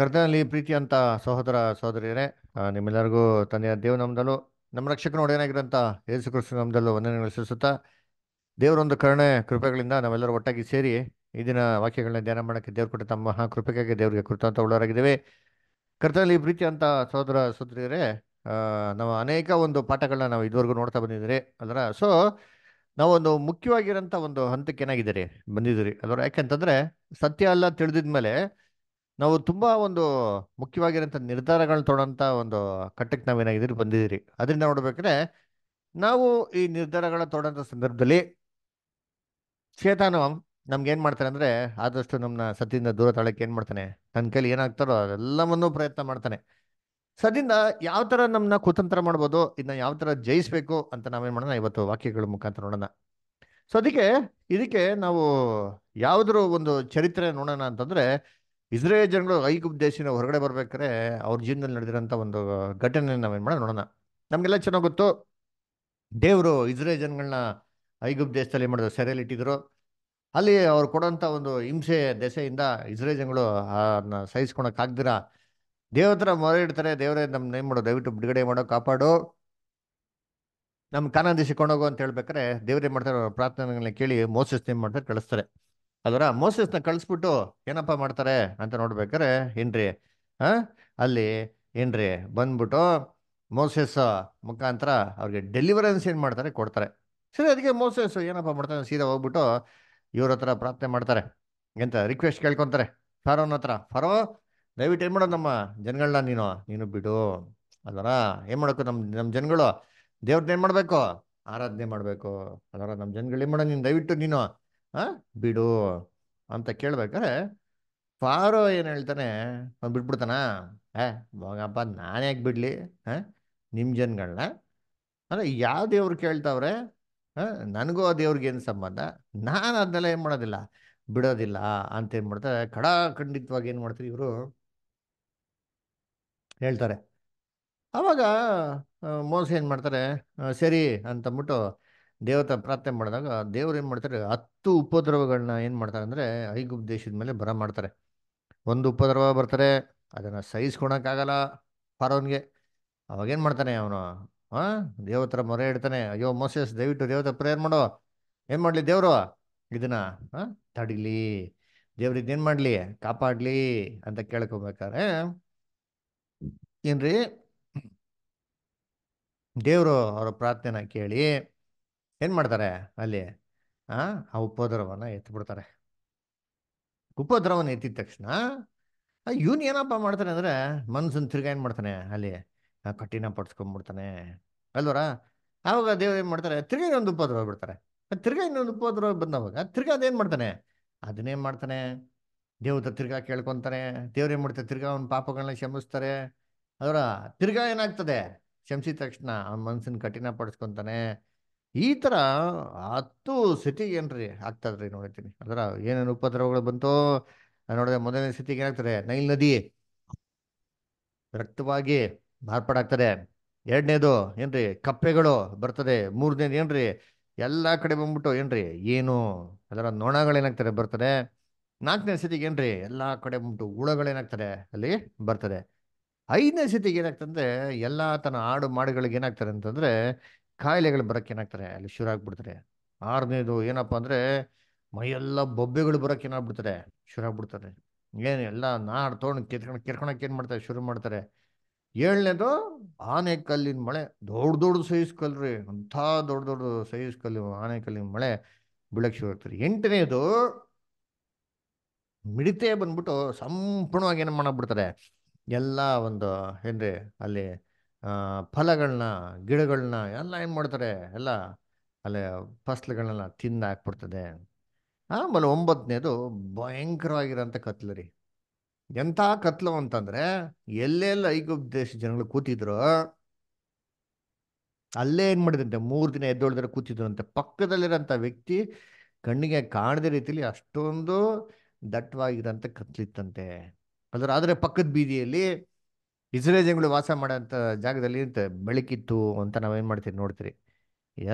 ಕರ್ತನಲ್ಲಿ ಅಂತ ಸಹೋದರ ಸಹೋದರಿಯರೇ ನಿಮ್ಮೆಲ್ಲರಿಗೂ ತಂದೆಯ ದೇವ ನಮ್ದಲ್ಲೂ ನಮ್ಮ ರಕ್ಷಕನ ನೋಡೇನಾಗಿರೋಂಥ ಯೇಸು ಕೃಷ್ಣ ನಮ್ದಲ್ಲೂ ಒಂದನೇ ನಡೆಸುತ್ತಾ ದೇವರೊಂದು ಕರುಣೆ ಕೃಪೆಗಳಿಂದ ನಾವೆಲ್ಲರೂ ಒಟ್ಟಾಗಿ ಸೇರಿ ಈ ದಿನ ವಾಕ್ಯಗಳನ್ನ ಧ್ಯಾನ ಮಾಡೋಕ್ಕೆ ದೇವರು ಕೊಟ್ಟ ತಮ್ಮ ಮಹಾ ಕೃಪೆಗಾಗಿ ದೇವರಿಗೆ ಕೃತಂತ ಉಳ್ಳವರಾಗಿದ್ದೇವೆ ಕರ್ತನಲ್ಲಿ ಅಂತ ಸಹೋದರ ಸಹೋದರಿಯರೇ ನಾವು ಅನೇಕ ಒಂದು ಪಾಠಗಳನ್ನ ನಾವು ಇದುವರೆಗೂ ನೋಡ್ತಾ ಬಂದಿದ್ದೀರಿ ಅಲ್ಲರ ಸೊ ನಾವೊಂದು ಮುಖ್ಯವಾಗಿರೋಂಥ ಒಂದು ಹಂತಕ್ಕೆ ಏನಾಗಿದ್ದೀರಿ ಬಂದಿದ್ದೀರಿ ಯಾಕೆ ಯಾಕೆಂತಂದರೆ ಸತ್ಯ ಎಲ್ಲ ತಿಳಿದಿದ್ಮೇಲೆ ನಾವು ತುಂಬಾ ಒಂದು ಮುಖ್ಯವಾಗಿರೋ ನಿರ್ಧಾರಗಳನ್ನ ತೊಡೋಂಥ ಒಂದು ಕಟ್ಟಕ್ಕೆ ನಾವೇನಾಗಿದ್ದೀರಿ ಬಂದಿದ್ದೀರಿ ಅದರಿಂದ ನೋಡ್ಬೇಕ್ರೆ ನಾವು ಈ ನಿರ್ಧಾರಗಳ ತೊಡಂತ ಸಂದರ್ಭದಲ್ಲಿ ನಮ್ಗೆ ಏನ್ ಮಾಡ್ತಾನೆ ಅಂದ್ರೆ ಆದಷ್ಟು ನಮ್ಮನ್ನ ಸತಿಯಿಂದ ದೂರ ತಾಳಕ್ಕೆ ಏನು ಮಾಡ್ತಾನೆ ನನ್ನ ಕೈಲಿ ಏನಾಗ್ತಾರೋ ಅದೆಲ್ಲವನ್ನು ಪ್ರಯತ್ನ ಮಾಡ್ತಾನೆ ಸದ್ಯದಿಂದ ಯಾವ ತರ ನಮ್ಮನ್ನ ಕುತಂತ್ರ ಮಾಡ್ಬೋದು ಇದನ್ನ ಯಾವ ಥರ ಜಯಿಸಬೇಕು ಅಂತ ನಾವೇನ್ ಮಾಡೋಣ ಇವತ್ತು ವಾಕ್ಯಗಳ ಮುಖಾಂತರ ನೋಡೋಣ ಸೊ ಅದಕ್ಕೆ ಇದಕ್ಕೆ ನಾವು ಯಾವುದ್ರ ಒಂದು ಚರಿತ್ರೆ ನೋಡೋಣ ಅಂತಂದ್ರೆ ಇಸ್ರೇಲ್ ಜನಗಳು ಐಗುಪ್ ದೇಶ ಹೊರಗಡೆ ಬರ್ಬೇಕಾದ್ರೆ ಅವ್ರ ಜೀವನದಲ್ಲಿ ನಡೆದಿರೋಂಥ ಒಂದು ಘಟನೆ ನಾವೇನು ಮಾಡೋಣ ನೋಡೋಣ ನಮಗೆಲ್ಲ ಚೆನ್ನಾಗಿ ಗೊತ್ತು ದೇವರು ಇಸ್ರೇಲ್ ಜನಗಳನ್ನ ಐಗುಪ್ ದೇಶದಲ್ಲಿ ಏನು ಮಾಡಿದ್ರು ಸೆರೆಯಲ್ಲಿ ಇಟ್ಟಿದ್ರು ಅಲ್ಲಿ ಅವ್ರು ಕೊಡೋಂಥ ಒಂದು ಹಿಂಸೆ ದೆಸೆಯಿಂದ ಇಸ್ರೇಲ್ ಜನಗಳು ಅದನ್ನ ಸಹಿಸ್ಕೊಳಕ್ಕಾಗ್ದಿರ ದೇವ್ರ ಹತ್ರ ಮೊರೆ ಇಡ್ತಾರೆ ದೇವರೇ ನಮ್ಮ ಏನು ಮಾಡೋ ದಯವಿಟ್ಟು ಬಿಡುಗಡೆ ಮಾಡೋ ಕಾಪಾಡು ನಮ್ಮ ಕಾನಂದಿಸಿ ಕೊಂಡೋಗು ಅಂತ ಹೇಳ್ಬೇಕಾರೆ ದೇವ್ರೇ ಮಾಡ್ತಾರೆ ಪ್ರಾರ್ಥನೆಗಳನ್ನ ಕೇಳಿ ಮೋಸಸ್ ಏನು ಮಾಡ್ತಾರೆ ಕಳಿಸ್ತಾರೆ ಅದರ ಮೋಸಸ್ನ ಕಳಿಸ್ಬಿಟ್ಟು ಏನಪ್ಪ ಮಾಡ್ತಾರೆ ಅಂತ ನೋಡ್ಬೇಕಾರೆ ಏನ್ರಿ ಅಲ್ಲಿ ಏನ್ರಿ ಬಂದ್ಬಿಟ್ಟು ಮೋಸಸ್ ಮುಖಾಂತರ ಅವ್ರಿಗೆ ಡೆಲಿವರೆನ್ಸ್ ಏನು ಮಾಡ್ತಾರೆ ಕೊಡ್ತಾರೆ ಸರಿ ಅದಕ್ಕೆ ಮೋಸಸ್ ಏನಪ್ಪ ಮಾಡ್ತಾರೆ ಸೀದಾ ಹೋಗ್ಬಿಟ್ಟು ಇವ್ರ ಹತ್ರ ಪ್ರಾರ್ಥನೆ ಮಾಡ್ತಾರೆ ಎಂತ ರಿಕ್ವೆಸ್ಟ್ ಕೇಳ್ಕೊತಾರೆ ಫಾರೋನ್ ಹತ್ರ ಫಾರೋ ದಯವಿಟ್ಟು ಏನು ಮಾಡೋದು ನಮ್ಮ ಜನಗಳನ್ನ ನೀನು ನೀನು ಬಿಡು ಅದರ ಏನು ಮಾಡಬೇಕು ನಮ್ಮ ನಮ್ಮ ಜನಗಳು ದೇವ್ರನ್ನ ಏನು ಮಾಡಬೇಕು ಆರಾಧನೆ ಮಾಡಬೇಕು ಅದರ ನಮ್ಮ ಜನಗಳು ಏನು ಮಾಡೋ ನೀನು ದಯವಿಟ್ಟು ನೀನು ಬಿಡು ಅಂತ ಕೇಳ್ಬೇಕಾರೆ ಫಾರೋ ಏನು ಹೇಳ್ತಾನೆ ಅವ್ನು ಬಿಟ್ಬಿಡ್ತಾನ ಏ ಮಗಪ್ಪ ನಾನು ಯಾಕೆ ಬಿಡಲಿ ಹಾಂ ನಿಮ್ಮ ಜನಗಳನ್ನ ಅಂದರೆ ಯಾವ ದೇವ್ರು ಕೇಳ್ತಾವ್ರೆ ಹಾಂ ನನಗೂ ಆ ಏನು ಸಂಬಂಧ ನಾನು ಅದನ್ನೆಲ್ಲ ಏನು ಮಾಡೋದಿಲ್ಲ ಬಿಡೋದಿಲ್ಲ ಅಂತ ಏನು ಮಾಡ್ತಾರೆ ಖಡಾ ಖಂಡಿತವಾಗಿ ಏನು ಮಾಡ್ತಾರೆ ಇವರು ಹೇಳ್ತಾರೆ ಆವಾಗ ಮೋಸ ಏನು ಮಾಡ್ತಾರೆ ಸರಿ ಅಂತಂದ್ಬಿಟ್ಟು ದೇವತ ಪ್ರಾರ್ಥನೆ ಮಾಡಿದಾಗ ದೇವ್ರು ಏನು ಮಾಡ್ತಾರೆ ಹತ್ತು ಉಪದ್ರವಗಳನ್ನ ಏನು ಮಾಡ್ತಾರೆ ಅಂದರೆ ಐಗುಪ್ ದೇಶದ ಮೇಲೆ ಬರ ಮಾಡ್ತಾರೆ ಒಂದು ಉಪದ್ರವ ಬರ್ತಾರೆ ಅದನ್ನು ಸಹಿಸ್ಕೊಳಕ್ಕಾಗಲ್ಲ ಫಾರೋನ್ಗೆ ಅವಾಗೇನು ಮಾಡ್ತಾನೆ ಅವನು ಹಾಂ ದೇವತರ ಮೊರೆ ಇಡ್ತಾನೆ ಅಯ್ಯೋ ಮೋಸಸ್ ದಯವಿಟ್ಟು ದೇವತ ಪ್ರೇಯರ್ ಮಾಡೋ ಏನು ಮಾಡಲಿ ದೇವರು ಇದನ್ನು ಹಾಂ ತಡಿಲಿ ದೇವ್ರಿದೇನು ಇದೇನು ಮಾಡಲಿ ಕಾಪಾಡಲಿ ಅಂತ ಕೇಳ್ಕೊಬೇಕಾದ್ರೆ ಏನ್ರಿ ದೇವರು ಅವರ ಪ್ರಾರ್ಥನೆ ಕೇಳಿ ಏನು ಮಾಡ್ತಾರೆ ಅಲ್ಲಿ ಆ ಆ ಉಪದ್ರವನ ಎತ್ತಿಬಿಡ್ತಾರೆ ಉಪದ್ರವನ ಎತ್ತಿದ ತಕ್ಷಣ ಇವನು ಏನಪ್ಪ ಮಾಡ್ತಾನೆ ಅಂದರೆ ಮನಸ್ಸನ್ನು ತಿರ್ಗಾ ಏನು ಮಾಡ್ತಾನೆ ಅಲ್ಲಿ ಕಠಿಣ ಪಡಿಸ್ಕೊಂಬಿಡ್ತಾನೆ ಅಲ್ವರ ಆವಾಗ ದೇವ್ರು ಏನು ಮಾಡ್ತಾರೆ ತಿರ್ಗಾ ಇನ್ನೊಂದು ಉಪದ್ರವ ಬಿಡ್ತಾರೆ ತಿರ್ಗಿ ಇನ್ನೊಂದು ಉಪದ್ರವ ಬಂದವಾಗ ತಿರ್ಗಾ ಅದೇನು ಮಾಡ್ತಾನೆ ಅದನ್ನೇನು ಮಾಡ್ತಾನೆ ದೇವ್ರ ತಿರ್ಗಾ ಕೇಳ್ಕೊತಾನೆ ಏನು ಮಾಡ್ತಾರೆ ತಿರ್ಗಾ ಅವ್ನ ಪಾಪಗಳನ್ನ ಕ್ಷಮಿಸ್ತಾರೆ ಅದರ ತಿರ್ಗಾ ಏನಾಗ್ತದೆ ಕ್ಷಮಿಸಿದ ತಕ್ಷಣ ಅವ್ನ ಮನಸ್ಸನ್ನು ಕಠಿಣ ಪಡಿಸ್ಕೊತಾನೆ ಈ ಥರ ಹತ್ತು ಸತಿಗೆ ಏನ್ರಿ ಆಗ್ತದ್ರಿ ನೋಡ್ತೀನಿ ಅದರ ಏನೇನು ಉಪದ್ರವಗಳು ಬಂತೋ ನೋಡಿದ್ರೆ ಮೊದಲನೇ ಸ್ಥಿತಿಗೆ ಏನಾಗ್ತದೆ ನೈಲ್ ನದಿ ರಕ್ತವಾಗಿ ಮಾರ್ಪಾಡಾಗ್ತಾರೆ ಎರಡನೇದು ಏನ್ರಿ ಕಪ್ಪೆಗಳು ಬರ್ತದೆ ಮೂರನೇದು ಏನ್ರಿ ಎಲ್ಲ ಕಡೆ ಬಂದ್ಬಿಟ್ಟು ಏನ್ರಿ ಏನು ಅದರ ನೊಣಗಳೇನಾಗ್ತಾರೆ ಬರ್ತದೆ ನಾಲ್ಕನೇ ಸ್ಥಿತಿಗೆ ಏನ್ರಿ ಎಲ್ಲ ಕಡೆ ಬಂದ್ಬಿಟ್ಟು ಹುಳಗಳೇನಾಗ್ತಾರೆ ಅಲ್ಲಿ ಬರ್ತದೆ ಐದನೇ ಸತಿಗೆ ಏನಾಗ್ತಂದ್ರೆ ಎಲ್ಲ ತನ್ನ ಆಡು ಮಾಡುಗಳಿಗೆ ಏನಾಗ್ತಾರೆ ಅಂತಂದ್ರೆ ಕಾಯಿಲೆಗಳು ಬರೋಕ್ಕೆ ಏನಾಗ್ತಾರೆ ಅಲ್ಲಿ ಆಗ್ಬಿಡ್ತಾರೆ ಆರನೇದು ಏನಪ್ಪ ಅಂದರೆ ಮೈಯೆಲ್ಲ ಬೊಬ್ಬೆಗಳು ಬರೋಕ್ಕೆ ಏನಾಗ್ಬಿಡ್ತಾರೆ ಆಗ್ಬಿಡ್ತಾರೆ ಏನು ಎಲ್ಲ ನಾಡು ತೊಗೊಂಡು ಕಿತ್ಕೊಂಡು ಕಿರ್ಕೊಳಕ್ಕೆ ಏನು ಮಾಡ್ತಾರೆ ಶುರು ಮಾಡ್ತಾರೆ ಏಳನೇದು ಆನೆ ಕಲ್ಲಿನ ಮಳೆ ದೊಡ್ಡ ದೊಡ್ಡ ಸೈಜ್ ರೀ ಅಂಥ ದೊಡ್ಡ ದೊಡ್ಡ ಸೈಜ್ ಕಲ್ಲು ಆನೆ ಕಲ್ಲಿನ ಮಳೆ ಬೀಳಕ್ಕೆ ಶುರು ಆಗ್ತಾರೆ ಎಂಟನೇದು ಮಿಡಿತೆ ಬಂದ್ಬಿಟ್ಟು ಸಂಪೂರ್ಣವಾಗಿ ಏನು ಬಿಡ್ತಾರೆ ಎಲ್ಲ ಒಂದು ಏನ್ರಿ ಅಲ್ಲಿ ಫಲಗಳನ್ನ ಗಿಡಗಳನ್ನ ಎಲ್ಲ ಏನು ಮಾಡ್ತಾರೆ ಎಲ್ಲ ಅಲ್ಲೇ ಫಸ್ಲುಗಳನ್ನೆಲ್ಲ ತಿಂದು ಹಾಕ್ಬಿಡ್ತದೆ ಆಮೇಲೆ ಒಂಬತ್ತನೇದು ಭಯಂಕರವಾಗಿರೋಂಥ ಕತ್ಲು ರೀ ಎಂಥ ಕತ್ಲು ಅಂತಂದರೆ ಎಲ್ಲೆಲ್ಲ ಐಗುಪ್ ದೇಶ ಜನಗಳು ಕೂತಿದ್ರು ಅಲ್ಲೇ ಏನು ಮಾಡಿದಂತೆ ಮೂರು ದಿನ ಕೂತಿದ್ರು ಅಂತೆ ಪಕ್ಕದಲ್ಲಿರೋಂಥ ವ್ಯಕ್ತಿ ಕಣ್ಣಿಗೆ ಕಾಣದ ರೀತಿಯಲ್ಲಿ ಅಷ್ಟೊಂದು ದಟ್ಟವಾಗಿರೋಂಥ ಕತ್ಲಿತ್ತಂತೆ ಅದರ ಆದರೆ ಪಕ್ಕದ ಬೀದಿಯಲ್ಲಿ ಇಸ್ರೇಜನ್ಗಳು ವಾಸ ಮಾಡೋಂಥ ಜಾಗದಲ್ಲಿ ಅಂತ ಬೆಳಕಿತ್ತು ಅಂತ ನಾವೇನು ಮಾಡ್ತೀವಿ ನೋಡ್ತೀರಿ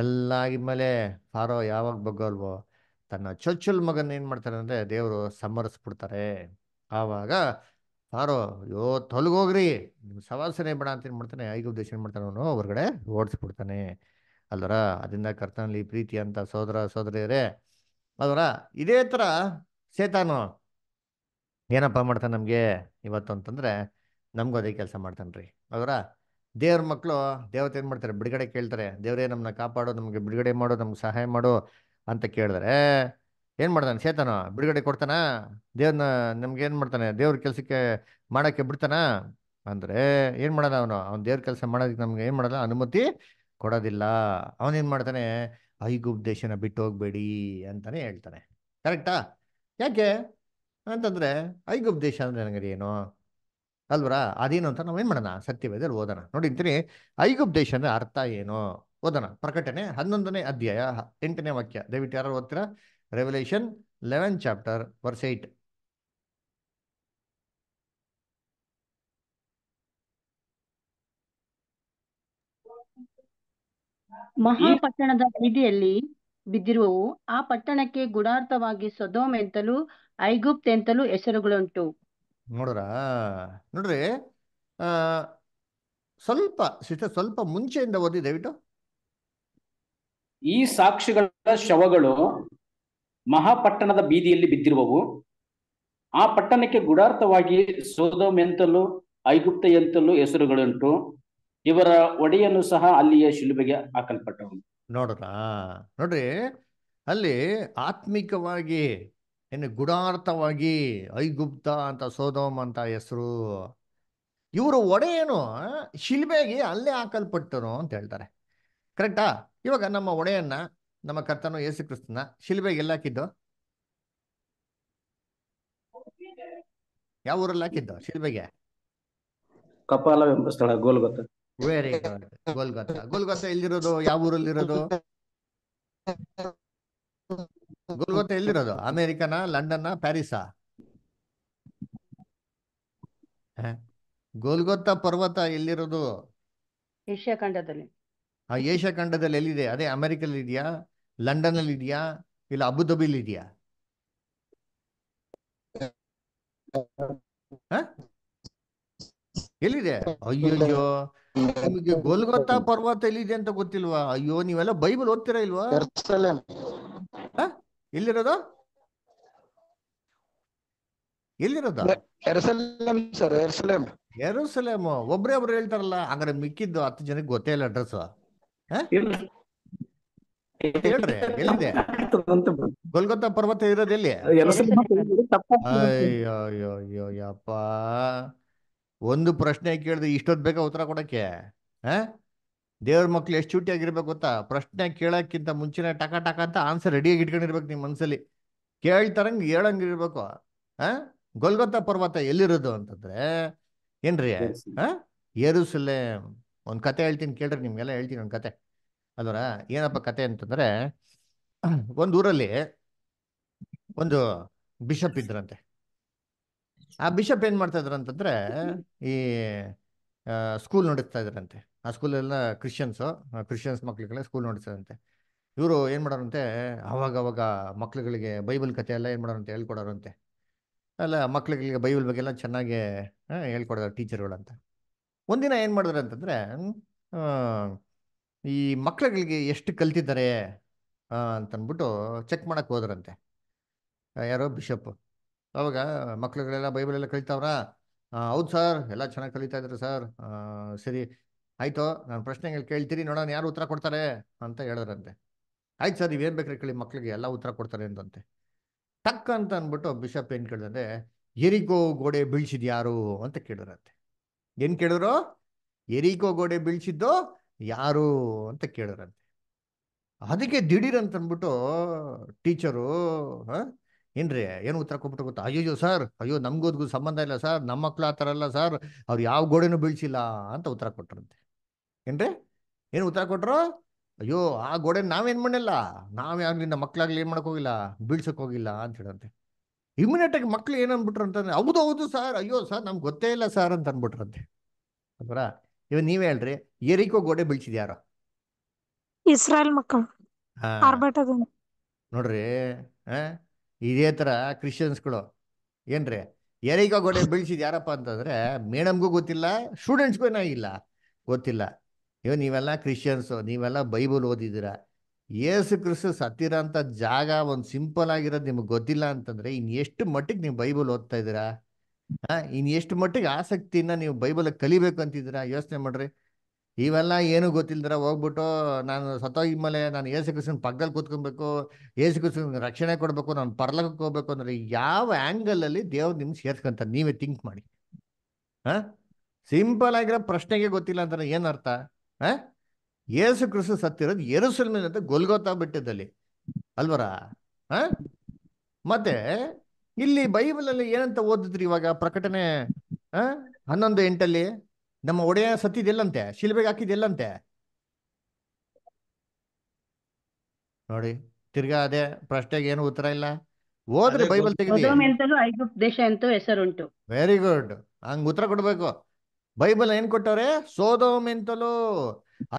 ಎಲ್ಲ ಆಗಿದ್ಮೇಲೆ ಫಾರೋ ಯಾವಾಗ ಬಗ್ಗಲ್ವೋ ತನ್ನ ಚೊಚ್ಚಲ್ ಮಗನ ಏನು ಮಾಡ್ತಾರೆ ಅಂದರೆ ದೇವರು ಸಮರ್ಸ್ಬಿಡ್ತಾರೆ ಆವಾಗ ಫಾರೋ ಯೋ ತೊಲಗೋಗ್ರಿ ನಿಮ್ಮ ಸವಾಸನೆ ಬೇಡ ಅಂತ ಏನು ಮಾಡ್ತಾನೆ ಐದು ಉದ್ದೇಶ ಏನು ಮಾಡ್ತಾನೆ ಅವನು ಹೊರಗಡೆ ಓಡಿಸ್ಬಿಡ್ತಾನೆ ಅಲ್ವರ ಅದರಿಂದ ಕರ್ತನಲ್ಲಿ ಪ್ರೀತಿ ಅಂತ ಸೋದರ ಸೋದರಿಯರೇ ಅಲ್ವರ ಇದೇ ಥರ ಸೇತಾನು ಏನಪ್ಪ ಮಾಡ್ತಾನೆ ನಮಗೆ ಇವತ್ತು ಅಂತಂದರೆ ನಮಗೂ ಅದೇ ಕೆಲಸ ಮಾಡ್ತಾನೆ ರೀ ಅವರ ದೇವ್ರ ಮಕ್ಕಳು ದೇವತೆ ಏನು ಮಾಡ್ತಾರೆ ಬಿಡುಗಡೆ ಕೇಳ್ತಾರೆ ದೇವರೇ ನಮ್ಮನ್ನ ಕಾಪಾಡು ನಮಗೆ ಬಿಡುಗಡೆ ಮಾಡು ನಮ್ಗೆ ಸಹಾಯ ಮಾಡು ಅಂತ ಕೇಳಿದ್ರೆ ಏನು ಮಾಡ್ತಾನೆ ಸೇತನ ಬಿಡುಗಡೆ ಕೊಡ್ತಾನ ದೇವ್ರನ್ನ ನಮ್ಗೆ ಏನು ಮಾಡ್ತಾನೆ ದೇವ್ರ ಕೆಲಸಕ್ಕೆ ಮಾಡೋಕ್ಕೆ ಬಿಡ್ತಾನ ಅಂದರೆ ಏನು ಮಾಡೋದು ಅವನು ಅವ್ನು ದೇವ್ರ ಕೆಲಸ ಮಾಡೋದಕ್ಕೆ ನಮ್ಗೆ ಏನು ಮಾಡೋದ ಅನುಮತಿ ಕೊಡೋದಿಲ್ಲ ಅವನೇನು ಮಾಡ್ತಾನೆ ಐಗು ದೇಶನ ಬಿಟ್ಟು ಹೋಗ್ಬೇಡಿ ಅಂತಾನೆ ಹೇಳ್ತಾನೆ ಕರೆಕ್ಟಾ ಯಾಕೆ ಅಂತಂದರೆ ಐಗು ದೇಶ ಅಂದರೆ ನನಗೆ ಏನು ಅಲ್ವರಾ ಅದೇನು ಅಂತ ನಾವೇನು ಮಾಡೋಣ ಸತ್ಯವೇದಲ್ಲಿ ಓದೋಣ ನೋಡಿ ಅಂತೀನಿ ಐಗುಪ್ ಅಂದರೆ ಅರ್ಥ ಏನು ಓದೋಣ ಪ್ರಕಟಣೆ ಹನ್ನೊಂದನೇ ಅಧ್ಯಾಯ ಎಂಟನೇ ವಾಕ್ಯ ದಯವಿಟ್ಟು ಯಾರು ಓದ್ತೀರಾ Revelation eleven chapter verse eight ಮಹಾಪಟ್ಟಣದ ಬೀದಿಯಲ್ಲಿ ಬಿದ್ದಿರುವವು ಆ ಪಟ್ಟಣಕ್ಕೆ ಗುಡಾರ್ಥವಾಗಿ ಸದೋಮ್ ಎಂತಲೂ ಐಗುಪ್ತ್ ಎಂತಲೂ ಹೆಸರುಗಳುಂಟು ನೋಡ್ರ ನೋಡ್ರಿ ಸ್ವಲ್ಪ ಸಿಸ್ಟರ್ ಸ್ವಲ್ಪ ಮುಂಚೆಯಿಂದ ಓದಿ ದಯವಿಟ್ಟು ಈ ಸಾಕ್ಷಿಗಳ ಶವಗಳು ಮಹಾಪಟ್ಟಣದ ಬೀದಿಯಲ್ಲಿ ಬಿದ್ದಿರುವವು ಆ ಪಟ್ಟಣಕ್ಕೆ ಗುಡಾರ್ಥವಾಗಿ ಸೋದೋಮ್ ಎಂತಲೂ ಐಗುಪ್ತ ಎಂತಲೂ ಹೆಸರುಗಳುಂಟು ಇವರ ಒಡೆಯನ್ನು ಸಹ ಅಲ್ಲಿಯ ಶಿಲುಬೆಗೆ ಹಾಕಲ್ಪಟ್ಟವು ನೋಡ್ರ ನೋಡ್ರಿ ಅಲ್ಲಿ ಆತ್ಮಿಕವಾಗಿ ಇನ್ನು ಗುಡಾರ್ಥವಾಗಿ ಐಗುಪ್ತ ಅಂತ ಸೋದೋಮ್ ಅಂತ ಹೆಸರು ಇವರು ಒಡೆಯನು ಶಿಲ್ಬೆಗೆ ಅಲ್ಲೇ ಹಾಕಲ್ಪಟ್ಟರು ಅಂತ ಹೇಳ್ತಾರೆ ಕರೆಕ್ಟಾ ಇವಾಗ ನಮ್ಮ ಒಡೆಯನ್ನ ನಮ್ಮ ಕರ್ತನು ಯೇಸು ಕ್ರಿಸ್ತನ ಶಿಲ್ಬೆಗೆ ಎಲ್ಲ ಹಾಕಿದ್ದು ಯಾವ ಊರಲ್ಲಿ ಹಾಕಿದ್ದು ಶಿಲ್ಬೆಗೆ ಕಪಾಲ ಸ್ಥಳ ಗೋಲ್ಗತ್ತ ವೆರಿ ಗುಡ್ ಗೋಲ್ಗತ್ತ ಎಲ್ಲಿರೋದು ಯಾವ ಊರಲ್ಲಿ ಇರೋದು ಗೊಲ್ಗೊತ ಎಲ್ಲಿರೋದು ಅಮೇರಿಕನ ಲಂಡನ್ನ ಪ್ಯಾರಿಸಾ ಗೋಲ್ಗೊತ್ತ ಪರ್ವತ ಎಲ್ಲಿರೋದು ಏಷ್ಯಾ ಖಂಡದಲ್ಲಿ ಆ ಏಷ್ಯಾ ಖಂಡದಲ್ಲಿ ಎಲ್ಲಿದೆ ಅದೇ ಅಮೆರಿಕಲ್ಲಿ ಇದೆಯಾ ಲಂಡನ್ ಅಲ್ಲಿ ಇದೆಯಾ ಇಲ್ಲ ಅಬುಧಾಬಿಲಿ ಇದೆಯಾ ಎಲ್ಲಿದೆ ಅಯ್ಯೋ ನಿಮಗೆ ಗೋಲ್ಗೊತ್ತ ಪರ್ವತ ಎಲ್ಲಿದೆ ಅಂತ ಗೊತ್ತಿಲ್ವಾ ಅಯ್ಯೋ ನೀವೆಲ್ಲ ಬೈಬಲ್ ಓದ್ತೀರಾ ಇಲ್ವಾ ಎಲ್ಲಿರೋದು ಎಲ್ಲಿರೋದು ಎರಸಲೇಮ್ ಒಬ್ರೇ ಒಬ್ರು ಹೇಳ್ತಾರಲ್ಲ ಹಂಗಾರೆ ಮಿಕ್ಕಿದ್ದು ಹತ್ತು ಜನಕ್ಕೆ ಗೊತ್ತೇ ಇಲ್ಲ ಅಡ್ರೆಸ್ ಹೇಳ್ರಿ ಎಲ್ಲಿದೆ ಪರ್ವತ ಇರೋದು ಎಲ್ಲಿ ಅಯ್ಯೋ ಒಂದು ಪ್ರಶ್ನೆ ಕೇಳಿದ್ರೆ ಇಷ್ಟೊತ್ ಬೇಕಾ ಉತ್ತರ ಕೊಡಕ್ಕೆ ಹಾ ದೇವ್ರ ಮಕ್ಳು ಎಷ್ಟು ಆಗಿರ್ಬೇಕು ಗೊತ್ತಾ ಪ್ರಶ್ನೆ ಕೇಳಕ್ಕಿಂತ ಮುಂಚಿನ ಟಕ ಟಕ ಅಂತ ಆನ್ಸರ್ ರೆಡಿಯಾಗಿ ಇಟ್ಕೊಂಡಿರ್ಬೇಕು ನಿಮ್ಮ ಮನಸ್ಸಲ್ಲಿ ಕೇಳ್ತಾರಂಗ್ ಹೇಳಂಗಿರ್ಬೇಕು ಆ ಗೊಲ್ಗೊತ್ತ ಪರ್ವತ ಎಲ್ಲಿರೋದು ಅಂತಂದ್ರೆ ಏನ್ರಿ ಆ ಏರುಸಲ್ಲೇ ಒಂದು ಕತೆ ಹೇಳ್ತೀನಿ ಕೇಳ್ರಿ ನಿಮ್ಗೆಲ್ಲ ಹೇಳ್ತೀನಿ ಒಂದು ಕತೆ ಅದರ ಏನಪ್ಪ ಕತೆ ಅಂತಂದ್ರೆ ಒಂದು ಊರಲ್ಲಿ ಒಂದು ಬಿಷಪ್ ಇದ್ರಂತೆ ಆ ಬಿಷಪ್ ಏನ್ ಮಾಡ್ತಾ ಇದ್ರಂತಂದ್ರೆ ಈ ಸ್ಕೂಲ್ ನಡೆಸ್ತಾ ಇದ್ರಂತೆ ಆ ಸ್ಕೂಲೆಲ್ಲ ಕ್ರಿಶ್ಚಿಯನ್ಸು ಕ್ರಿಶ್ಚಿಯನ್ಸ್ ಮಕ್ಕಳಿಗೆಲ್ಲ ಸ್ಕೂಲ್ ನೋಡಿಸೋದಂತೆ ಇವರು ಏನು ಮಾಡೋರಂತೆ ಆವಾಗವಾಗ ಮಕ್ಳುಗಳಿಗೆ ಬೈಬಲ್ ಕಥೆ ಎಲ್ಲ ಏನು ಮಾಡೋರಂತೆ ಹೇಳ್ಕೊಡೋರಂತೆ ಅಲ್ಲ ಮಕ್ಳುಗಳಿಗೆ ಬೈಬಲ್ ಬಗ್ಗೆ ಎಲ್ಲ ಚೆನ್ನಾಗಿ ಹೇಳ್ಕೊಡೋರು ಟೀಚರ್ಗಳಂತ ಒಂದಿನ ಏನು ಮಾಡಿದ್ರೆ ಅಂತಂದರೆ ಈ ಮಕ್ಳುಗಳಿಗೆ ಎಷ್ಟು ಕಲ್ತಿದ್ದಾರೆ ಅಂತಂದ್ಬಿಟ್ಟು ಚೆಕ್ ಮಾಡೋಕ್ಕೆ ಹೋದ್ರಂತೆ ಯಾರೋ ಬಿಷಪ್ ಅವಾಗ ಮಕ್ಳುಗಳೆಲ್ಲ ಬೈಬಲೆಲ್ಲ ಕಲಿತಾವ್ರಾ ಹೌದು ಸರ್ ಎಲ್ಲ ಚೆನ್ನಾಗಿ ಕಲಿತಾ ಇದ್ರು ಸರ್ ಸರಿ ಆಯಿತು ನಾನು ಪ್ರಶ್ನೆಗಳು ಕೇಳ್ತೀರಿ ನೋಡೋಣ ಯಾರು ಉತ್ತರ ಕೊಡ್ತಾರೆ ಅಂತ ಹೇಳಿದ್ರಂತೆ ಆಯ್ತು ಸರ್ ನೀವೇನು ಬೇಕಾದ್ರೆ ಕೇಳಿ ಮಕ್ಕಳಿಗೆ ಎಲ್ಲ ಉತ್ತರ ಕೊಡ್ತಾರೆ ಅಂತಂತೆ ಟಕ್ ಅಂತ ಅಂದ್ಬಿಟ್ಟು ಬಿಷಪ್ ಏನು ಕೇಳಿದ್ರೆ ಎರಿಗೋ ಗೋಡೆ ಯಾರು ಅಂತ ಕೇಳಿದ್ರಂತೆ ಏನು ಕೇಳಿದ್ರು ಎರಿಗೋ ಗೋಡೆ ಬೀಳ್ಸಿದ್ದು ಯಾರು ಅಂತ ಕೇಳಿದ್ರಂತೆ ಅದಕ್ಕೆ ದಿಢೀರ್ ಅಂತ ಅಂದ್ಬಿಟ್ಟು ಟೀಚರು ಹಾಂ ಏನ್ರಿ ಏನು ಉತ್ತರ ಕೊಟ್ಬಿಟ್ಟು ಗೊತ್ತಾ ಅಯ್ಯೋ ಸರ್ ಅಯ್ಯೋ ನಮಗೂ ಸಂಬಂಧ ಇಲ್ಲ ಸರ್ ನಮ್ಮ ಮಕ್ಳು ಆ ಥರ ಅಲ್ಲ ಸರ್ ಅವ್ರು ಯಾವ ಗೋಡೆನೂ ಬೀಳ್ಸಿಲ್ಲ ಅಂತ ಉತ್ತರ ಕೊಟ್ರಂತೆ ಏನ್ರಿ ಏನು ಉತ್ತರ ಕೊಟ್ರು ಅಯ್ಯೋ ಆ ಗೋಡೆ ನಾವೇನ್ ಮಾಡಿಲ್ಲ ನಾವೇ ಆಗಲಿ ನಮ್ಮ ಮಕ್ಕಳಾಗ್ಲಿ ಏನು ಮಾಡಕ್ ಹೋಗಿಲ್ಲ ಬೀಳ್ಸಕ್ ಹೋಗಿಲ್ಲ ಅಂತ ಹೇಳಂತೆ ಆಗಿ ಮಕ್ಳು ಏನಂದ್ಬಿಟ್ರು ಅಂತಂದ್ರೆ ಹೌದು ಹೌದು ಸರ್ ಅಯ್ಯೋ ಸರ್ ನಮ್ಗೆ ಗೊತ್ತೇ ಇಲ್ಲ ಸರ್ ಅಂತ ಅನ್ಬಿಟ್ರಂತೆ ಅದರ ಇವ ನೀವೇ ಹೇಳ್ರಿ ಏರಿಕೋ ಗೋಡೆ ಯಾರ ಇಸ್ರಾಯಲ್ ಮಕ್ಕಳು ನೋಡ್ರಿ ಇದೇ ತರ ಕ್ರಿಶ್ಚಿಯನ್ಸ್ಗಳು ಏನ್ರಿ ಏರಿಕೋ ಗೋಡೆ ಬೀಳ್ಸಿದ್ ಯಾರಪ್ಪ ಅಂತಂದ್ರೆ ಮೇಡಮ್ಗೂ ಗೊತ್ತಿಲ್ಲ ಸ್ಟೂಡೆಂಟ್ಸ್ಗೂ ಏನಾಗಿಲ್ಲ ಗೊತ್ತಿಲ್ಲ ಅಯ್ಯೋ ನೀವೆಲ್ಲ ಕ್ರಿಶ್ಚಿಯನ್ಸು ನೀವೆಲ್ಲ ಬೈಬಲ್ ಓದಿದ್ದೀರಾ ಏಸು ಕ್ರಿಸ್ತು ಸತ್ತಿರೋ ಅಂತ ಜಾಗ ಒಂದು ಸಿಂಪಲ್ ಆಗಿರೋದು ನಿಮ್ಗೆ ಗೊತ್ತಿಲ್ಲ ಅಂತಂದರೆ ಇನ್ನು ಎಷ್ಟು ಮಟ್ಟಿಗೆ ನೀವು ಬೈಬಲ್ ಓದ್ತಾ ಇದ್ದೀರಾ ಹಾಂ ಇನ್ನು ಎಷ್ಟು ಮಟ್ಟಿಗೆ ಆಸಕ್ತಿನ ನೀವು ಬೈಬಲ್ ಕಲಿಬೇಕು ಅಂತಿದ್ದೀರಾ ಯೋಚನೆ ಮಾಡ್ರಿ ಇವೆಲ್ಲ ಏನೂ ಗೊತ್ತಿಲ್ಲದಿರ ಹೋಗ್ಬಿಟ್ಟು ನಾನು ಮೇಲೆ ನಾನು ಏಸು ಕ್ರಿಸ್ತನ ಪಕ್ಕದಲ್ಲಿ ಕೂತ್ಕೊಬೇಕು ಏಸು ಕ್ರಿಸ್ತನ ರಕ್ಷಣೆ ಕೊಡಬೇಕು ನಾನು ಪರ್ಲಕ್ಕೆ ಹೋಗ್ಬೇಕು ಅಂದರೆ ಯಾವ ಆ್ಯಂಗಲಲ್ಲಿ ದೇವ್ರು ನಿಮ್ಗೆ ಸೇರ್ಸ್ಕೊಂತಾರೆ ನೀವೇ ಥಿಂಕ್ ಮಾಡಿ ಹಾಂ ಸಿಂಪಲ್ ಆಗಿರೋ ಪ್ರಶ್ನೆಗೆ ಗೊತ್ತಿಲ್ಲ ಅಂತಂದ್ರೆ ಏನರ್ಥ ಏಸು ಕ್ರಿಸ್ತು ಸತ್ತಿರೋದು ಎರಸಲ್ಮೇಲೆ ಅಂತ ಗೊಲ್ಗೋತಾ ಬಿಟ್ಟಿದ್ದಲ್ಲಿ ಅಲ್ವರ ಮತ್ತೆ ಇಲ್ಲಿ ಬೈಬಲಲ್ಲಿ ಏನಂತ ಓದಿದ್ರಿ ಇವಾಗ ಪ್ರಕಟಣೆ ಹನ್ನೊಂದು ಎಂಟಲ್ಲಿ ನಮ್ಮ ಒಡೆಯ ಸತ್ತಿದೆಲ್ಲಂತೆ ಶಿಲ್ಬೆಗೆ ಹಾಕಿದೆಲ್ಲಂತೆ ನೋಡಿ ತಿರ್ಗಾ ಅದೇ ಪ್ರಶ್ನೆಗೆ ಏನು ಉತ್ತರ ಇಲ್ಲ ಓದ್ರಿ ಬೈಬಲ್ ತೆಗೆದು ವೆರಿ ಗುಡ್ ಹಂಗ ಉತ್ತರ ಕೊಡ್ಬೇಕು ಬೈಬಲ್ ಏನ್ ಕೊಟ್ಟವ್ರೆ ಸೋದೋಮ್ ಎಂತಲೋ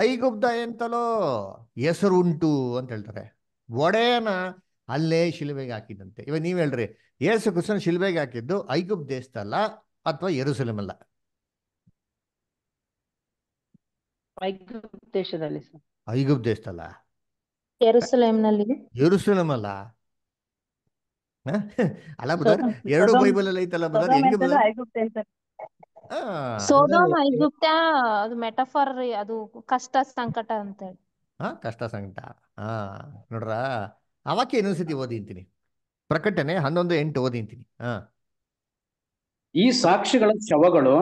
ಐಗುಪ್ತ ಎಂತಲೋ ಹೆಸರುಂಟು ಅಂತ ಹೇಳ್ತಾರೆ ಒಡೆಯನ ಅಲ್ಲೇ ಶಿಲ್ಬೆಗೆ ಹಾಕಿದಂತೆ ಇವಾಗ ನೀವ್ ಹೇಳ್ರಿ ಯೇಸು ಕೃಷ್ಣ ಶಿಲ್ಬೆಗೆ ಹಾಕಿದ್ದು ಐಗುಬ್ ದೇಶದಲ್ಲ ಅಥವಾ ಎರುಸಲಮ್ ದೇಶದಲ್ಲಿ ಐಗುಬ್ ದೇಶದಲ್ಲ ಎರುಸಲಮ್ ಅಲ್ಲ ಅಲ್ಲ ಎರಡು ಬೈಬಲ್ ಅಲ್ಲಿ ಐತಲ್ಲ ಸೋದಾ ಐಗುಪ್ತ ಅದು ಮೆಟಫರ್ ರೀ ಅದು ಕಷ್ಟ ಸಂಕಟ ಅಂತ ಹೇಳಿ ಹಾ ಕಷ್ಟ ಸಂಕಟ ಹಾ ನೋಡ್ರ ಅವಾಕ್ಯ ಇನ್ನೊಂದ್ ಸತಿ ಓದಿಂತೀನಿ ಪ್ರಕಟಣೆ ಹನ್ನೊಂದು ಎಂಟು ಓದಿಂತೀನಿ ಹಾ ಈ ಸಾಕ್ಷಿಗಳ ಶವಗಳು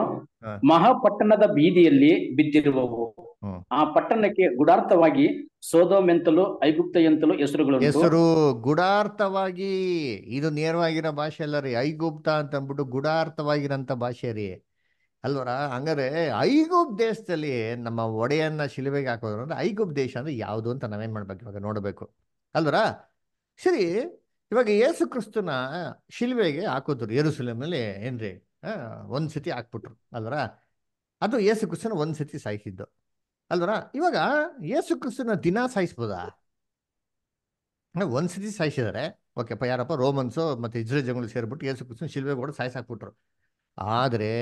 ಮಹಾಪಟ್ಟಣದ ಬೀದಿಯಲ್ಲಿ ಬಿದ್ದಿರುವವು ಆ ಪಟ್ಟಣಕ್ಕೆ ಗುಡಾರ್ಥವಾಗಿ ಸೋದೋಮೆಂತಲು ಐಗುಪ್ತಯಂತಲು ಹೆಸರುಗಳು ಹೆಸರು ಗುಡಾರ್ಥವಾಗಿ ಇದು ನೇರವಾಗಿರೋ ಭಾಷೆ ಅಲ್ಲ ರೀ ಐಗುಪ್ತ ಅಂತ ಅಂದ್ಬಿಟ್ಟು ಗುಡಾರ್ಥವಾಗಿರೋಂಥ ಭಾಷೆ ರೀ ಅಲ್ವರ ಹಂಗಾರೆ ಐಗುಪ್ ದೇಶದಲ್ಲಿ ನಮ್ಮ ಒಡೆಯನ್ನ ಶಿಲುಬೆಗೆ ಹಾಕೋದ್ರ ಅಂದ್ರೆ ಐಗುಪ್ ದೇಶ ಅಂದ್ರೆ ಯಾವುದು ಅಂತ ನಾವೇನ್ ಮಾಡ್ಬೇಕು ಇವಾಗ ನೋಡಬೇಕು ಅಲ್ವರ ಸರಿ ಇವಾಗ ಯೇಸು ಕ್ರಿಸ್ತನ ಶಿಲುಬೆಗೆ ಹಾಕೋದ್ರು ಏರುಸಲೇಮಲ್ಲಿ ಏನ್ರಿ ಒಂದ್ಸತಿ ಹಾಕ್ಬಿಟ್ರು ಅಲ್ವರ ಅದು ಯೇಸು ಕ್ರಿಸ್ತನ ಒಂದ್ಸತಿ ಸಾಯಿಸಿದ್ದು ಅಲ್ವರ ಇವಾಗ ಯೇಸು ಕ್ರಿಸ್ತನ ದಿನ ಸಾಯಿಸ್ಬೋದಾ ಒಂದ್ಸರ್ತಿ ಸತಿ ಸಾಯಿಸಿದಾರೆ ಓಕೆಪ್ಪ ಯಾರಪ್ಪ ರೋಮನ್ಸು ಮತ್ತು ಇಸ್ರೇಲ್ ಜಂಗಳು ಸೇರಿಬಿಟ್ಟು ಯೇಸು ಕ್ರಿಸ್ತನ ಶಿಲ್ವೆ ಕೂಡ ಸಾಯಿಸಾಕ್ಬಿಟ್ರು ಆದರೆ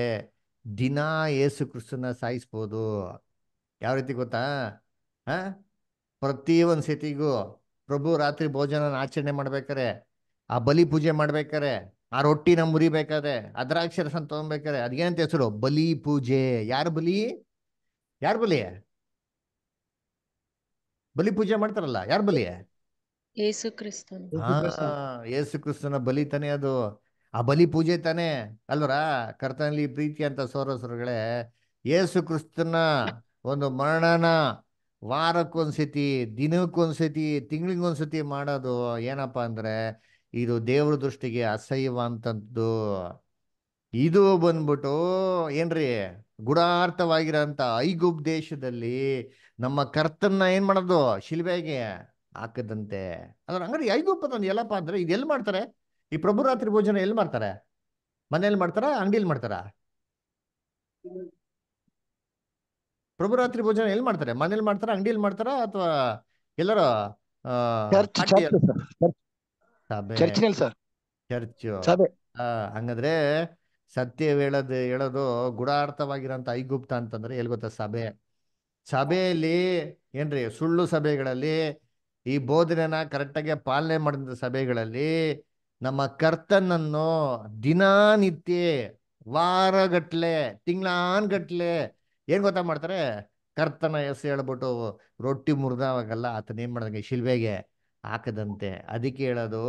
ದಿನ ಯೇಸು ಕ್ರಿಸ್ತನ ಸಾಯಿಸ್ಬೋದು ಯಾವ ರೀತಿ ಗೊತ್ತಾ ಹಾಂ ಒಂದು ಸತಿಗೂ ಪ್ರಭು ರಾತ್ರಿ ಭೋಜನ ಆಚರಣೆ ಮಾಡ್ಬೇಕಾರೆ ಆ ಬಲಿ ಪೂಜೆ ಮಾಡ್ಬೇಕಾರೆ ಆ ರೊಟ್ಟಿನ ಮುರಿಬೇಕಾದ್ರೆ ಅದ್ರಾಕ್ಷರಸನ ತೊಗೊಬೇಕಾರೆ ಅದೇನಂತ ಹೆಸರು ಬಲಿ ಪೂಜೆ ಯಾರು ಬಲಿ ಯಾರು ಬಲಿ ಬಲಿ ಪೂಜೆ ಮಾಡ್ತಾರಲ್ಲ ಯಾರ ಬಲಿ ಯೇಸು ಕ್ರಿಸ್ತನ ಬಲಿ ತಾನೇ ಅದು ಆ ಬಲಿ ಪೂಜೆ ತಾನೇ ಅಲ್ವರಾ ಕರ್ತನಲ್ಲಿ ಪ್ರೀತಿ ಅಂತ ಸೋರಸರುಗಳೇ ಯೇಸು ಕ್ರಿಸ್ತನ ಒಂದು ಮರಣನ ವಾರಕ್ಕೊಂದ್ಸತಿ ದಿನಕ್ಕೊಂದ್ಸತಿ ತಿಂಗಳಿಗೊಂದ್ಸತಿ ಮಾಡೋದು ಏನಪ್ಪಾ ಅಂದ್ರೆ ಇದು ದೇವ್ರ ದೃಷ್ಟಿಗೆ ಅಸಹ್ಯವಂತದ್ದು ಇದು ಬಂದ್ಬಿಟ್ಟು ಏನ್ರಿ ಗುಡಾರ್ಥವಾಗಿರೋಂಥ ಐಗುಪ್ ದೇಶದಲ್ಲಿ ನಮ್ಮ ಕರ್ತನ್ನ ಏನ್ ಮಾಡೋದು ಶಿಲ್ಬೆಗೆ ಹಾಕದಂತೆ ಅದ್ರ ಹಂಗಾರೆ ಐದು ಎಲ್ಲಪ್ಪ ಅಂದ್ರೆ ಇದು ಎಲ್ಲಿ ಮಾಡ್ತಾರೆ ಈ ಪ್ರಭು ರಾತ್ರಿ ಭೋಜನ ಎಲ್ಲಿ ಮಾಡ್ತಾರೆ ಮನೇಲಿ ಮಾಡ್ತಾರ ಅಂಗಡಿಲ್ ಮಾಡ್ತಾರ ಪ್ರಭು ರಾತ್ರಿ ಭೋಜನ ಎಲ್ಲಿ ಮಾಡ್ತಾರೆ ಮನೇಲಿ ಮಾಡ್ತಾರ ಅಂಗಡಿಲ್ ಮಾಡ್ತಾರ ಅಥವಾ ಎಲ್ಲರ ಚರ್ಚ್ ಹಂಗಂದ್ರೆ ಸತ್ಯ ಹೇಳೋದು ಹೇಳೋದು ಗುಡಾರ್ಥವಾಗಿರೋ ಐಗುಪ್ತ ಅಂತಂದ್ರೆ ಎಲ್ಲಿ ಗೊತ್ತ ಸಭೆ ಸಭೆಯಲ್ಲಿ ಏನ್ರಿ ಸುಳ್ಳು ಸಭೆಗಳಲ್ಲಿ ಈ ಬೋಧನೆನ ಕರೆಕ್ಟಾಗಿ ಪಾಲನೆ ಮಾಡಿದ ಸಭೆಗಳಲ್ಲಿ ನಮ್ಮ ಕರ್ತನನ್ನು ದಿನಾನಿತ್ಯ ವಾರಗಟ್ಲೆ ಗಟ್ಲೆ ಏನ್ ಗೊತ್ತಾ ಮಾಡ್ತಾರೆ ಕರ್ತನ ಎಸ್ ಹೇಳ್ಬಿಟ್ಟು ರೊಟ್ಟಿ ಮುರಿದವಾಗಲ್ಲ ಆತನ ಏನ್ ಮಾಡ್ದಂಗೆ ಶಿಲ್ವೆಗೆ ಹಾಕದಂತೆ ಅದಕ್ಕೆ ಹೇಳೋದು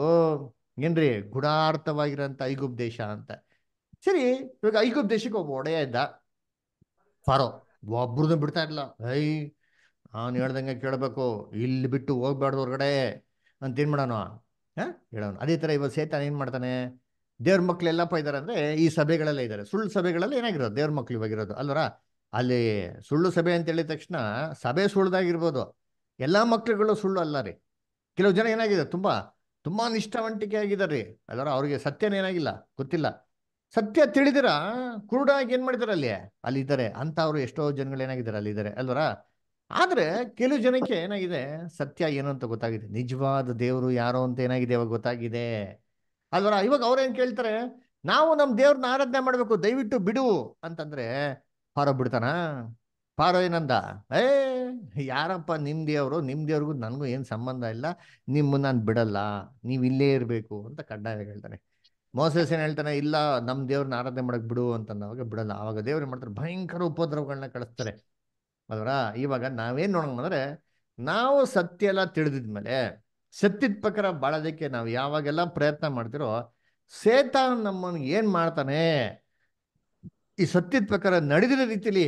ಏನ್ರಿ ಗುಣಾರ್ಥವಾಗಿರೋಂಥ ಐಗುಪ್ ದೇಶ ಅಂತ ಸರಿ ಇವಾಗ ಐಗುಪ್ ದೇಶಕ್ಕೆ ಒಬ್ಬ ಒಡೆಯ ಇದ್ದ ಫಾರೋ ಒಬ್ರದ್ದು ಬಿಡ್ತಾ ಇಲ್ಲ ಐ ನಾನು ಹೇಳ್ದಂಗೆ ಕೇಳಬೇಕು ಇಲ್ಲಿ ಬಿಟ್ಟು ಹೋಗ್ಬಾರ್ದು ಹೊರಗಡೆ ಅಂತ ಏನು ಮಾಡೋಣ ಹಾಂ ಹೇಳೋಣ ಅದೇ ಥರ ಇವಾಗ ಸೇತಾನ ಏನು ಮಾಡ್ತಾನೆ ದೇವ್ರ ಮಕ್ಳು ಎಲ್ಲಪ್ಪ ಇದ್ದಾರೆ ಅಂದರೆ ಈ ಸಭೆಗಳಲ್ಲೇ ಇದ್ದಾರೆ ಸುಳ್ಳು ಸಭೆಗಳಲ್ಲಿ ಏನಾಗಿರೋದು ದೇವ್ರ ಮಕ್ಳು ಇವಾಗಿರೋದು ಅಲ್ವರ ಅಲ್ಲಿ ಸುಳ್ಳು ಸಭೆ ಅಂತ ಹೇಳಿದ ತಕ್ಷಣ ಸಭೆ ಸುಳ್ಳದಾಗಿರ್ಬೋದು ಎಲ್ಲ ಮಕ್ಳುಗಳು ಸುಳ್ಳು ಅಲ್ಲ ರೀ ಕೆಲವು ಜನ ಏನಾಗಿದೆ ತುಂಬ ತುಂಬ ನಿಷ್ಠಾವಂಟಿಕೆ ಆಗಿದ್ದಾರೆ ಅದರ ಅವ್ರಿಗೆ ಸತ್ಯನೇನಾಗಿಲ್ಲ ಗೊತ್ತಿಲ್ಲ ಸತ್ಯ ತಿಳಿದಿರ ಕುರುಡಾಗಿ ಏನ್ ಮಾಡಿದಾರೆ ಅಲ್ಲಿ ಅಲ್ಲಿ ಇದ್ದಾರೆ ಅವ್ರು ಎಷ್ಟೋ ಜನಗಳು ಏನಾಗಿದ್ದಾರೆ ಅಲ್ಲಿ ಇದಾರೆ ಅಲ್ವರ ಆದ್ರೆ ಕೆಲವು ಜನಕ್ಕೆ ಏನಾಗಿದೆ ಸತ್ಯ ಏನು ಅಂತ ಗೊತ್ತಾಗಿದೆ ನಿಜವಾದ ದೇವರು ಯಾರೋ ಅಂತ ಏನಾಗಿದೆ ಇವಾಗ ಗೊತ್ತಾಗಿದೆ ಅಲ್ವರ ಇವಾಗ ಅವ್ರೇನ್ ಕೇಳ್ತಾರೆ ನಾವು ನಮ್ಮ ದೇವ್ರನ್ನ ಆರಾಧನೆ ಮಾಡ್ಬೇಕು ದಯವಿಟ್ಟು ಬಿಡು ಅಂತಂದ್ರೆ ಪಾರೋ ಬಿಡ್ತಾನ ಪಾರೋ ಏನಂದ ಏ ಯಾರಪ್ಪ ನಿಮ್ ದೇವ್ರು ನಿಮ್ ದೇವ್ರಿಗೂ ನನಗೂ ಏನು ಸಂಬಂಧ ಇಲ್ಲ ನಿಮ್ಮ ನಾನು ಬಿಡಲ್ಲ ನೀವು ಇಲ್ಲೇ ಇರಬೇಕು ಅಂತ ಕಡ್ಡಾಯ ಹೇಳ್ತಾನೆ ಮೋಸಸ್ ಏನು ಹೇಳ್ತಾನೆ ಇಲ್ಲ ನಮ್ಮ ದೇವ್ರನ್ನ ಆರಾಧನೆ ಮಾಡಕ್ ಬಿಡು ಅಂತ ನಾವೇ ಬಿಡಲ್ಲ ಆವಾಗ ದೇವ್ರು ಮಾಡ್ತಾರೆ ಭಯಂಕರ ಉಪದ್ರವಗಳನ್ನ ಕಳಿಸ್ತಾರೆ ಅದರ ಇವಾಗ ನಾವೇನು ನೋಡೋಣ ನಾವು ಸತ್ಯ ಎಲ್ಲ ತಿಳಿದಿದ್ಮೇಲೆ ಸತ್ಯದ ಪ್ರಕಾರ ಬಾಳೋದಕ್ಕೆ ನಾವು ಯಾವಾಗೆಲ್ಲ ಪ್ರಯತ್ನ ಮಾಡ್ತಿರೋ ಸೇತ ನಮ್ಮನ್ನು ಏನು ಮಾಡ್ತಾನೆ ಈ ಸತ್ಯದ ಪ್ರಕಾರ ನಡೆದಿರೋ ರೀತಿಲಿ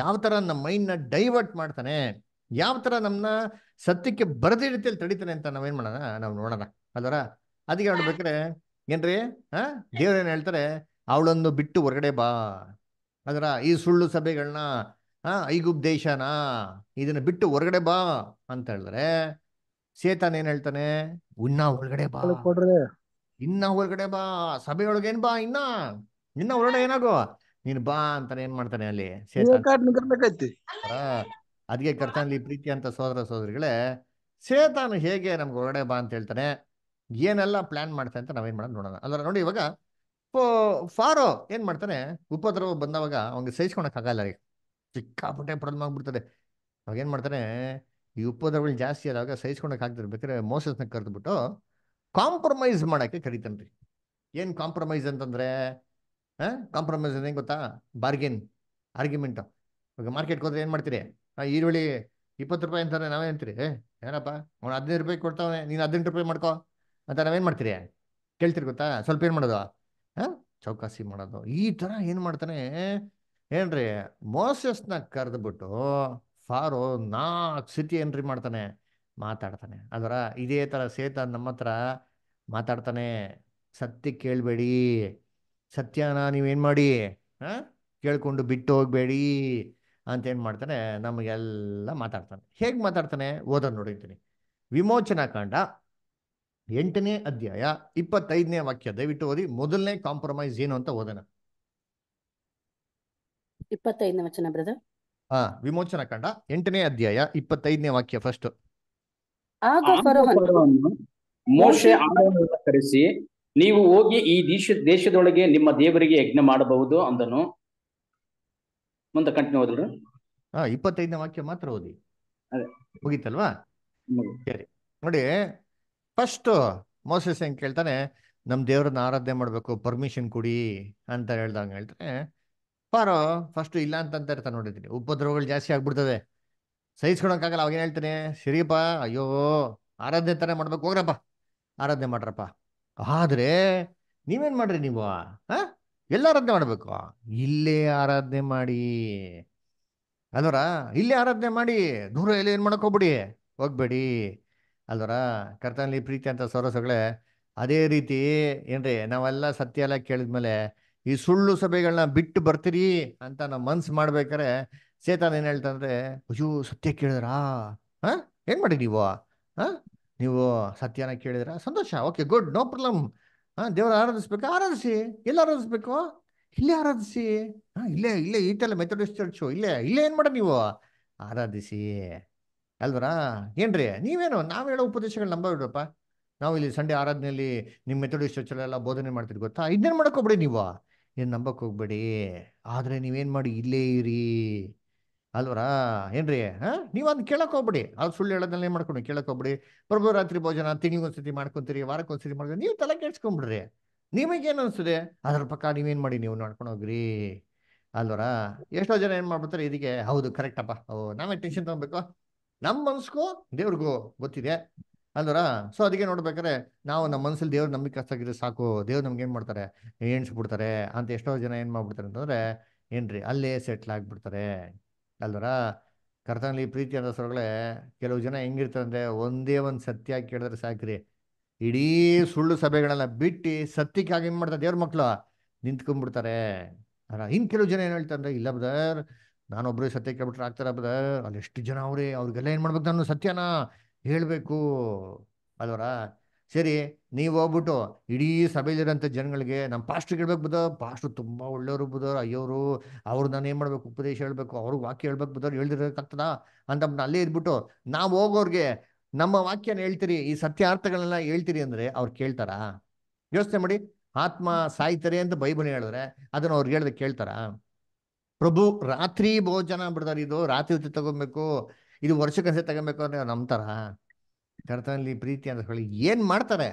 ಯಾವ ಥರ ನಮ್ಮ ಮೈಂಡ್ನ ಡೈವರ್ಟ್ ಮಾಡ್ತಾನೆ ಯಾವ ಥರ ನಮ್ಮನ್ನ ಸತ್ಯಕ್ಕೆ ಬರದೇ ರೀತಿಯಲ್ಲಿ ತಡಿತಾನೆ ಅಂತ ನಾವೇನು ಮಾಡೋಣ ನಾವು ನೋಡೋಣ ಅದರ ಅದಕ್ಕೆ ನೋಡ್ಬೇಕಾರೆ ಏನ್ರಿ ಹಾ ದೇವ್ರೇನ್ ಹೇಳ್ತಾರೆ ಅವಳನ್ನು ಬಿಟ್ಟು ಹೊರಗಡೆ ಬಾ ಅದರ ಈ ಸುಳ್ಳು ಸಭೆಗಳನ್ನ ಹಾ ಐಗುಬ್ ದೇಶನ ಇದನ್ನ ಬಿಟ್ಟು ಹೊರಗಡೆ ಬಾ ಅಂತ ಹೇಳಿದ್ರೆ ಸೇತಾನ್ ಏನ್ ಹೇಳ್ತಾನೆ ಇನ್ನ ಹೊರಗಡೆ ಬಾ ಇನ್ನ ಹೊರಗಡೆ ಬಾ ಸಭೆಯೊಳಗೆ ಏನ್ ಬಾ ಇನ್ನ ಇನ್ನ ಹೊರಗಡೆ ಏನಾಗೋ ನೀನ್ ಬಾ ಅಂತಾನೆ ಏನ್ ಮಾಡ್ತಾನೆ ಅಲ್ಲಿ ಅದಕ್ಕೆ ಕರ್ತನಲ್ಲಿ ಪ್ರೀತಿ ಅಂತ ಸೋದರ ಸೋದರಿಗಳೇ ಸೇತಾನು ಹೇಗೆ ನಮ್ಗೆ ಹೊರಗಡೆ ಬಾ ಅಂತ ಹೇಳ್ತಾನೆ ಏನೆಲ್ಲ ಪ್ಲಾನ್ ಮಾಡ್ತಾ ಅಂತ ನಾವೇನು ಮಾಡೋಣ ನೋಡೋಣ ಅದರ ನೋಡಿ ಇವಾಗ ಫಾರೋ ಏನು ಮಾಡ್ತಾನೆ ಉಪದ್ರವ ಬಂದವಾಗ ಅವ್ನಿಗೆ ಆಗಲ್ಲ ರೀ ಸಿಕ್ಕಾಪಟ್ಟೆ ಪ್ರಾಬ್ಲಮ್ ಆಗಿಬಿಡ್ತದೆ ಅವಾಗ ಏನು ಮಾಡ್ತಾನೆ ಈ ಉಪದ್ರವಗಳು ಜಾಸ್ತಿ ಆದಾಗ ಸಹಿಸ್ಕೊಳಕ್ಕಾಗ್ತಾರೆ ಬೇಕಾದ್ರೆ ಮೋಸಸ್ನ ಕರೆದ್ಬಿಟ್ಟು ಕಾಂಪ್ರಮೈಸ್ ಮಾಡೋಕ್ಕೆ ಕರಿತಾನೆ ರೀ ಏನು ಕಾಂಪ್ರಮೈಸ್ ಅಂತಂದರೆ ಹಾಂ ಕಾಂಪ್ರಮೈಸ್ ಏನು ಗೊತ್ತಾ ಬಾರ್ಗೇನ್ ಆರ್ಗ್ಯುಮೆಂಟ್ ಇವಾಗ ಮಾರ್ಕೆಟ್ಗೆ ಹೋದ್ರೆ ಏನು ಮಾಡ್ತೀರಿ ಆ ಈರುಳ್ಳಿ ಇಪ್ಪತ್ತು ರೂಪಾಯಿ ಅಂತಾರೆ ನಾವೇ ಅಂತೀರಿ ಏನಪ್ಪ ಅವ್ನು ಹದಿನೈದು ರೂಪಾಯಿ ಕೊಡ್ತಾವೆ ನೀನು ಹದಿನೆಂಟು ರೂಪಾಯಿ ಮಾಡ್ಕೋ ಮತ್ತೆ ನಾವೇನು ಮಾಡ್ತೀರಿ ಕೇಳ್ತೀರಿ ಗೊತ್ತಾ ಸ್ವಲ್ಪ ಏನು ಮಾಡೋದು ಹಾಂ ಚೌಕಾಸಿ ಮಾಡೋದು ಈ ತರ ಏನು ಮಾಡ್ತಾನೆ ಏನ್ರಿ ಮೋಸಸ್ನ ಬಿಟ್ಟು ಫಾರೋ ನಾಲ್ಕು ಸಿಟಿ ಏನ್ರಿ ಮಾಡ್ತಾನೆ ಮಾತಾಡ್ತಾನೆ ಅದರ ಇದೇ ತರ ಸೇತ ನಮ್ಮ ಹತ್ರ ಮಾತಾಡ್ತಾನೆ ಸತ್ಯ ಕೇಳಬೇಡಿ ಸತ್ಯನ ನೀವೇನ್ ಮಾಡಿ ಹಾಂ ಕೇಳ್ಕೊಂಡು ಬಿಟ್ಟು ಹೋಗಬೇಡಿ ಅಂತೇನು ಮಾಡ್ತಾನೆ ನಮಗೆಲ್ಲ ಮಾತಾಡ್ತಾನೆ ಹೇಗೆ ಮಾತಾಡ್ತಾನೆ ಓದೋದು ನೋಡಿರ್ತೀನಿ ವಿಮೋಚನಾ ಕಾಂಡ ಎಂಟನೇ ಅಧ್ಯಾಯ ಇಪ್ಪತ್ತೈದನೇ ವಾಕ್ಯ ದಯವಿಟ್ಟು ಓದಿ ಮೊದಲನೇ ಕಾಂಪ್ರಮೈಸ್ ಏನು ಅಂತ ಓದೋಣ ಇಪ್ಪತ್ತೈದನೇ ವಚನ ಬ್ರದರ್ ಹಾ ವಿಮೋಚನ ಕಂಡ ಎಂಟನೇ ಅಧ್ಯಾಯ ಇಪ್ಪತ್ತೈದನೇ ವಾಕ್ಯ ಫಸ್ಟ್ ಆಗ ಮೋಶೆ ಕರೆಸಿ ನೀವು ಹೋಗಿ ಈ ದೇಶ ದೇಶದೊಳಗೆ ನಿಮ್ಮ ದೇವರಿಗೆ ಯಜ್ಞ ಮಾಡಬಹುದು ಅಂದನು ಮುಂದೆ ಕಂಟಿನ್ಯೂ ಓದೋಣ ಹಾ ಇಪ್ಪತ್ತೈದನೇ ವಾಕ್ಯ ಮಾತ್ರ ಓದಿ ಮುಗೀತಲ್ವಾ ಸರಿ ನೋಡಿ ಫಸ್ಟ್ ಮೋಸಸ್ ಹೆಂಗೆ ಕೇಳ್ತಾನೆ ನಮ್ಮ ದೇವ್ರನ್ನ ಆರಾಧನೆ ಮಾಡಬೇಕು ಪರ್ಮಿಷನ್ ಕೊಡಿ ಅಂತ ಹೇಳ್ದಂಗೆ ಹೇಳ್ತಾನೆ ಪಾರೋ ಫಸ್ಟು ಇಲ್ಲ ಅಂತಂತ ಇರ್ತಾನೆ ನೋಡಿದ್ರಿ ಉಪದ್ರವಗಳು ಜಾಸ್ತಿ ಆಗ್ಬಿಡ್ತದೆ ಆಗಲ್ಲ ಅವಾಗೇನು ಹೇಳ್ತಾನೆ ಸರಿಯಪ್ಪ ಅಯ್ಯೋ ಆರಾಧನೆ ತಾನೇ ಮಾಡ್ಬೇಕು ಹೋಗ್ರಪ್ಪ ಆರಾಧನೆ ಮಾಡ್ರಪ್ಪ ಆದ್ರೆ ನೀವೇನು ಮಾಡ್ರಿ ನೀವು ಹಾ ಎಲ್ಲ ಆರಾಧನೆ ಮಾಡಬೇಕು ಇಲ್ಲೇ ಆರಾಧನೆ ಮಾಡಿ ಅಲ್ವರ ಇಲ್ಲೇ ಆರಾಧನೆ ಮಾಡಿ ದೂರ ಎಲ್ಲ ಏನು ಹೋಗ್ಬಿಡಿ ಹೋಗ್ಬೇಡಿ ಅಲ್ವರ ಕರ್ತನಲ್ಲಿ ಪ್ರೀತಿ ಅಂತ ಸೊರಸಗಳೇ ಅದೇ ರೀತಿ ಏನ್ರಿ ನಾವೆಲ್ಲ ಸತ್ಯ ಎಲ್ಲ ಕೇಳಿದ್ಮೇಲೆ ಈ ಸುಳ್ಳು ಸಭೆಗಳನ್ನ ಬಿಟ್ಟು ಬರ್ತೀರಿ ಅಂತ ನಮ್ಮ ಮನ್ಸು ಮಾಡ್ಬೇಕಾರೆ ಸೇತಾನ ಏನು ಹೇಳ್ತಂದ್ರೆ ಅಯ್ಯೋ ಸತ್ಯ ಕೇಳಿದ್ರಾ ಹಾಂ ಏನು ಮಾಡಿ ನೀವು ಹಾಂ ನೀವು ಸತ್ಯನ ಕೇಳಿದ್ರ ಸಂತೋಷ ಓಕೆ ಗುಡ್ ನೋ ಪ್ರಾಬ್ಲಮ್ ಹಾಂ ದೇವ್ರ ಆರಾಧಿಸ್ಬೇಕು ಆರಾಧಿಸಿ ಎಲ್ಲಿ ಆರಾಧಿಸ್ಬೇಕು ಇಲ್ಲೇ ಆರಾಧಿಸಿ ಹಾಂ ಇಲ್ಲೇ ಇಲ್ಲೇ ಈಟಲ್ಲ ಮೆಥಡಿಸ್ಟ್ ಚರ್ಚು ಇಲ್ಲೇ ಇಲ್ಲೇ ಏನು ಮಾಡ ನೀವು ಆರಾಧಿಸಿ ಅಲ್ವರಾ ಏನ್ರಿ ನೀವೇನು ನಾವು ಹೇಳೋ ಉಪದೇಶಗಳು ಬಿಡ್ರಪ್ಪ ನಾವು ಇಲ್ಲಿ ಸಂಡೆ ಆರಾಧನೆಯಲ್ಲಿ ನಿಮ್ಮ ಮೆಥಡಿಸ್ಟ್ ಚಲೋ ಎಲ್ಲ ಬೋಧನೆ ಮಾಡ್ತೀರಿ ಗೊತ್ತಾ ಇದನ್ನೇನು ಹೋಗ್ಬೇಡಿ ನೀವು ಏನು ನಂಬಕ್ಕೆ ಹೋಗ್ಬೇಡಿ ಆದರೆ ನೀವೇನು ಮಾಡಿ ಇಲ್ಲೇ ಇರಿ ಅಲ್ವರಾ ಏನ್ರಿ ಹಾಂ ನೀವು ಅದನ್ನ ಕೇಳಕ್ಕೆ ಹೋಗ್ಬಿಡಿ ಅದು ಸುಳ್ಳು ಹೇಳೋದನ್ನ ಏನು ಮಾಡ್ಕೊಂಡು ಕೇಳಕ್ಕೆ ಹೋಗ್ಬಿಡಿ ಪ್ರಭು ರಾತ್ರಿ ಭೋಜನ ಒಂದ್ಸತಿ ಮಾಡ್ಕೊತೀರಿ ವಾರಕ್ಕೊಂದ್ಸತಿ ಮಾಡ್ಕೊಂಡು ನೀವು ತಲೆ ಕೆಡ್ಸ್ಕೊಂಬಿಡ್ರಿ ನಿಮಗೇನು ಅನಿಸ್ತದೆ ಅದ್ರ ಪಕ್ಕ ನೀವೇನು ಮಾಡಿ ನೀವು ನಡ್ಕೊಂಡು ಹೋಗ್ರಿ ಅಲ್ವರಾ ಎಷ್ಟೋ ಜನ ಏನು ಮಾಡ್ಬಿಡ್ತಾರೆ ಇದಕ್ಕೆ ಹೌದು ಕರೆಕ್ಟಪ್ಪ ಓ ನಾವೇ ಟೆನ್ಷನ್ ತೊಗೊಬೇಕು ನಮ್ಮ ಮನಸ್ಗೂ ದೇವ್ರಿಗೂ ಗೊತ್ತಿದೆ ಅಲ್ವರ ಸೊ ಅದಕ್ಕೆ ನೋಡ್ಬೇಕಾದ್ರೆ ನಾವು ನಮ್ಮ ಮನಸ್ಸಲ್ಲಿ ದೇವ್ರ ನಂಬಿಕೆ ಕಷ್ಟಾಗಿದ್ರೆ ಸಾಕು ದೇವ್ರು ನಮ್ಗೆ ಏನು ಮಾಡ್ತಾರೆ ಎಣಿಸ್ಬಿಡ್ತಾರೆ ಅಂತ ಎಷ್ಟೋ ಜನ ಏನು ಮಾಡ್ಬಿಡ್ತಾರೆ ಅಂತಂದ್ರೆ ಏನ್ರಿ ಅಲ್ಲೇ ಸೆಟ್ಲ್ ಆಗಿಬಿಡ್ತಾರೆ ಅಲ್ವರ ಕರ್ತನಲ್ಲಿ ಪ್ರೀತಿ ಕೆಲವು ಜನ ಹೆಂಗಿರ್ತಾರೆ ಅಂದ್ರೆ ಒಂದೇ ಒಂದು ಸತ್ಯ ಕೇಳಿದ್ರೆ ಸಾಕ್ರಿ ಇಡೀ ಸುಳ್ಳು ಸಭೆಗಳನ್ನ ಬಿಟ್ಟು ಸತ್ಯಕ್ಕಾಗಿ ಏನು ಮಾಡ್ತಾರೆ ದೇವ್ರ ಮಕ್ಕಳು ನಿಂತ್ಕೊಂಡ್ಬಿಡ್ತಾರೆ ಅಲ್ಲ ಇನ್ ಕೆಲವು ಜನ ಏನು ಹೇಳ್ತಾರೆ ಇಲ್ಲ ಬ್ರದರ್ ನಾನೊಬ್ರು ಸತ್ಯ ಕೇಳ್ಬಿಟ್ರೆ ಆಗ್ತಾರ ಅಲ್ಲಿ ಎಷ್ಟು ಜನ ಅವ್ರಿ ಅವ್ರಿಗೆಲ್ಲ ಏನು ಮಾಡ್ಬೇಕು ನಾನು ಸತ್ಯನ ಹೇಳಬೇಕು ಅಲ್ವರ ಸರಿ ನೀವು ಹೋಗ್ಬಿಟ್ಟು ಇಡೀ ಸಭೆಯಲ್ಲಿರೋಂಥ ಜನಗಳಿಗೆ ನಮ್ಮ ಪಾಸ್ಟ್ರಿಗೆ ಹೇಳ್ಬೇಕು ಬದ ಪಾಸ್ಟ್ರು ತುಂಬ ಒಳ್ಳೆಯವರು ಬುದವ್ರು ಅಯ್ಯೋರು ಅವ್ರು ನಾನು ಏನು ಮಾಡಬೇಕು ಉಪದೇಶ ಹೇಳಬೇಕು ಅವ್ರಿಗೆ ವಾಕ್ಯ ಹೇಳ್ಬೇಕು ಬದವ್ರು ಹೇಳ್ದಿರೋಕ್ಕಾಗ್ತದ ಅಂತ ಅಲ್ಲೇ ಇದ್ಬಿಟ್ಟು ನಾವು ಹೋಗೋರ್ಗೆ ನಮ್ಮ ವಾಕ್ಯನ ಹೇಳ್ತೀರಿ ಈ ಸತ್ಯಾರ್ಥಗಳನ್ನ ಹೇಳ್ತೀರಿ ಅಂದರೆ ಅವ್ರು ಕೇಳ್ತಾರ ಯೋಚನೆ ಮಾಡಿ ಆತ್ಮ ಸಾಯ್ತಾರೆ ಅಂತ ಬೈಬಲ್ ಹೇಳಿದ್ರೆ ಅದನ್ನು ಅವ್ರಿಗೆ ಹೇಳ್ದೆ ಕೇಳ್ತಾರಾ ಪ್ರಭು ರಾತ್ರಿ ಭೋಜನ ಬಿಡ್ತಾರೆ ಇದು ರಾತ್ರಿ ಹೊತ್ತು ತಗೊಬೇಕು ಇದು ವರ್ಷಕ್ಕನ್ಸೆ ತಗೊಬೇಕು ಅಂದ್ರೆ ನಂಬ್ತಾರ ಕರ್ತನಲ್ಲಿ ಪ್ರೀತಿ ಅಂತ ಹೇಳಿ ಏನ್ ಮಾಡ್ತಾರೆ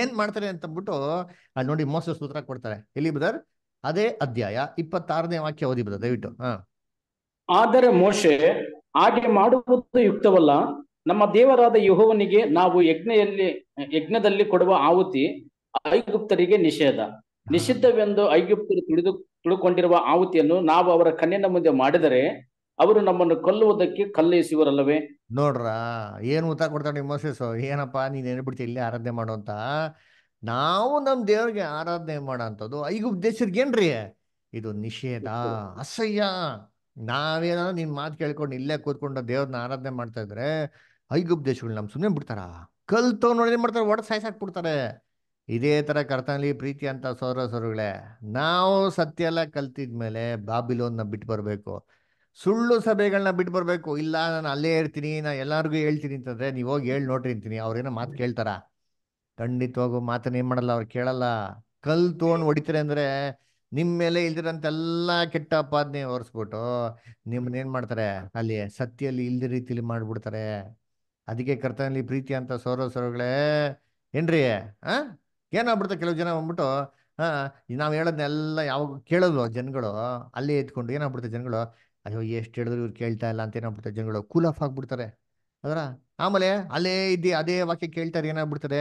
ಏನ್ ಮಾಡ್ತಾರೆ ಅಂತ ಅಂದ್ಬಿಟ್ಟು ಅಲ್ಲಿ ನೋಡಿ ಮೋಸ ಸೂತ್ರ ಕೊಡ್ತಾರೆ ಎಲ್ಲಿ ಬ್ರದರ್ ಅದೇ ಅಧ್ಯಾಯ ಇಪ್ಪತ್ತಾರನೇ ವಾಕ್ಯ ಓದಿ ಬ್ರದರ್ ದಯವಿಟ್ಟು ಹ ಆದರೆ ಮೋಶೆ ಹಾಗೆ ಮಾಡುವುದು ಯುಕ್ತವಲ್ಲ ನಮ್ಮ ದೇವರಾದ ಯಹೋವನಿಗೆ ನಾವು ಯಜ್ಞೆಯಲ್ಲಿ ಯಜ್ಞದಲ್ಲಿ ಕೊಡುವ ಆಹುತಿ ಐಗುಪ್ತರಿಗೆ ನಿಷೇಧ ನಿಷಿದ್ಧವೆಂದು ಐಗುಪ್ತರು ತಿಳಿದು ತಿಳ್ಕೊಂಡಿರುವ ಆಹುತಿಯನ್ನು ನಾವು ಅವರ ಕಣ್ಣಿನ ಮುಂದೆ ಮಾಡಿದರೆ ಅವರು ನಮ್ಮನ್ನು ಕೊಲ್ಲುವುದಕ್ಕೆ ಕಲ್ಲೆಸಿವರಲ್ಲವೇ ನೋಡ್ರ ಏನು ಊತ ಕೊಡ್ತಾನೆ ಏನಪ್ಪ ಏನಪ್ಪಾ ನೀನ್ ಏನ್ಬಿಡ್ತಿ ಇಲ್ಲಿ ಆರಾಧನೆ ಮಾಡುವಂತ ನಾವು ನಮ್ ದೇವ್ರಿಗೆ ಆರಾಧನೆ ಮಾಡೋಂಥದ್ದು ಐಗು ಉದ್ದೇಶರ್ಗೇನ್ರಿ ಇದು ನಿಷೇಧ ಅಸಹ್ಯ ನಾವೇನೋ ನಿನ್ ಮಾತು ಕೇಳ್ಕೊಂಡು ಇಲ್ಲೇ ಕೂತ್ಕೊಂಡು ದೇವ್ರನ್ನ ಆರಾಧನೆ ಮಾಡ್ತಾ ಇದ್ರೆ ಐಗುಪ್ ದೇಶಗಳು ನಮ್ ಸುಮ್ಮನೆ ಬಿಡ್ತಾರ ಕಲ್ತವ್ ನೋಡಿ ಏನ್ ಮಾಡ್ತಾರೆ ಒಡ ಸಾಯ್ಸಾಕ್ ಬಿಡ್ತಾರೆ ಇದೇ ಥರ ಕರ್ತನಲ್ಲಿ ಪ್ರೀತಿ ಅಂತ ಸೌರ ಸೌರಗಳೇ ನಾವು ಸತ್ಯ ಎಲ್ಲ ಕಲ್ತಿದ್ಮೇಲೆ ಬಾಬಿಲೋನ್ನ ಬಿಟ್ಟು ಬರಬೇಕು ಸುಳ್ಳು ಸಭೆಗಳನ್ನ ಬಿಟ್ಟು ಬರಬೇಕು ಇಲ್ಲ ನಾನು ಅಲ್ಲೇ ಇರ್ತೀನಿ ನಾನು ಎಲ್ಲರಿಗೂ ಹೇಳ್ತೀನಿ ಅಂತಂದರೆ ನೀವು ಹೋಗಿ ಹೇಳಿ ನೋಡ್ರಿ ಅಂತೀನಿ ಅವ್ರೇನೋ ಮಾತು ಕೇಳ್ತಾರ ಖಂಡಿತವಾಗೂ ಮಾತನ್ನ ಏನು ಮಾಡಲ್ಲ ಅವ್ರು ಕೇಳಲ್ಲ ಕಲ್ ತೊಗೊಂಡು ಹೊಡಿತಾರೆ ಅಂದರೆ ನಿಮ್ಮ ಮೇಲೆ ಇಲ್ದಿರಂತೆಲ್ಲ ಕೆಟ್ಟ ಅಪಾದನೆ ನಿಮ್ಮನ್ನ ನಿಮ್ಮನ್ನೇನು ಮಾಡ್ತಾರೆ ಅಲ್ಲಿ ಸತ್ಯಲ್ಲಿ ಇಲ್ದಿ ರೀತಿಲಿ ಮಾಡ್ಬಿಡ್ತಾರೆ ಅದಕ್ಕೆ ಕರ್ತನಲ್ಲಿ ಪ್ರೀತಿ ಅಂತ ಸೌರ ಸೌರಗಳೇ ಏನ್ರಿ ಹಾ ಏನಾಗ್ಬಿಡುತ್ತೆ ಕೆಲವು ಜನ ಬಂದ್ಬಿಟ್ಟು ಹಾಂ ನಾವು ಹೇಳೋದನ್ನೆಲ್ಲ ಯಾವಾಗ ಕೇಳೋದು ಜನಗಳು ಅಲ್ಲೇ ಎತ್ಕೊಂಡು ಏನಾಗ್ಬಿಡ್ತಾರೆ ಜನಗಳು ಅಯ್ಯೋ ಎಷ್ಟು ಹೇಳಿದ್ರು ಇವ್ರು ಕೇಳ್ತಾ ಇಲ್ಲ ಅಂತ ಏನಾಗ್ಬಿಡ್ತಾರೆ ಜನಗಳು ಕೂಲ್ ಆಫ್ ಆಗ್ಬಿಡ್ತಾರೆ ಅದರ ಆಮೇಲೆ ಅಲ್ಲೇ ಇದ್ದು ಅದೇ ವಾಕ್ಯ ಕೇಳ್ತಾರೆ ಏನಾಗ್ಬಿಡ್ತಾರೆ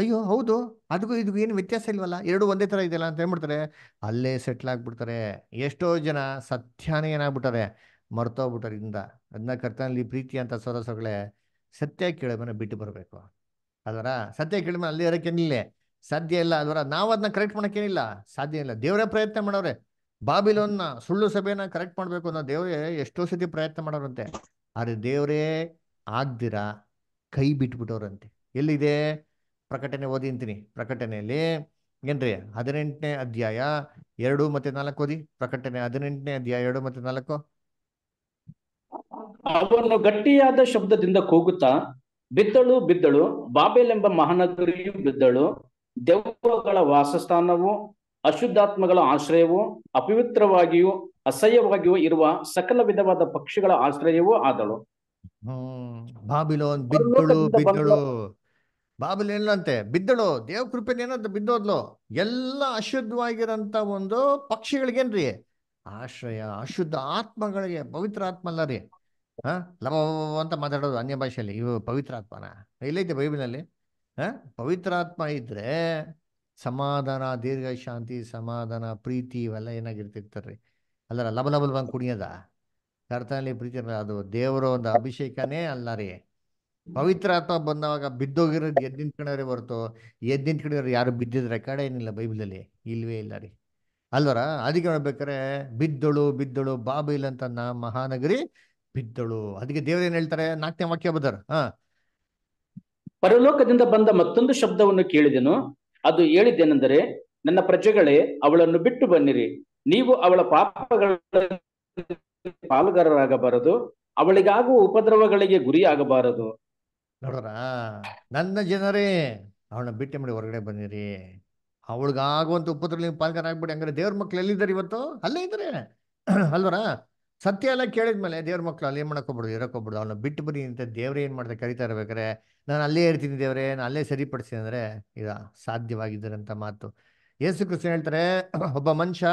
ಅಯ್ಯೋ ಹೌದು ಅದಕ್ಕೂ ಇದಕ್ಕೂ ಏನು ವ್ಯತ್ಯಾಸ ಇಲ್ವಲ್ಲ ಎರಡು ಒಂದೇ ಥರ ಇದೆಯಲ್ಲ ಅಂತ ಏನ್ಬಿಡ್ತಾರೆ ಅಲ್ಲೇ ಸೆಟ್ಲ್ ಆಗ್ಬಿಡ್ತಾರೆ ಎಷ್ಟೋ ಜನ ಸತ್ಯನೇ ಏನಾಗ್ಬಿಟ್ಟಾರೆ ಮರ್ತೋಗ್ಬಿಟ್ಟಾರೆ ಇದರಿಂದ ಅದನ್ನ ಕರ್ತನಲ್ಲಿ ಪ್ರೀತಿ ಅಂತ ಸೊರಸಗಳೇ ಸತ್ಯ ಕೇಳೋದನ್ನ ಬಿಟ್ಟು ಬರಬೇಕು ಅದರ ಸತ್ಯ ಕೇಳಿದ ಅಲ್ಲಿ ಅಲ್ಲೇ ನಿಲ್ಲೇ ಸಾಧ್ಯ ಇಲ್ಲ ಅದರ ನಾವು ಅದನ್ನ ಕರೆಕ್ಟ್ ಮಾಡೋಕ್ಕೇನಿಲ್ಲ ಸಾಧ್ಯ ಇಲ್ಲ ದೇವರೇ ಪ್ರಯತ್ನ ಮಾಡೋರೆ ಬಾಬಿಲೋನ್ನ ಸುಳ್ಳು ಸಭೆಯನ್ನ ಕರೆಕ್ಟ್ ಮಾಡಬೇಕು ಅನ್ನೋ ದೇವರೇ ಎಷ್ಟೋ ಸತಿ ಪ್ರಯತ್ನ ಮಾಡೋರಂತೆ ಆದ್ರೆ ದೇವರೇ ಆಗ್ದಿರ ಕೈ ಬಿಟ್ಬಿಟ್ಟವ್ರಂತೆ ಎಲ್ಲಿದೆ ಪ್ರಕಟಣೆ ಓದಿಂತೀನಿ ಪ್ರಕಟಣೆಯಲ್ಲಿ ಏನ್ರಿ ಹದಿನೆಂಟನೇ ಅಧ್ಯಾಯ ಎರಡು ಮತ್ತೆ ನಾಲ್ಕು ಓದಿ ಪ್ರಕಟಣೆ ಹದಿನೆಂಟನೇ ಅಧ್ಯಾಯ ಎರಡು ಮತ್ತೆ ನಾಲ್ಕು ಅವನು ಗಟ್ಟಿಯಾದ ಶಬ್ದದಿಂದ ಕೂಗುತ್ತಾ ಬಿದ್ದಳು ಬಿದ್ದಳು ಬಾಬೆಲ್ ಎಂಬ ಮಹಾನಗರಿಯು ಬಿದ್ದಳು ದೇವಗಳ ವಾಸಸ್ಥಾನವು ಅಶುದ್ಧಾತ್ಮಗಳ ಆಶ್ರಯವು ಅಪವಿತ್ರವಾಗಿಯೂ ಅಸಹ್ಯವಾಗಿಯೂ ಇರುವ ಸಕಲ ವಿಧವಾದ ಪಕ್ಷಿಗಳ ಆಶ್ರಯವೂ ಆದಳು ಬಾಬಿಲೋನ್ ಬಿದ್ದಳು ಬಿದ್ದಳು ಬಾಬಿಲೇನಂತೆ ಬಿದ್ದಳು ದೇವ್ ಕೃಪೆನೇನಂತ ಬಿದ್ದೋದ್ಲು ಎಲ್ಲ ಅಶುದ್ಧವಾಗಿರಂತ ಒಂದು ಪಕ್ಷಿಗಳಿಗೇನ್ರಿ ಆಶ್ರಯ ಅಶುದ್ಧ ಆತ್ಮಗಳಿಗೆ ಪವಿತ್ರ ಆತ್ಮ ಅಲ್ಲ ರೀ ಹ ಅಂತ ಮಾತಾಡೋದು ಅನ್ಯ ಭಾಷೆಯಲ್ಲಿ ಇವು ಪವಿತ್ರ ಆತ್ಮನ ಎಲ್ಲೈತೆ ಬೈಬಿನಲ್ಲಿ ಪವಿತ್ರಾತ್ಮ ಇದ್ರೆ ಸಮಾಧಾನ ದೀರ್ಘ ಶಾಂತಿ ಸಮಾಧಾನ ಪ್ರೀತಿ ಇವೆಲ್ಲ ಏನಾಗಿರ್ತಿರ್ತಾರ್ರಿ ಅಲ್ಲರ ಲಬ ಲಬಲ್ ಬಂದು ಕುಣಿಯೋದ ಕರ್ತನಲ್ಲಿ ಪ್ರೀತಿ ಅದು ದೇವರ ಒಂದು ಅಭಿಷೇಕನೇ ಅಲ್ಲ ರೀ ಪವಿತ್ರಾತ್ಮ ಬಂದವಾಗ ಬಿದ್ದೋಗಿರೋದು ಎದ್ದು ನಿಂತ್ಕೊಂಡವ್ರೆ ಹೊರತು ಎದ್ದಿನ ನಿಂತ್ಕೊಂಡವ್ರು ಯಾರು ಬಿದ್ದಿದ್ರೆ ಕಡೆ ಏನಿಲ್ಲ ಬೈಬಲಲ್ಲಿ ಇಲ್ವೇ ಇಲ್ಲ ರೀ ಅಲ್ವರ ಅದಕ್ಕೆ ನೋಡ್ಬೇಕಾರೆ ಬಿದ್ದಳು ಬಿದ್ದಳು ಇಲ್ಲ ಅಂತ ನಾ ಮಹಾನಗರಿ ಬಿದ್ದಳು ಅದಕ್ಕೆ ಏನ್ ಹೇಳ್ತಾರೆ ನಾಲ್ಕನೇ ವಾಕ್ಯ ಬದರ್ ಹಾ ಪರಲೋಕದಿಂದ ಬಂದ ಮತ್ತೊಂದು ಶಬ್ದವನ್ನು ಕೇಳಿದೆನು ಅದು ಹೇಳಿದ್ದೇನೆಂದರೆ ನನ್ನ ಪ್ರಜೆಗಳೇ ಅವಳನ್ನು ಬಿಟ್ಟು ಬನ್ನಿರಿ ನೀವು ಅವಳ ಪಾಪಗಳ ಪಾಲುಗಾರರಾಗಬಾರದು ಅವಳಿಗಾಗುವ ಉಪದ್ರವಗಳಿಗೆ ಗುರಿಯಾಗಬಾರದು ನೋಡೋಣ ನನ್ನ ಜನರೇ ಅವಳನ್ನ ಬಿಟ್ಟು ಮಾಡಿ ಹೊರಗಡೆ ಬಂದಿರಿ ಅವಳಿಗಾಗುವಂತ ಉಪದ್ರವ ಪಾಲುಗಾರ ಆಗ್ಬಿಡಿ ಹಂಗಾರೆ ದೇವ್ರ ಮಕ್ಳು ಎಲ್ಲಿದ್ದಾರೆ ಇವತ್ತು ಅಲ್ಲೇ ಇದ್ದಾರೆ ಅಲ್ವರಾ ಸತ್ಯ ಎಲ್ಲ ಕೇಳಿದ್ಮೇಲೆ ದೇವ್ರ ಮಕ್ಕಳು ಅಲ್ಲಿ ಏನು ಮಾಡೋಕ್ಕೋಗ್ಬಿಡು ಇರೋಕ್ಕೋಗ್ಬಿಡು ಅವನ್ನ ಬಿಟ್ಟು ಬರೀ ಅಂತ ದೇವ್ರೆ ಏನು ಮಾಡ್ತಾರೆ ಕರಿತಾ ಇರ್ಬೇಕಾರೆ ನಾನು ಅಲ್ಲೇ ಇರ್ತೀನಿ ದೇವ್ರೆ ನಾನು ಅಲ್ಲೇ ಸರಿಪಡಿಸ್ತೀನಿ ಅಂದ್ರೆ ಇದು ಅಂತ ಮಾತು ಯೇಸು ಕೃಷ್ಣ ಹೇಳ್ತಾರೆ ಒಬ್ಬ ಮನುಷ್ಯ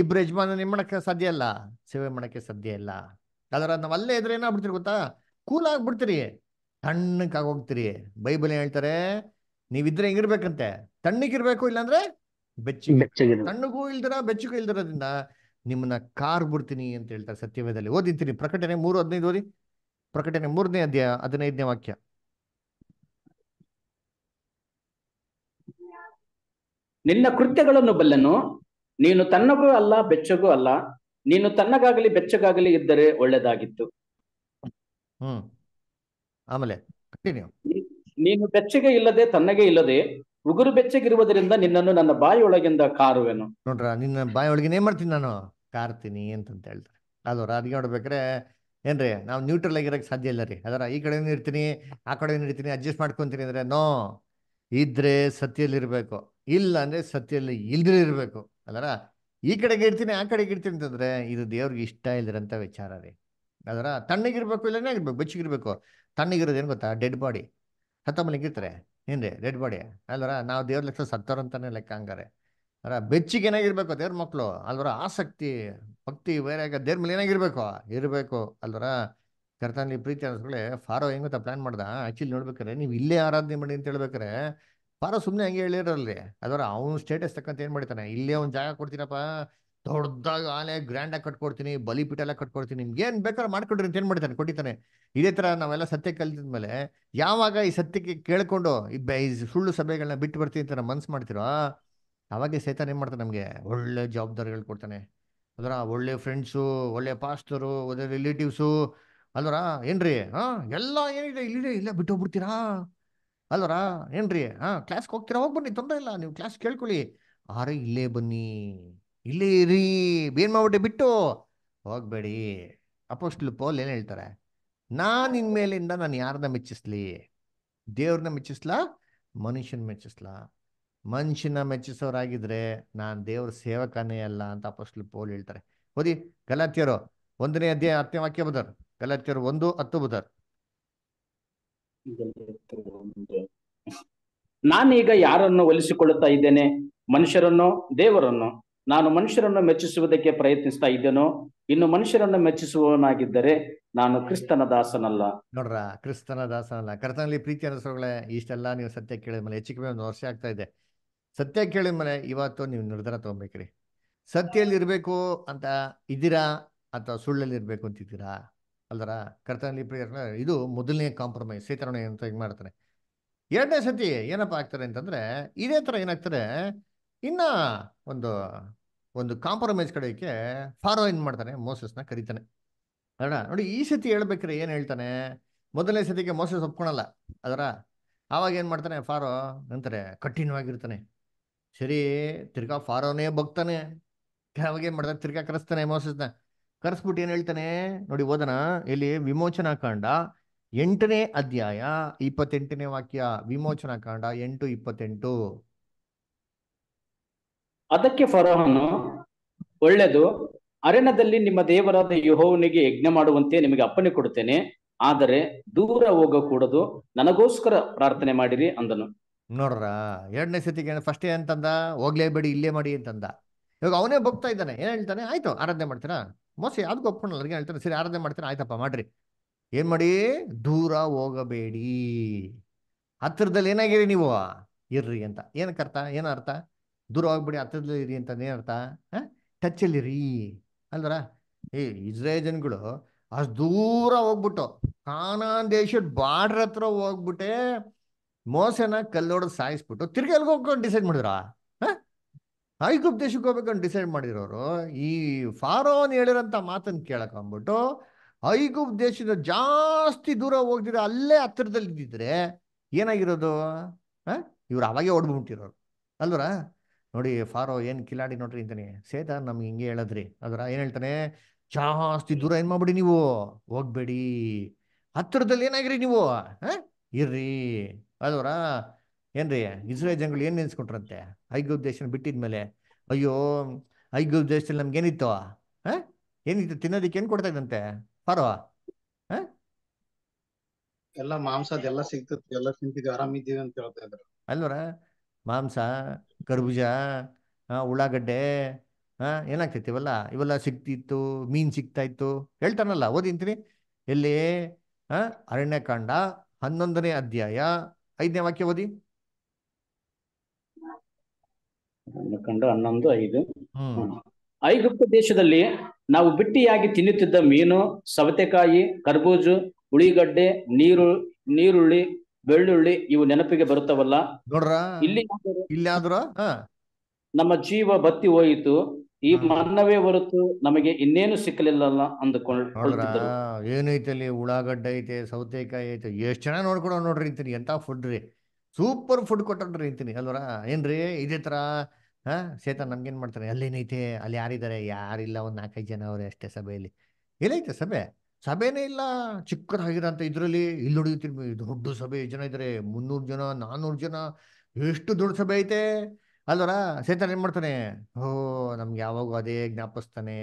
ಇಬ್ಬರು ಯಜಮಾನ ನಿಮ್ ಮಾಡಕ್ಕೆ ಸಾಧ್ಯ ಇಲ್ಲ ಸೇವೆ ಮಾಡಕ್ಕೆ ಸಾಧ್ಯ ಇಲ್ಲ ಆದ್ರೆ ನಾವು ಅಲ್ಲೇ ಇದ್ರೆ ಏನಾಗ್ಬಿಡ್ತೀರಿ ಗೊತ್ತಾ ಕೂಲಾಗ್ಬಿಡ್ತೀರಿ ತಣ್ಣಕ್ಕಾಗಿ ಹೋಗ್ತೀರಿ ಬೈಬಲ್ ಹೇಳ್ತಾರೆ ನೀವಿದ್ರೆ ಹೆಂಗಿರ್ಬೇಕಂತೆ ತಣ್ಣಗಿರ್ಬೇಕು ಇಲ್ಲಾಂದ್ರೆ ಬೆಚ್ಚಗೆ ತಣ್ಣಗೂ ಇಲ್ದಿರ ಬೆಚ್ಚಗೂ ಇಲ್ದಿರೋದ್ರಿಂದ ನಿಮ್ಮನ್ನ ಕಾರ್ ಬಿಡ್ತೀನಿ ಅಂತ ಹೇಳ್ತಾರೆ ಸತ್ಯವೇದಲ್ಲಿ ಓದಿದ್ದೀನಿ ಪ್ರಕಟಣೆ ಮೂರು ಹದಿನೈದು ಓದಿ ಪ್ರಕಟಣೆ ಮೂರನೇ ಅಧ್ಯಾಯ ಹದಿನೈದನೇ ವಾಕ್ಯ ನಿನ್ನ ಕೃತ್ಯಗಳನ್ನು ಬಲ್ಲನು ನೀನು ತನ್ನಗೂ ಅಲ್ಲ ಬೆಚ್ಚಗೂ ಅಲ್ಲ ನೀನು ತನ್ನಗಾಗಲಿ ಬೆಚ್ಚಗಾಗಲಿ ಇದ್ದರೆ ಒಳ್ಳೇದಾಗಿತ್ತು ಹ್ಮ್ ಆಮೇಲೆ ನೀನು ಬೆಚ್ಚಗೆ ಇಲ್ಲದೆ ತನ್ನಗೆ ಇಲ್ಲದೆ ಉಗುರು ಬೆಚ್ಚಗಿರುವುದರಿಂದ ನಿನ್ನನ್ನು ನನ್ನ ಬಾಯಿಯೊಳಗಿಂದ ಕಾರುವೆನು ನೋಡ್ರ ನಿನ್ನ ಬಾಯಿಯೊಳಗಿನ ಏನ್ ಮಾಡ್ತೀನಿ ನಾನು ಕಾರ್ತೀನಿ ಅಂತಂತ ಹೇಳ್ತಾರೆ ಅಲ್ವರ ಅದಕ್ಕೆ ನೋಡ್ಬೇಕ್ರೆ ಏನ್ರಿ ನಾವು ನ್ಯೂಟ್ರಲ್ ಆಗಿರೋಕೆ ಸಾಧ್ಯ ಇಲ್ಲ ರೀ ಅದರ ಈ ಕಡೆನೂ ಇರ್ತೀನಿ ಆ ಕಡೆನೂ ಇರ್ತೀನಿ ಅಡ್ಜಸ್ಟ್ ಮಾಡ್ಕೊತೀನಿ ಅಂದರೆ ನೋ ಇದ್ರೆ ಇರಬೇಕು ಇಲ್ಲ ಅಂದರೆ ಸತ್ಯಲ್ಲಿ ಇಲ್ದ್ರೆ ಇರಬೇಕು ಅದರ ಈ ಕಡೆಗೆ ಇರ್ತೀನಿ ಆ ಕಡೆಗೆ ಇರ್ತೀನಿ ಅಂತಂದರೆ ಇದು ದೇವ್ರಿಗೆ ಇಷ್ಟ ಇಲ್ಲದಿರೋಂಥ ವಿಚಾರ ರೀ ಅದರ ತಣ್ಣಗಿರ್ಬೇಕು ಇಲ್ಲನೇ ಇರಬೇಕು ಬೆಚ್ಚಗಿರ್ಬೇಕು ತಣ್ಣಗಿರೋದೇನು ಗೊತ್ತಾ ಡೆಡ್ ಬಾಡಿ ಮಲಗಿರ್ತಾರೆ ಏನ್ರಿ ಡೆಡ್ ಬಾಡಿ ಅಲ್ಲರ ನಾವು ದೇವ್ರ ಲೆಕ್ಕ ಸತ್ತೋರಂತಾನೆ ಲೆಕ್ಕ ಹಂಗಾರೆ ಅರ ಏನಾಗಿರ್ಬೇಕು ದೇವ್ರ ಮಕ್ಕಳು ಅಲ್ವರ ಆಸಕ್ತಿ ಭಕ್ತಿ ವೈರಾಗ ದೇವ್ರ ಮೇಲೆ ಏನಾಗಿರ್ಬೇಕು ಇರಬೇಕು ಅಲ್ವರ ಕರ್ತನಲ್ಲಿ ಪ್ರೀತಿ ಅನ್ಸ್ಕೊಳ್ಳಿ ಫಾರೋ ಹೆಂಗಂತ ಪ್ಲಾನ್ ಮಾಡ್ದ ಆಕ್ಚುಲಿ ನೋಡ್ಬೇಕಾರೆ ನೀವು ಇಲ್ಲೇ ಆರಾಧನೆ ಮಾಡಿ ಅಂತ ಹೇಳ್ಬೇಕಾರೆ ಫಾರೋ ಸುಮ್ಮನೆ ಹಂಗೆ ಹೇಳಿರಲ್ರಿ ಅದರ ಅವ್ನ ಸ್ಟೇಟಸ್ ತಕ್ಕಂತ ಏನು ಮಾಡ್ತಾನೆ ಇಲ್ಲೇ ಒಂದು ಜಾಗ ಕೊಡ್ತೀನಪ್ಪ ದೊಡ್ಡದಾಗ ಆಲೆ ಗ್ರ್ಯಾಂಡಾಗಿ ಕಟ್ಕೊಡ್ತೀನಿ ಬಲಿಪೀಠ ಎಲ್ಲ ಕಟ್ಕೊಡ್ತೀನಿ ನಿಮ್ಗೆ ಏನು ಬೇಕಾದ್ರೆ ಮಾಡ್ಕೊಡ್ರಿ ಅಂತ ಏನು ಮಾಡ್ತಾನೆ ಕೊಟ್ಟಿತಾನೆ ಇದೇ ಥರ ನಾವೆಲ್ಲ ಸತ್ಯ ಮೇಲೆ ಯಾವಾಗ ಈ ಸತ್ಯಕ್ಕೆ ಕೇಳ್ಕೊಂಡು ಈ ಸುಳ್ಳು ಸಭೆಗಳನ್ನ ಬಿಟ್ಟು ಬರ್ತೀನಿ ಅಂತ ಮನ್ಸು ಮಾಡ್ತಿರೋ ಅವಾಗೇ ಸೈತಾನ ಏನು ಮಾಡ್ತಾನೆ ನಮಗೆ ಒಳ್ಳೆ ಜವಾಬ್ದಾರಿಗಳು ಕೊಡ್ತಾನೆ ಅದರ ಒಳ್ಳೆ ಫ್ರೆಂಡ್ಸು ಒಳ್ಳೆ ಪಾಸ್ಟರು ಒಳ್ಳೆ ರಿಲೇಟಿವ್ಸು ಅಲ್ವರ ಏನ್ರಿ ಹಾಂ ಎಲ್ಲ ಏನಿದೆ ಇಲ್ಲಿದೆ ಇಲ್ಲ ಬಿಟ್ಟು ಹೋಗ್ಬಿಡ್ತೀರಾ ಅಲ್ವರಾ ಏನ್ರಿ ಹಾಂ ಕ್ಲಾಸ್ಗೆ ಹೋಗ್ತೀರಾ ಹೋಗ್ಬನ್ನಿ ತೊಂದರೆ ಇಲ್ಲ ನೀವು ಕ್ಲಾಸ್ ಕೇಳ್ಕೊಳ್ಳಿ ಆರೆ ಇಲ್ಲೇ ಬನ್ನಿ ಇಲ್ಲೇ ಇರಿ ಬೇನ್ ಮಾಡ್ಬಿಟ್ಟೆ ಬಿಟ್ಟು ಹೋಗಬೇಡಿ ಅಪೋಸ್ಟ್ಲು ಪೋಲ್ ಏನು ಹೇಳ್ತಾರೆ ನಾನು ಇನ್ಮೇಲಿಂದ ನಾನು ಯಾರನ್ನ ಮೆಚ್ಚಿಸ್ಲಿ ದೇವ್ರನ್ನ ಮೆಚ್ಚಿಸ್ಲಾ ಮನುಷ್ಯನ ಮೆಚ್ಚಿಸ್ಲಾ ಮನುಷ್ಯನ ಮೆಚ್ಚಿಸೋರಾಗಿದ್ರೆ ನಾನು ದೇವ್ರ ಸೇವಕನೇ ಅಲ್ಲ ಅಂತ ಅಪಸ್ಲು ಪೋಲ್ ಹೇಳ್ತಾರೆ ಓದಿ ಗಲಾತ್ಯರು ಒಂದನೇ ಅಧ್ಯಾಯ ಹತ್ತನೇ ವಾಕ್ಯ ಬದರ್ ಗಲಾತ್ಯರು ಒಂದು ಹತ್ತು ಬದರ್ ನಾನೀಗ ಯಾರನ್ನು ಒಲಿಸಿಕೊಳ್ಳುತ್ತಾ ಇದ್ದೇನೆ ಮನುಷ್ಯರನ್ನು ದೇವರನ್ನು ನಾನು ಮನುಷ್ಯರನ್ನು ಮೆಚ್ಚಿಸುವುದಕ್ಕೆ ಪ್ರಯತ್ನಿಸ್ತಾ ಇದ್ದೇನೋ ಇನ್ನು ಮನುಷ್ಯರನ್ನು ಮೆಚ್ಚಿಸುವವನಾಗಿದ್ದರೆ ನಾನು ಕ್ರಿಸ್ತನ ದಾಸನಲ್ಲ ನೋಡ್ರ ಕ್ರಿಸ್ತನ ದಾಸನಲ್ಲ ಕರ್ತನಲ್ಲಿ ಪ್ರೀತಿ ಇಷ್ಟೆಲ್ಲ ನೀವು ಸತ್ಯ ಕೇಳಿದ ಮೇಲೆ ಹೆಚ್ಚು ಒಂದು ವರ್ಷ ಆಗ್ತಾ ಇದೆ ಸತ್ಯ ಕೇಳಿದ ಮನೆ ಇವತ್ತು ನೀವು ನಿರ್ಧಾರ ತಗೋಬೇಕ್ರಿ ಸತ್ಯಲ್ಲಿ ಇರಬೇಕು ಅಂತ ಇದ್ದೀರಾ ಅಥವಾ ಸುಳ್ಳಲ್ಲಿ ಇರಬೇಕು ಅಂತಿದ್ದೀರಾ ಅಲ್ದರ ಕರ್ತನಲ್ಲಿ ಇದು ಮೊದಲನೇ ಕಾಂಪ್ರಮೈಸ್ ಸೀತಾರಣೆ ಅಂತ ಹಿಂಗೆ ಮಾಡ್ತಾರೆ ಎರಡನೇ ಸತಿ ಏನಪ್ಪ ಆಗ್ತಾರೆ ಅಂತಂದರೆ ಇದೇ ಥರ ಏನಾಗ್ತಾರೆ ಇನ್ನ ಒಂದು ಒಂದು ಕಾಂಪ್ರಮೈಸ್ ಕಡೆಗೆ ಫಾರೋ ಇನ್ ಮಾಡ್ತಾನೆ ಮೋಸಸ್ನ ಕರೀತಾನೆ ಅಲ್ಲ ನೋಡಿ ಈ ಸತಿ ಹೇಳ್ಬೇಕ್ರೆ ಏನು ಹೇಳ್ತಾನೆ ಮೊದಲನೇ ಸತಿಗೆ ಮೋಸಸ್ ಒಪ್ಕೊಳಲ್ಲ ಅದರ ಆವಾಗ ಏನು ಮಾಡ್ತಾನೆ ಫಾರೋ ಅಂತಾರೆ ಕಠಿಣವಾಗಿರ್ತಾನೆ ಸರಿ ತಿರ್ಗಾ ಫಾರೋನೇ ಬಗ್ತಾನೆ ಏನ್ ಮಾಡ್ತಾನೆ ತಿರ್ಗಾ ಕರೆಸ್ತಾನೆ ಮೋಸಸ್ನ ಕರೆಸ್ಬಿಟ್ಟು ಏನ್ ಹೇಳ್ತಾನೆ ನೋಡಿ ಓದನ ಇಲ್ಲಿ ವಿಮೋಚನಾ ಕಾಂಡ ಎಂಟನೇ ಅಧ್ಯಾಯ ಇಪ್ಪತ್ತೆಂಟನೇ ವಾಕ್ಯ ವಿಮೋಚನಾ ಕಾಂಡ ಎಂಟು ಇಪ್ಪತ್ತೆಂಟು ಅದಕ್ಕೆ ಫರೋಹನು ಒಳ್ಳೇದು ಅರಣ್ಯದಲ್ಲಿ ನಿಮ್ಮ ದೇವರಾದ ಯುಹೋವನಿಗೆ ಯಜ್ಞ ಮಾಡುವಂತೆ ನಿಮಗೆ ಅಪ್ಪಣೆ ಕೊಡುತ್ತೇನೆ ಆದರೆ ದೂರ ಹೋಗಕೂಡದು ನನಗೋಸ್ಕರ ಪ್ರಾರ್ಥನೆ ಮಾಡಿರಿ ಅಂದನು ನೋಡ್ರ ಎರಡನೇ ಸತಿಗೆ ಫಸ್ಟ್ ಅಂತಂದ ಹೋಗ್ಲೇಬೇಡಿ ಇಲ್ಲೇ ಮಾಡಿ ಅಂತಂದ ಇವಾಗ ಅವನೇ ಬಗ್ತಾ ಇದ್ದಾನೆ ಏನು ಹೇಳ್ತಾನೆ ಆಯ್ತು ಆರಾಧನೆ ಮಾಡ್ತೀರಾ ಮೋಸಿ ಅದಕ್ಕೆ ಒಪ್ಕೊಂಡು ಅಲ್ಲಿಗೆ ಹೇಳ್ತಾನೆ ಸರಿ ಆರಾಧನೆ ಮಾಡ್ತೀರಾ ಆಯ್ತಪ್ಪ ಮಾಡ್ರಿ ಏನು ಮಾಡಿ ದೂರ ಹೋಗಬೇಡಿ ಹತ್ತಿರದಲ್ಲಿ ಏನಾಗಿರಿ ನೀವು ಇರ್ರಿ ಅಂತ ಏನಕ್ಕೆ ಅರ್ಥ ಏನು ಅರ್ಥ ದೂರ ಹೋಗ್ಬೇಡಿ ಹತ್ತಿರದಲ್ಲಿ ಇರಿ ಅಂತ ಏನರ್ಥ ಹಾಂ ಇರಿ ಅಲ್ವರ ಏ ಇಸ್ರೇ ಜನಗಳು ಅಷ್ಟು ದೂರ ಹೋಗ್ಬಿಟ್ಟು ಕಾನಾನ್ ದೇಶದ ಬಾರ್ಡ್ರ್ ಹತ್ರ ಹೋಗ್ಬಿಟ್ಟೆ ಮೋಸನ ಕಲ್ಲೋಡ್ ಸಾಯಿಸ್ಬಿಟ್ಟು ತಿರ್ಗಿ ಅಲ್ಲಿಗೆ ಹೋಗ್ಕೊಂಡು ಡಿಸೈಡ್ ಮಾಡಿದ್ರ ಐಗುಪ್ ದೇಶಕ್ಕೆ ಹೋಗ್ಬೇಕಂತ ಡಿಸೈಡ್ ಮಾಡಿರೋರು ಈ ಫಾರೋನ್ ಹೇಳಿರೋಂಥ ಮಾತನ್ನು ಅಂದ್ಬಿಟ್ಟು ಐಗುಪ್ ದೇಶದ ಜಾಸ್ತಿ ದೂರ ಹೋಗ್ತಿದ್ರೆ ಅಲ್ಲೇ ಹತ್ತಿರದಲ್ಲಿ ಇದ್ದಿದ್ರೆ ಏನಾಗಿರೋದು ಹಾಂ ಇವ್ರು ಅವಾಗೇ ಹೊಡ್ಬಿಟ್ಟಿರೋರು ಅಲ್ವರ ನೋಡಿ ಫಾರೋ ಏನು ಕಿಲಾಡಿ ನೋಡ್ರಿ ಅಂತಾನೆ ಸೇತ ನಮ್ಗೆ ಹಿಂಗೆ ಹೇಳದ್ರಿ ಅದರ ಏನು ಹೇಳ್ತಾನೆ ಜಾಸ್ತಿ ದೂರ ಏನು ಮಾಡ್ಬಿಡಿ ನೀವು ಹೋಗ್ಬೇಡಿ ಹತ್ತಿರದಲ್ಲಿ ಏನಾಗಿರಿ ನೀವು ಹಾಂ ಇರ್ರಿ ಅದವ್ರಾ ಏನ್ರಿ ಇಸ್ರೇಲ್ ಜನಗಳು ಏನ್ ನೆನ್ಸ್ಕೊಟ್ರಂತೆ ಐಗ್ಯ ದೇಶನ ಬಿಟ್ಟಿದ್ಮೇಲೆ ಅಯ್ಯೋ ಐಗ್ಯ ದೇಶದಲ್ಲಿ ನಮ್ಗೆ ಏನಿತ್ತು ಹ ಏನಿತ್ತು ತಿನ್ನೋದಿಕ್ಕೆ ಏನ್ ಕೊಡ್ತಾ ಇದ್ದಂತೆ ಪರ್ವಾ ಎಲ್ಲಾ ಎಲ್ಲ ಸಿಗ್ತದೆ ಎಲ್ಲ ತಿಂತಿದ್ವಿ ಅಂತ ಹೇಳ್ತಾ ಇದ್ರು ಅಲ್ವರ ಮಾಂಸ ಕರ್ಬೂಜ ಉಳ್ಳಾಗಡ್ಡೆ ಹಾ ಏನಾಗ್ತೈತಿ ಇವೆಲ್ಲ ಇವೆಲ್ಲ ಸಿಗ್ತಿತ್ತು ಮೀನ್ ಸಿಗ್ತಾ ಇತ್ತು ಹೇಳ್ತಾನಲ್ಲ ಓದಿಂತೀನಿ ಎಲ್ಲಿ ಅರಣ್ಯಕಾಂಡ ಹನ್ನೊಂದನೇ ಅಧ್ಯಾಯ ಐದನೇ ವಾಕ್ಯ ಓದಿ ಹನ್ನೊಂದು ಐದು ಐಗುಪ್ತ ದೇಶದಲ್ಲಿ ನಾವು ಬಿಟ್ಟಿಯಾಗಿ ತಿನ್ನುತ್ತಿದ್ದ ಮೀನು ಸವತೆಕಾಯಿ ಕರ್ಬೂಜು ಉಳಿಗಡ್ಡೆ ನೀರು ನೀರುಳ್ಳಿ ಬೆಳ್ಳುಳ್ಳಿ ಇವು ನೆನಪಿಗೆ ಬರುತ್ತವಲ್ಲ ನೋಡ್ರ ಇಲ್ಲಿ ನಮ್ಮ ಜೀವ ಬತ್ತಿ ಹೋಯಿತು ಈ ಮನ್ನವೇ ಹೊರತು ನಮಗೆ ಇನ್ನೇನು ಸಿಕ್ಕಲಿಲ್ಲ ಅಂದ್ಕೊಂಡು ಏನೈತೆ ಅಲ್ಲಿ ಉಳ್ಳಾಗಡ್ಡೆ ಐತೆ ಸೌತೆಕಾಯಿ ಐತೆ ಎಷ್ಟ್ ಚೆನ್ನಾಗಿ ನೋಡ್ಕೊಡೋ ನೋಡ್ರಿ ಅಂತೀನಿ ಎಂತ ಫುಡ್ ರೀ ಸೂಪರ್ ಫುಡ್ ಕೊಟ್ಟಿ ಅಂತೀನಿ ಅಲ್ವರ ಏನ್ರಿ ಇದೇ ತರ ಹಾ ಸೇತ ನಮ್ಗೇನ್ ಮಾಡ್ತಾರೆ ಅಲ್ಲೇನೈತೆ ಅಲ್ಲಿ ಯಾರಿದ್ದಾರೆ ಯಾರಿಲ್ಲ ಒಂದ್ ನಾಲ್ಕೈದು ಜನ ಅವ್ರೆ ಅಷ್ಟೇ ಸಭೆಯಲ್ಲಿ ಎಲ್ಲೈತೆ ಸಭೆ ಸಭೆನೇ ಇಲ್ಲ ಚಿಕ್ಕದಾಗಿರೋಂತ ಇದ್ರಲ್ಲಿ ಇಲ್ಲಿ ನೋಡಿರ್ತೀನಿ ದೊಡ್ಡ ಸಭೆ ಜನ ಇದ್ರೆ ಮುನ್ನೂರ್ ಜನ ನಾನ್ನೂರು ಜನ ಎಷ್ಟು ದೊಡ್ಡ ಸಭೆ ಐತೆ ಅಲ್ವರ ಸೇತನ್ ಏನು ಮಾಡ್ತಾನೆ ಓ ನಮ್ಗೆ ಯಾವಾಗೂ ಅದೇ ಜ್ಞಾಪಿಸ್ತಾನೆ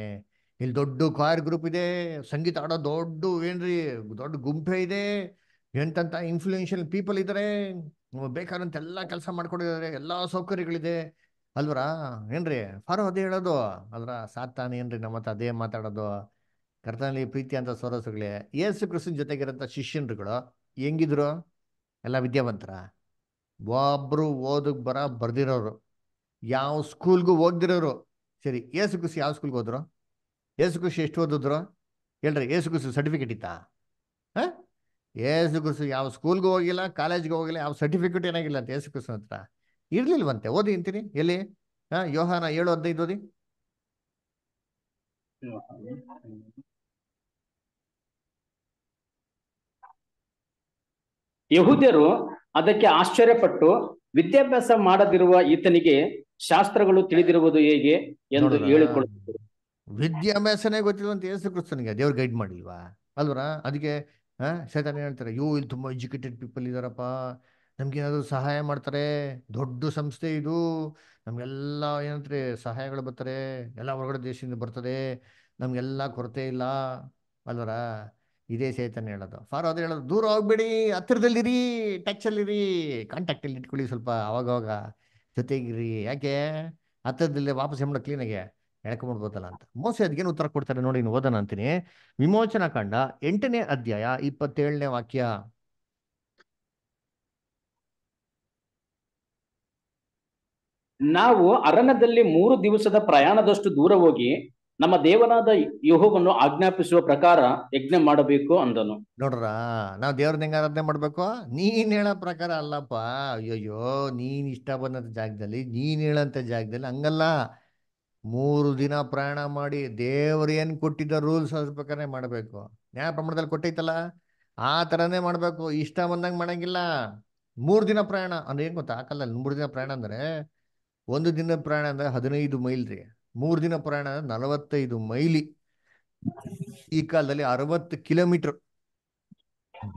ಇಲ್ಲಿ ದೊಡ್ಡ ಕಾರ್ ಗ್ರೂಪ್ ಇದೆ ಸಂಗೀತ ಆಡೋ ದೊಡ್ಡ ಏನ್ರಿ ದೊಡ್ಡ ಗುಂಪೆ ಇದೆ ಎಂತಂತ ಇನ್ಫ್ಲೂಯೆನ್ಷಿಯಲ್ ಪೀಪಲ್ ಇದ್ದಾರೆ ಬೇಕಾದಂತ ಎಲ್ಲ ಕೆಲಸ ಮಾಡ್ಕೊಂಡಿದ್ದಾರೆ ಎಲ್ಲ ಸೌಕರ್ಯಗಳಿದೆ ಅಲ್ವರ ಏನ್ರಿ ಫಾರೋ ಅದೇ ಹೇಳೋದು ಅಲ್ರ ಸಾತಾನ ಏನ್ರಿ ನಮ್ಮ ಹತ್ರ ಅದೇ ಮಾತಾಡೋದು ಕರ್ತನಲ್ಲಿ ಪ್ರೀತಿ ಅಂತ ಸೋರಸುಗಳೇ ಯೇಸು ಜೊತೆಗೆ ಜೊತೆಗಿರೋಂಥ ಶಿಷ್ಯನ್ರುಗಳು ಹೆಂಗಿದ್ರು ಎಲ್ಲ ವಿದ್ಯಾವಂತರ ಒಬ್ಬರು ಓದಕ್ಕೆ ಬರ ಬರ್ದಿರೋರು ಯಾವ ಸ್ಕೂಲ್ಗೂ ಹೋಗ್ದಿರೋರು ಸರಿ ಏಸು ಯಾವ ಸ್ಕೂಲ್ಗೆ ಹೋದ್ರು ಏಸು ಖುಷಿ ಎಷ್ಟು ಓದಿದ್ರು ಹೇಳ್ರಿ ಏಸು ಸರ್ಟಿಫಿಕೇಟ್ ಇತ್ತಾ ಹಾಂ ಏಸು ಯಾವ ಸ್ಕೂಲ್ಗೂ ಹೋಗಿಲ್ಲ ಕಾಲೇಜ್ಗೆ ಹೋಗಿಲ್ಲ ಯಾವ ಸರ್ಟಿಫಿಕೇಟ್ ಏನಾಗಿಲ್ಲ ಅಂತ ಏಸು ಖುಷಿ ಹತ್ರ ಇರ್ಲಿಲ್ವಂತೆ ಓದಿ ಅಂತೀರಿ ಎಲ್ಲಿ ಹಾ ಯೋಹಾನ ಏಳು ಹದಿನೈದು ಓದಿ ಯಹೂದ್ಯರು ಅದಕ್ಕೆ ಆಶ್ಚರ್ಯಪಟ್ಟು ವಿದ್ಯಾಭ್ಯಾಸ ಮಾಡದಿರುವ ಈತನಿಗೆ ಶಾಸ್ತ್ರಗಳು ತಿಳಿದಿರುವುದು ಹೇಗೆ ಎಂದು ಹೇಳಿಕೊಳ್ಳುತ್ತಿದ್ದರು ವಿದ್ಯಾಭ್ಯಾಸನೇ ಗೊತ್ತಿರುವಂತ ಯೇಸು ಕ್ರಿಸ್ತನಿಗೆ ದೇವ್ರು ಗೈಡ್ ಮಾಡಿಲ್ವಾ ಅಲ್ವರಾ ಅದಕ್ಕೆ ಶೈತಾನ ಹೇಳ್ತಾರೆ ಯೋ ಇಲ್ಲಿ ತುಂಬಾ ಎಜುಕೇಟೆಡ್ ಪೀಪಲ್ ಇದಾರಪ್ಪ ನಮ್ಗೇನಾದ್ರು ಸಹಾಯ ಮಾಡ್ತಾರೆ ದೊಡ್ಡ ಸಂಸ್ಥೆ ಇದು ನಮ್ಗೆಲ್ಲ ಏನಂತಾರೆ ಸಹಾಯಗಳು ಬರ್ತಾರೆ ಎಲ್ಲ ಹೊರಗಡೆ ದೇಶದಿಂದ ಬರ್ತದೆ ನಮ್ಗೆಲ್ಲ ಕೊರತೆ ಇಲ್ಲ ಅಲ್ವರ ಇದೇ ಸೈತಾನ ಹೇಳೋದು ಫಾರ್ ಅದೇ ಹೇಳೋದು ದೂರ ಹೋಗ್ಬೇಡಿ ಹತ್ತಿರದಲ್ಲಿರಿ ಟಚ್ ಅಲ್ಲಿರಿ ಕಾಂಟ್ಯಾಕ್ಟ್ ಅಲ್ಲಿ ಇಟ್ಕೊಳ್ಳಿ ಸ್ವಲ್ಪ ಅವಾಗವಾಗ ಜೊತೆಗಿರಿ ಯಾಕೆ ಹತ್ತದಲ್ಲೇ ವಾಪಸ್ ಹೆಮ್ಮಡ ಕ್ಲೀನಾಗೆ ಎಳ್ಕೊಂಬಿಡ್ಬೋದಲ್ಲ ಅಂತ ಮೋಸ ಅದಕ್ಕೇನು ಉತ್ತರ ಕೊಡ್ತಾರೆ ನೋಡಿ ನೀನು ಓದೋಣ ಅಂತೀನಿ ವಿಮೋಚನಾ ಕಾಂಡ ಎಂಟನೇ ಅಧ್ಯಾಯ ಇಪ್ಪತ್ತೇಳನೇ ವಾಕ್ಯ ನಾವು ಅರಣ್ಯದಲ್ಲಿ ಮೂರು ದಿವಸದ ಪ್ರಯಾಣದಷ್ಟು ದೂರ ಹೋಗಿ ನಮ್ಮ ದೇವನಾದ ಯಹೋವನ್ನು ಆಜ್ಞಾಪಿಸುವ ಪ್ರಕಾರ ಯಜ್ಞ ಮಾಡಬೇಕು ಅಂದನು ನೋಡ್ರ ನಾವ್ ದೇವ್ರನ್ನ ಹೆಂಗ ಆರಾಧನೆ ಮಾಡ್ಬೇಕು ನೀನ್ ಹೇಳೋ ಪ್ರಕಾರ ಅಲ್ಲಪ್ಪ ಅಯ್ಯಯ್ಯೋ ನೀನ್ ಇಷ್ಟ ಬಂದಂತ ಜಾಗದಲ್ಲಿ ನೀನ್ ಹೇಳಂತ ಜಾಗದಲ್ಲಿ ಹಂಗಲ್ಲ ಮೂರು ದಿನ ಪ್ರಯಾಣ ಮಾಡಿ ದೇವ್ರ ಏನ್ ಕೊಟ್ಟಿದ್ದ ರೂಲ್ಸ್ ಅದ್ರ ಪ್ರಕಾರನೇ ಮಾಡ್ಬೇಕು ನ್ಯಾಯ ಪ್ರಮಾಣದಲ್ಲಿ ಕೊಟ್ಟೈತಲ್ಲ ಆ ತರನೇ ಮಾಡ್ಬೇಕು ಇಷ್ಟ ಬಂದಂಗ ಮಾಡಂಗಿಲ್ಲ ಮೂರು ದಿನ ಪ್ರಯಾಣ ಅಂದ್ರೆ ಏನ್ ಗೊತ್ತಾ ಹಾಕಲ್ಲ ಮೂರು ದಿನ ಪ್ರಯಾಣ ಅಂದ್ರೆ ಒಂದು ದಿನದ ಪ್ರಯಾಣ ಅಂದ್ರೆ ಹದಿನೈದು ಮೈಲ್ ರೀ ಮೂರು ದಿನ ಪ್ರಯಾಣ ನಲವತ್ತೈದು ಮೈಲಿ ಈ ಕಾಲದಲ್ಲಿ ಅರವತ್ತು ಕಿಲೋಮೀಟರ್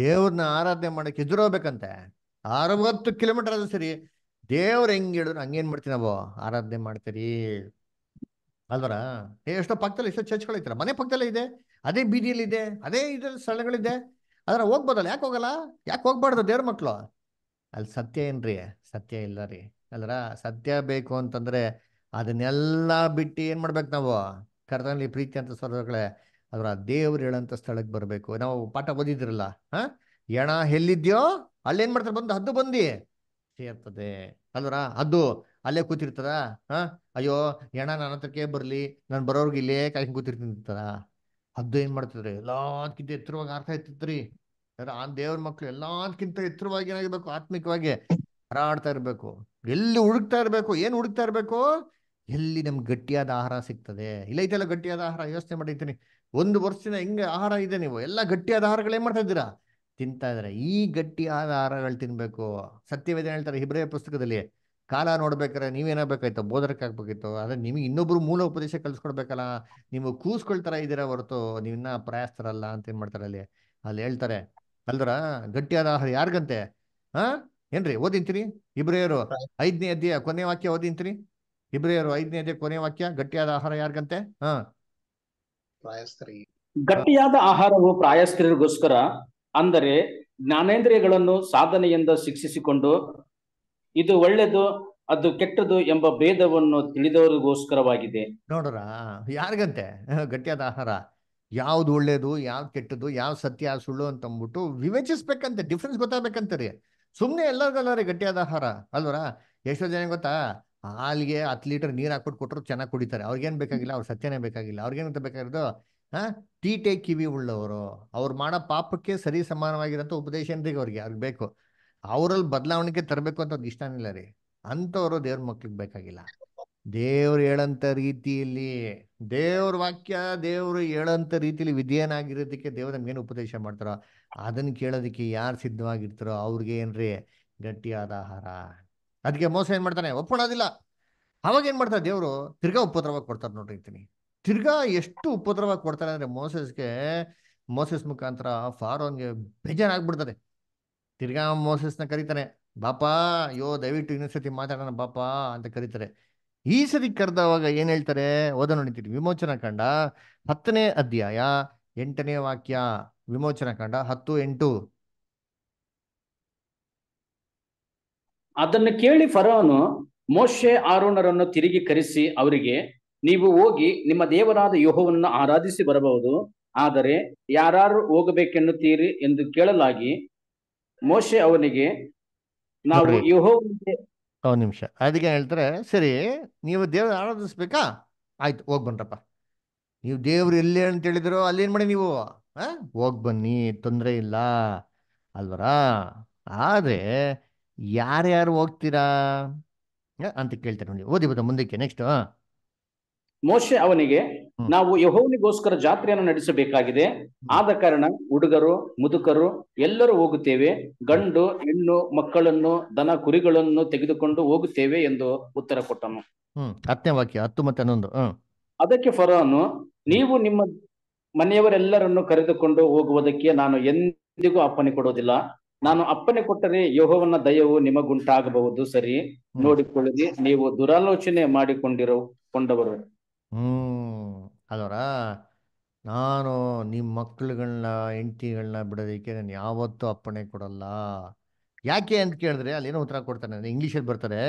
ದೇವ್ರನ್ನ ಆರಾಧನೆ ಮಾಡಕ್ಕೆ ಹೋಗ್ಬೇಕಂತೆ ಅರವತ್ತು ಕಿಲೋಮೀಟರ್ ಅದು ಸರಿ ದೇವ್ರ ಹೆಂಗ್ ಹೇಳಿದ್ರು ಹಂಗೇನ್ ಮಾಡ್ತೀನಿ ನಾವು ಆರಾಧನೆ ಮಾಡ್ತೀರಿ ಅಲ್ವರ ಎಷ್ಟೋ ಪಕ್ಕದಲ್ಲಿ ಎಷ್ಟೋ ಚರ್ಚ್ಗಳಿರ್ತಾರ ಮನೆ ಪಕ್ಕದಲ್ಲೇ ಇದೆ ಅದೇ ಬೀದಿಯಲ್ಲಿ ಇದೆ ಅದೇ ಇದ್ರಲ್ಲಿ ಸ್ಥಳಗಳಿದೆ ಅದರ ಹೋಗ್ಬೋದಲ್ಲ ಯಾಕೆ ಹೋಗಲ್ಲ ಯಾಕೆ ಹೋಗ್ಬಾರ್ದು ದೇವ್ರ ಮಕ್ಕಳು ಅಲ್ಲಿ ಸತ್ಯ ಏನ್ರಿ ಸತ್ಯ ಇಲ್ಲ ರೀ ಅಲ್ರ ಸತ್ಯ ಬೇಕು ಅಂತಂದ್ರೆ ಅದನ್ನೆಲ್ಲ ಬಿಟ್ಟು ಏನು ಮಾಡ್ಬೇಕು ನಾವು ಕರ್ತನಲ್ಲಿ ಪ್ರೀತಿ ಅಂತ ಸ್ವರ್ಗಗಳೇ ಅದರ ದೇವ್ರು ಹೇಳೋಂಥ ಸ್ಥಳಕ್ಕೆ ಬರಬೇಕು ನಾವು ಪಾಠ ಓದಿದ್ರಲ್ಲ ಹಾಂ ಎಣ ಎಲ್ಲಿದ್ಯೋ ಅಲ್ಲೇನು ಮಾಡ್ತಾರೆ ಬಂದು ಹದ್ದು ಬಂದಿ ಸೇರ್ತದೆ ಅಲ್ವರ ಅದು ಅಲ್ಲೇ ಕೂತಿರ್ತದ ಹಾ ಅಯ್ಯೋ ಎಣ ನನ್ನ ಹತ್ರಕ್ಕೆ ಬರಲಿ ನಾನು ಬರೋರ್ಗೆ ಇಲ್ಲೇ ಕಾಯ್ಕೊಂಡು ಕೂತಿರ್ತಿರ್ತಾರ ಹದ್ದು ಏನು ಮಾಡ್ತಿದ್ರೆ ಎಲ್ಲದಕ್ಕಿಂತ ಎತ್ತರವಾಗಿ ಅರ್ಥ ಇರ್ತಿತ್ರಿ ಆ ದೇವ್ರ ಮಕ್ಕಳು ಎಲ್ಲದಕ್ಕಿಂತ ಎತ್ತರವಾಗಿ ಏನಾಗಿರ್ಬೇಕು ಆತ್ಮಿಕವಾಗಿ ಹರಾಡ್ತಾ ಇರಬೇಕು ಎಲ್ಲಿ ಹುಡುಕ್ತಾ ಇರಬೇಕು ಏನು ಹುಡುಕ್ತಾ ಇರಬೇಕು ಎಲ್ಲಿ ನಮ್ಗೆ ಗಟ್ಟಿಯಾದ ಆಹಾರ ಸಿಗ್ತದೆ ಇಲ್ಲ ಐತೆಲ್ಲ ಗಟ್ಟಿಯಾದ ಆಹಾರ ಯೋಚನೆ ಮಾಡಿದ್ದೀನಿ ಒಂದು ವರ್ಷದ ಹೆಂಗೆ ಆಹಾರ ಇದೆ ನೀವು ಎಲ್ಲ ಗಟ್ಟಿಯಾದ ಆಹಾರಗಳೇನು ಮಾಡ್ತಾ ಇದ್ದೀರಾ ತಿಂತಾ ಇದ್ರೆ ಈ ಗಟ್ಟಿಯಾದ ಆಹಾರಗಳು ತಿನ್ಬೇಕು ಸತ್ಯವೇದ ಹೇಳ್ತಾರೆ ಹಿಬ್ರೆಯ ಪುಸ್ತಕದಲ್ಲಿ ಕಾಲ ನೋಡ್ಬೇಕಾರೆ ನೀವೇನಾಗಬೇಕಾಯ್ತು ಬೋಧರಕ್ಕೆ ಆಗ್ಬೇಕಿತ್ತು ಆದರೆ ನಿಮಗೆ ಇನ್ನೊಬ್ರು ಮೂಲ ಉಪದೇಶ ಕಲ್ಸ್ಕೊಡ್ಬೇಕಲ್ಲ ನೀವು ಕೂಸ್ಕೊಳ್ತಾರ ಇದ್ದೀರಾ ಹೊರತು ನೀವಿನ್ನ ಪ್ರಯಾಸ್ತಾರಲ್ಲ ಅಂತ ಏನು ಮಾಡ್ತಾರೆ ಅಲ್ಲಿ ಅಲ್ಲಿ ಹೇಳ್ತಾರೆ ಅಲ್ದ್ರ ಗಟ್ಟಿಯಾದ ಆಹಾರ ಯಾರಿಗಂತೆ ಹಾ ಏನ್ರಿ ಓದಿಂತೀರಿ ಇಬ್ರೇಯರು ಐದನೇ ಅಧ್ಯಾಯ ಕೊನೆ ವಾಕ್ಯ ಓದಿಂತೀರಿ ಇಬ್ರಿಯರು ಐದನೇದೇ ಕೊನೆ ವಾಕ್ಯ ಗಟ್ಟಿಯಾದ ಆಹಾರ ಯಾರಿಗಂತೆ ಹಾ ಪ್ರಾಯಸ್ತ್ರೀ ಗಟ್ಟಿಯಾದ ಆಹಾರವು ಪ್ರಾಯಸ್ಥರಿಗೋಸ್ಕರ ಅಂದರೆ ಜ್ಞಾನೇಂದ್ರಿಯಗಳನ್ನು ಸಾಧನೆಯಿಂದ ಶಿಕ್ಷಿಸಿಕೊಂಡು ಇದು ಒಳ್ಳೆದು ಅದು ಕೆಟ್ಟದು ಎಂಬ ಭೇದವನ್ನು ತಿಳಿದವರಿಗೋಸ್ಕರವಾಗಿದೆ ನೋಡ್ರ ಯಾರಿಗಂತೆ ಗಟ್ಟಿಯಾದ ಆಹಾರ ಯಾವ್ದು ಒಳ್ಳೇದು ಯಾವ್ದು ಕೆಟ್ಟದ್ದು ಯಾವ ಸತ್ಯ ಸುಳ್ಳು ಅಂತ ಅಂದ್ಬಿಟ್ಟು ವಿವೇಚಿಸ್ಬೇಕಂತೆ ಡಿಫ್ರೆನ್ಸ್ ಗೊತ್ತಾಗ್ಬೇಕಂತ ರೀ ಸುಮ್ಮನೆ ಎಲ್ಲರಿಗಲ್ಲ ರೀ ಗಟ್ಟಿಯಾದ ಆಹಾರ ಅಲ್ವರ ಎಷ್ಟೋ ಜನ ಗೊತ್ತಾ ಹಾಲಿಗೆ ಹತ್ತು ಲೀಟರ್ ನೀರು ಹಾಕ್ಬಿಟ್ಟು ಕೊಟ್ಟರು ಚೆನ್ನಾಗಿ ಕುಡಿತಾರೆ ಅವ್ರಿಗೇನು ಬೇಕಾಗಿಲ್ಲ ಅವ್ರ ಸತ್ಯನೇ ಬೇಕಾಗಿಲ್ಲ ಅಂತ ಬೇಕಾಗಿರೋದು ಹಾಂ ಟೀ ಟೇ ಕಿವಿ ಉಳ್ಳವರು ಅವ್ರು ಮಾಡೋ ಪಾಪಕ್ಕೆ ಸರಿ ಸಮಾನವಾಗಿರೋಂಥ ಉಪದೇಶ ಏನ್ರಿಗೆ ಅವ್ರಿಗೆ ಅವ್ರಿಗೆ ಬೇಕು ಅವರಲ್ಲಿ ಬದಲಾವಣೆಗೆ ತರಬೇಕು ಅಂತ ಅವ್ರಿಗೆ ಇಷ್ಟನಿಲ್ಲ ರೀ ಅಂಥವ್ರು ದೇವ್ರ ಮಕ್ಳಿಗೆ ಬೇಕಾಗಿಲ್ಲ ದೇವ್ರು ಹೇಳಂಥ ರೀತಿಯಲ್ಲಿ ದೇವ್ರ ವಾಕ್ಯ ದೇವ್ರು ಹೇಳೋಂಥ ರೀತಿಯಲ್ಲಿ ವಿಧೇಯನಾಗಿರೋದಕ್ಕೆ ದೇವ್ರು ನಮ್ಗೇನು ಉಪದೇಶ ಮಾಡ್ತಾರೋ ಅದನ್ನು ಕೇಳೋದಕ್ಕೆ ಯಾರು ಸಿದ್ಧವಾಗಿರ್ತಾರೋ ಅವ್ರಿಗೆ ಏನ್ರಿ ಗಟ್ಟಿಯಾದ ಆಹಾರ ಅದಕ್ಕೆ ಮೋಸ ಏನ್ ಮಾಡ್ತಾನೆ ಒಪ್ಪಣೋದಿಲ್ಲ ಅವಾಗ ಏನ್ ಮಾಡ್ತಾರೆ ದೇವರು ತಿರ್ಗಾ ಉಪದ್ರವ ಕೊಡ್ತಾರೆ ನೋಡ್ರಿ ಇರ್ತೀನಿ ತಿರ್ಗಾ ಎಷ್ಟು ಉಪದ್ರವ ಕೊಡ್ತಾರೆ ಅಂದ್ರೆ ಮೋಸಸ್ಗೆ ಮೋಸಸ್ ಮುಖಾಂತರ ಫಾರೋನ್ಗೆ ಬೇಜಾರಾಗ್ಬಿಡ್ತದೆ ತಿರ್ಗಾ ಮೋಸಸ್ನ ಕರೀತಾನೆ ಬಾಪಾ ಅಯ್ಯೋ ದಯವಿಟ್ಟು ಇನ್ನೊಂದ್ಸತಿ ಮಾತಾಡೋಣ ಬಾಪಾ ಅಂತ ಕರೀತಾರೆ ಈ ಸತಿ ಕರೆದವಾಗ ಏನ್ ಹೇಳ್ತಾರೆ ಓದ ನೋಡಿತೀನಿ ವಿಮೋಚನ ಕಂಡ ಹತ್ತನೇ ಅಧ್ಯಾಯ ಎಂಟನೇ ವಾಕ್ಯ ವಿಮೋಚನ ಕಂಡ ಹತ್ತು ಎಂಟು ಅದನ್ನು ಕೇಳಿ ಫರೋನು ಮೋಶೆ ಆರೋಣರನ್ನು ತಿರುಗಿ ಕರೆಸಿ ಅವರಿಗೆ ನೀವು ಹೋಗಿ ನಿಮ್ಮ ದೇವರಾದ ಯೋಹವನ್ನು ಆರಾಧಿಸಿ ಬರಬಹುದು ಆದರೆ ಯಾರು ಹೋಗಬೇಕೆನ್ನುತ್ತೀರಿ ಎಂದು ಕೇಳಲಾಗಿ ಮೋಶೆ ಅವನಿಗೆ ನಾವು ಯೋಹೋ ನಿಮಿಷ ಅದಕ್ಕೆ ಹೇಳ್ತಾರೆ ಸರಿ ನೀವು ದೇವ್ರ ಆರಾಧಿಸ್ಬೇಕಾ ಆಯ್ತು ಹೋಗಿ ಬನ್ರಪ್ಪ ನೀವು ದೇವ್ರು ಎಲ್ಲಿ ಅಂತ ಹೇಳಿದ್ರು ಅಲ್ಲಿ ಏನ್ ಮಾಡಿ ನೀವು ಹೋಗ್ಬನ್ನಿ ಬನ್ನಿ ತೊಂದರೆ ಇಲ್ಲ ಅಲ್ವರಾ ಆದ್ರೆ ಯಾರ್ಯಾರು ಹೋಗ್ತೀರಾ ಅಂತ ಕೇಳ್ತಾರೆ ನೋಡಿ ಓದಿ ಬದ ಮುಂದಕ್ಕೆ ನೆಕ್ಸ್ಟ್ ಮೋಶೆ ಅವನಿಗೆ ನಾವು ಯಹೋವನಿಗೋಸ್ಕರ ಜಾತ್ರೆಯನ್ನು ನಡೆಸಬೇಕಾಗಿದೆ ಆದ ಕಾರಣ ಹುಡುಗರು ಮುದುಕರು ಎಲ್ಲರೂ ಹೋಗುತ್ತೇವೆ ಗಂಡು ಹೆಣ್ಣು ಮಕ್ಕಳನ್ನು ದನ ಕುರಿಗಳನ್ನು ತೆಗೆದುಕೊಂಡು ಹೋಗುತ್ತೇವೆ ಎಂದು ಉತ್ತರ ಕೊಟ್ಟನು ಹ್ಮ್ ಹತ್ತನೇ ವಾಕ್ಯ ಹತ್ತು ಮತ್ತೆ ಹನ್ನೊಂದು ಅದಕ್ಕೆ ಫರೋನು ನೀವು ನಿಮ್ಮ ಮನೆಯವರೆಲ್ಲರನ್ನು ಕರೆದುಕೊಂಡು ಹೋಗುವುದಕ್ಕೆ ನಾನು ಎಂದಿಗೂ ಅಪ್ಪನೆ ಕೊಡೋದಿಲ್ಲ ನಾನು ಅಪ್ಪನೆ ಕೊಟ್ಟರೆ ಯೋಹವನ್ನ ದಯವು ನಿಮಗುಂಟಾಗಬಹುದು ಸರಿ ನೋಡಿಕೊಳ್ಳಿ ನೀವು ದುರಾಲೋಚನೆ ಮಾಡಿಕೊಂಡಿರೋ ಕೊಂಡವರು ಹ್ಮ್ ಅದರ ನಾನು ನಿಮ್ಮ ಮಕ್ಕಳುಗಳನ್ನ ಹೆಂಡತಿಗಳನ್ನ ಬಿಡೋದಕ್ಕೆ ನಾನು ಯಾವತ್ತೂ ಅಪ್ಪಣೆ ಕೊಡಲ್ಲ ಯಾಕೆ ಅಂತ ಕೇಳಿದ್ರೆ ಅಲ್ಲಿ ಏನೋ ಉತ್ತರ ಕೊಡ್ತಾನೆ ಇಂಗ್ಲೀಷಲ್ಲಿ ಬರ್ತಾರೆ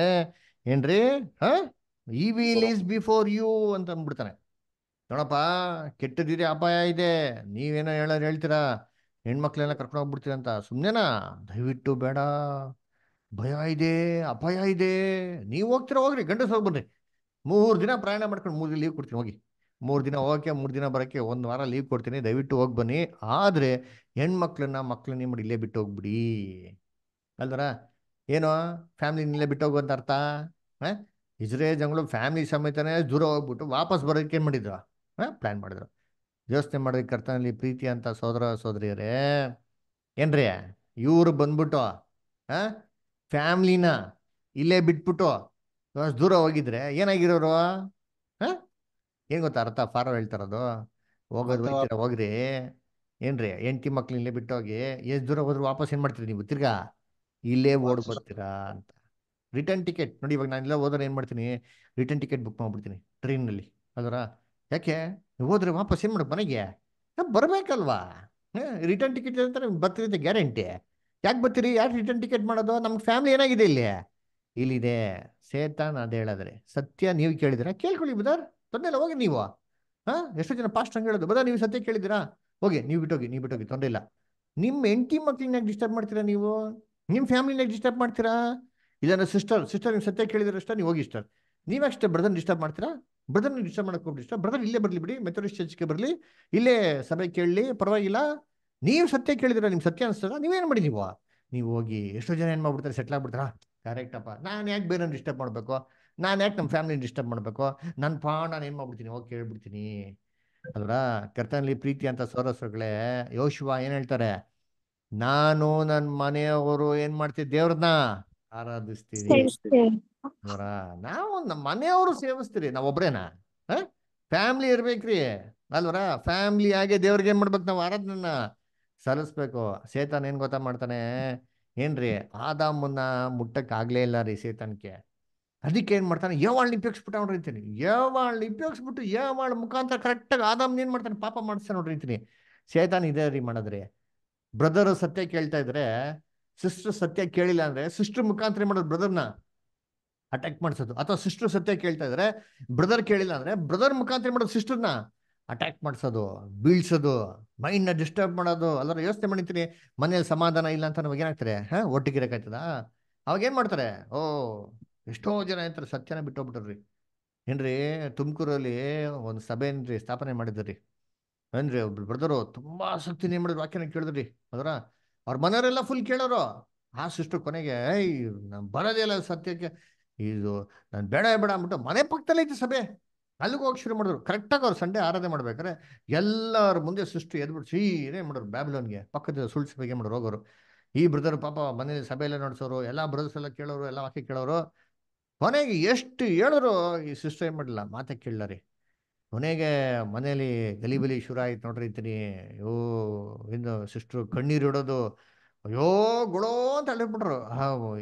ಏನ್ರಿ ಹಾ ಈ ವಿಲ್ ಈಸ್ ಬಿಫೋರ್ ಯು ಅಂತ ಅಂದ್ಬಿಡ್ತಾನೆ ನೋಡಪ್ಪ ಕೆಟ್ಟದಿದೆ ಅಪಾಯ ಇದೆ ನೀವೇನೋ ಹೇಳೋರು ಹೇಳ್ತೀರಾ ಹೆಣ್ಮಕ್ಳೆಲ್ಲ ಕರ್ಕೊಂಡು ಅಂತ ಸುಮ್ಮನೆನಾ ದಯವಿಟ್ಟು ಬೇಡ ಭಯ ಇದೆ ಅಪಾಯ ಇದೆ ನೀವು ಹೋಗ್ತೀರ ಹೋಗ್ರಿ ಗಂಡಸ ಬನ್ನಿ ಮೂರು ದಿನ ಪ್ರಯಾಣ ಮಾಡ್ಕೊಂಡು ಮೂರು ದಿನ ಲೀವ್ ಕೊಡ್ತೀನಿ ಹೋಗಿ ಮೂರು ದಿನ ಹೋಗೋಕ್ಕೆ ಮೂರು ದಿನ ಬರೋಕ್ಕೆ ಒಂದು ವಾರ ಲೀವ್ ಕೊಡ್ತೀನಿ ದಯವಿಟ್ಟು ಹೋಗಿ ಬನ್ನಿ ಆದರೆ ಹೆಣ್ಮಕ್ಳನ್ನ ಮಕ್ಳನ್ನ ಮಾಡಿ ಇಲ್ಲೇ ಬಿಟ್ಟು ಹೋಗ್ಬಿಡಿ ಅಲ್ದರ ಏನೋ ಇಲ್ಲೇ ಬಿಟ್ಟು ಹೋಗು ಅಂತ ಅರ್ಥ ಹಾಂ ಇಜ್ರೇ ಜಂಗಳು ಫ್ಯಾಮಿಲಿ ಸಮೇತನೇ ದೂರ ಹೋಗ್ಬಿಟ್ಟು ವಾಪಸ್ ಬರೋಕ್ಕೆ ಏನು ಮಾಡಿದ್ರು ಹಾಂ ಪ್ಲ್ಯಾನ್ ಮಾಡಿದ್ರು ಯೋಚನೆ ಮಾಡಿದ ಕರ್ತನಲ್ಲಿ ಪ್ರೀತಿ ಅಂತ ಸೋದರ ಸೋದರಿಯರೇ ಏನ್ರಿ ಇವ್ರು ಬಂದ್ಬಿಟ್ಟು ಹಾಂ ಫ್ಯಾಮ್ಲಿನ ಇಲ್ಲೇ ಬಿಟ್ಬಿಟ್ಟು ದೂರ ಹೋಗಿದ್ರೆ ಏನಾಗಿರೋರು ಹಾಂ ಏನು ಗೊತ್ತಾ ಅರ್ಥ ಫಾರವ್ ಹೇಳ್ತಾರದು ಹೋಗೋದು ಹೋಗ್ರಿ ಏನ್ರಿ ಎಂಟಿ ಮಕ್ಳು ಇಲ್ಲೇ ಬಿಟ್ಟೋಗಿ ಎಷ್ಟು ದೂರ ಹೋದ್ರು ವಾಪಸ್ ಏನು ಮಾಡ್ತೀರಿ ನೀವು ತಿರ್ಗಾ ಇಲ್ಲೇ ಓಡ್ ಬರ್ತೀರಾ ಅಂತ ರಿಟರ್ನ್ ಟಿಕೆಟ್ ನೋಡಿ ಇವಾಗ ನಾನು ಇಲ್ಲ ಹೋದ್ರೆ ಏನು ಮಾಡ್ತೀನಿ ರಿಟರ್ನ್ ಟಿಕೆಟ್ ಬುಕ್ ಮಾಡಿಬಿಡ್ತೀನಿ ಟ್ರೈನಲ್ಲಿ ಅದರ ಯಾಕೆ ಹೋದ್ರೆ ವಾಪಸ್ ಏನು ಮಾಡೋದು ಮನೆಗೆ ಬರಬೇಕಲ್ವಾ ರಿಟರ್ನ್ ಟಿಕೆಟ್ ಅಂತಾರೆ ಬರ್ತೀರಿ ಅಂತ ಗ್ಯಾರಂಟಿ ಯಾಕೆ ಬರ್ತೀರಿ ಯಾಕೆ ರಿಟರ್ನ್ ಟಿಕೆಟ್ ಮಾಡೋದು ನಮ್ಗೆ ಫ್ಯಾಮಿಲಿ ಏನಾಗಿದೆ ಇಲ್ಲಿ ಇಲ್ಲಿದೆ ಸೇತಾನ್ ಅದ ಹೇಳಿದ್ರೆ ಸತ್ಯ ನೀವು ಕೇಳಿದಿರಾ ಕೇಳ್ಕೊಳ್ಳಿ ಬದರ್ ತೊಂದರೆ ಇಲ್ಲ ಹೋಗಿ ನೀವು ಹಾಂ ಎಷ್ಟು ಜನ ಪಾಸ್ಟ್ ಹಂಗೆ ಹೇಳೋದು ಬದಾ ನೀವು ಸತ್ಯ ಕೇಳಿದಿರಾ ಹೋಗಿ ನೀವು ಬಿಟ್ಟೋಗಿ ನೀವು ಬಿಟ್ಟೋಗಿ ತೊಂದರೆ ಇಲ್ಲ ನಿಮ್ಮ ಹೆಂಡತಿ ಮಕ್ಳಿನಾಗ ಡಿಸ್ಟರ್ಬ್ ಮಾಡ್ತೀರಾ ನೀವು ನಿಮ್ಮ ಫ್ಯಾಮಿಲಿನಾಗ ಡಿಸ್ಟರ್ಬ್ ಮಾಡ್ತೀರಾ ಇಲ್ಲ ಸಿಸ್ಟರ್ ಸಿಸ್ಟರ್ ನೀವು ಸತ್ಯ ಅಷ್ಟೇ ನೀವು ಹೋಗಿ ಸಿಸ್ಟರ್ ಅಷ್ಟೇ ಬ್ರದರ್ ಡಿಸ್ಟರ್ಬ್ ಮಾಡ್ತೀರಾ ಬ್ರದರ್ ಡಿಸ್ಟರ್ಬ್ ಮಾಡಕ್ಕೆ ಬ್ರದರ್ ಇಲ್ಲೇ ಬರಲಿ ಬಿಡಿ ಮೆಥೋಡಿಸ್ಟ್ ಚರ್ಚ್ಗೆ ಬರಲಿ ಇಲ್ಲೇ ಸಭೆ ಕೇಳಲಿ ಪರವಾಗಿಲ್ಲ ನೀವು ಸತ್ಯ ಕೇಳಿದ್ರ ನಿಮ್ಗೆ ಸತ್ಯ ಅನಿಸ್ತದ ನೀವೇನು ಮಾಡಿ ನೀವು ನೀವು ಹೋಗಿ ಎಷ್ಟೋ ಜನ ಏನು ಮಾಡ್ಬಿಡ್ತಾರೆ ಸೆಟ್ಲ್ ಆಗ್ಬಿಡ್ತಾರಾ ಕರೆಕ್ಟಪ್ಪ ನಾನು ಯಾಕೆ ಬೇರೆ ಡಿಸ್ಟರ್ಬ್ ಮಾಡಬೇಕು ನಾನು ಯಾಕೆ ನಮ್ಮ ಫ್ಯಾಮಿಲಿ ಡಿಸ್ಟರ್ಬ್ ಮಾಡಬೇಕು ನನ್ನ ಪಾ ನಾನು ಏನು ಮಾಡ್ಬಿಡ್ತೀನಿ ಹೋಗಿ ಕೇಳ್ಬಿಡ್ತೀನಿ ಅಲ್ವಾ ಕರ್ತನಲ್ಲಿ ಪ್ರೀತಿ ಅಂತ ಸೋರಸ್ರುಗಳೇ ಯೋಶುವ ಏನು ಹೇಳ್ತಾರೆ ನಾನು ನನ್ನ ಮನೆಯವರು ಏನು ಮಾಡ್ತೀನಿ ದೇವ್ರನ್ನ ಆರಾಧಿಸ್ತೀನಿ ನೋರ ನಾವು ನಮ್ಮ ಮನೆಯವರು ಸೇವಿಸ್ತೀರಿ ನಾವ್ ಒಬ್ರೇನ ಹ ಫ್ಯಾಮ್ಲಿ ಇರ್ಬೇಕ್ರಿ ಅಲ್ವರ ಫ್ಯಾಮ್ಲಿ ಆಗಿ ದೇವ್ರಿಗೆ ಏನ್ ಮಾಡ್ಬೇಕು ನಾವು ಆರಾಧನ ಸಲ್ಲಿಸ್ಬೇಕು ಸೇತಾನ್ ಏನ್ ಗೊತ್ತಾ ಮಾಡ್ತಾನೆ ಏನ್ರಿ ಆದಾಮನ್ನ ಮುಟ್ಟಕ್ ಆಗ್ಲೇ ಇಲ್ಲ ರೀ ಸೇತನ್ಕೆ ಅದಕ್ಕೆ ಏನ್ ಮಾಡ್ತಾನೆ ಯಾವಾಳ್ ನಿಪ್ಯೋಗಿಸ್ಬಿಟ್ಟ ನೋಡ್ರಿ ಅಂತೀನಿ ಯಾವಾಳ್ ನಿಪ್ಯೋಗಿಸ್ಬಿಟ್ಟು ಯಾವಾಳ್ ಮುಖಾಂತರ ಕರೆಕ್ಟಾಗಿ ಆದಾಮ್ನ ಏನ್ ಮಾಡ್ತಾನೆ ಪಾಪ ಮಾಡಿಸ್ತಾನೆ ನೋಡ್ರಿ ಅಂತೀನಿ ಸೇತಾನ್ ಇದೇ ರೀ ಮಾಡೋದ್ರಿ ಬ್ರದರ್ ಸತ್ಯ ಕೇಳ್ತಾ ಇದ್ರೆ ಸಿಸ್ಟರ್ ಸತ್ಯ ಕೇಳಿಲ್ಲ ಅಂದ್ರೆ ಸಿಸ್ಟರ್ ಮುಖಾಂತರ ಮಾಡೋದು ಬ್ರದರ್ನ ಅಟ್ಯಾಕ್ ಮಾಡಿಸೋದು ಅಥವಾ ಸಿಸ್ಟರ್ ಸತ್ಯ ಕೇಳ್ತಾ ಇದ್ರೆ ಬ್ರದರ್ ಕೇಳಿಲ್ಲ ಅಂದ್ರೆ ಬ್ರದರ್ ಮುಖಾಂತರ ಮಾಡೋದು ಸಿಸ್ಟರ್ನ ಅಟ್ಯಾಕ್ ಮಾಡಿಸೋದು ಬೀಳ್ಸೋದು ನ ಡಿಸ್ಟರ್ಬ್ ಮಾಡೋದು ಅದರ ವ್ಯವಸ್ಥೆ ಮಾಡಿರ್ತೀನಿ ಮನೇಲಿ ಸಮಾಧಾನ ಇಲ್ಲ ಅಂತ ನಮಗೆ ಏನಾಗ್ತಾರೆ ಹಾ ಒಟ್ಟಿಗೆ ಅವಾಗ ಏನ್ ಮಾಡ್ತಾರೆ ಓ ಎಷ್ಟೋ ಜನ ಇರ್ತಾರೆ ಸತ್ಯನ ಬಿಟ್ಟೋಗ್ಬಿಟ್ರಿ ಏನ್ರಿ ತುಮಕೂರಲ್ಲಿ ಒಂದು ಸಭೆನ್ರಿ ಸ್ಥಾಪನೆ ಮಾಡಿದ್ರಿ ಏನ್ರಿ ಒಬ್ರು ಬ್ರದರು ತುಂಬಾ ಆಸಕ್ತಿ ನೇಮ್ ಮಾಡಿದ್ರು ವಾಕ್ಯನ ಕೇಳಿದ್ರಿ ಅದರ ಅವ್ರ ಮನೆಯವರೆಲ್ಲ ಫುಲ್ ಕೇಳೋರು ಆ ಸಿಸ್ಟರ್ ಕೊನೆಗೆ ಏಯ್ ಬರೋದೇ ಇಲ್ಲ ಸತ್ಯಕ್ಕೆ ಇದು ನಾನು ಬೇಡ ಬೇಡ ಅಂದ್ಬಿಟ್ಟು ಮನೆ ಪಕ್ಕದಲ್ಲೇ ಐತೆ ಸಭೆ ಅಲ್ಲಿಗೆ ಹೋಗಿ ಶುರು ಮಾಡಿದ್ರು ಕರೆಕ್ಟಾಗಿ ಅವ್ರು ಸಂಡೆ ಆರಾಧನೆ ಮಾಡ್ಬೇಕಾರೆ ಎಲ್ಲರ ಮುಂದೆ ಸೃಷ್ಟಿ ಎದ್ಬಿಟ್ಟು ಸೀರೆ ಮಾಡೋರು ಬ್ಯಾಬ್ಲೋನ್ಗೆ ಪಕ್ಕದ ಸುಳ್ಳು ಬಗ್ಗೆ ಮಾಡೋರು ಹೋಗೋರು ಈ ಬ್ರದರ್ ಪಾಪ ಮನೇಲಿ ಎಲ್ಲ ನಡೆಸೋರು ಎಲ್ಲ ಬ್ರದರ್ಸ್ ಎಲ್ಲ ಕೇಳೋರು ಎಲ್ಲ ವಾಕ್ಯ ಕೇಳೋರು ಕೊನೆಗೆ ಎಷ್ಟು ಹೇಳೋರು ಈ ಸಿಸ್ಟರ್ ಏನು ಮಾಡಿಲ್ಲ ಮಾತೆ ಕೇಳಲ್ಲ ರೀ ಕೊನೆಗೆ ಮನೇಲಿ ಗಲಿಬಲಿ ಶುರು ಆಯ್ತು ನೋಡ್ರಿ ಅಂತೀನಿ ಓ ಇನ್ನು ಸಿಸ್ಟ್ರು ಕಣ್ಣೀರು ಇಡೋದು ಅಯ್ಯೋ ಗುಳೋ ಅಂತ ಹೇಳಿಬಿಟ್ರು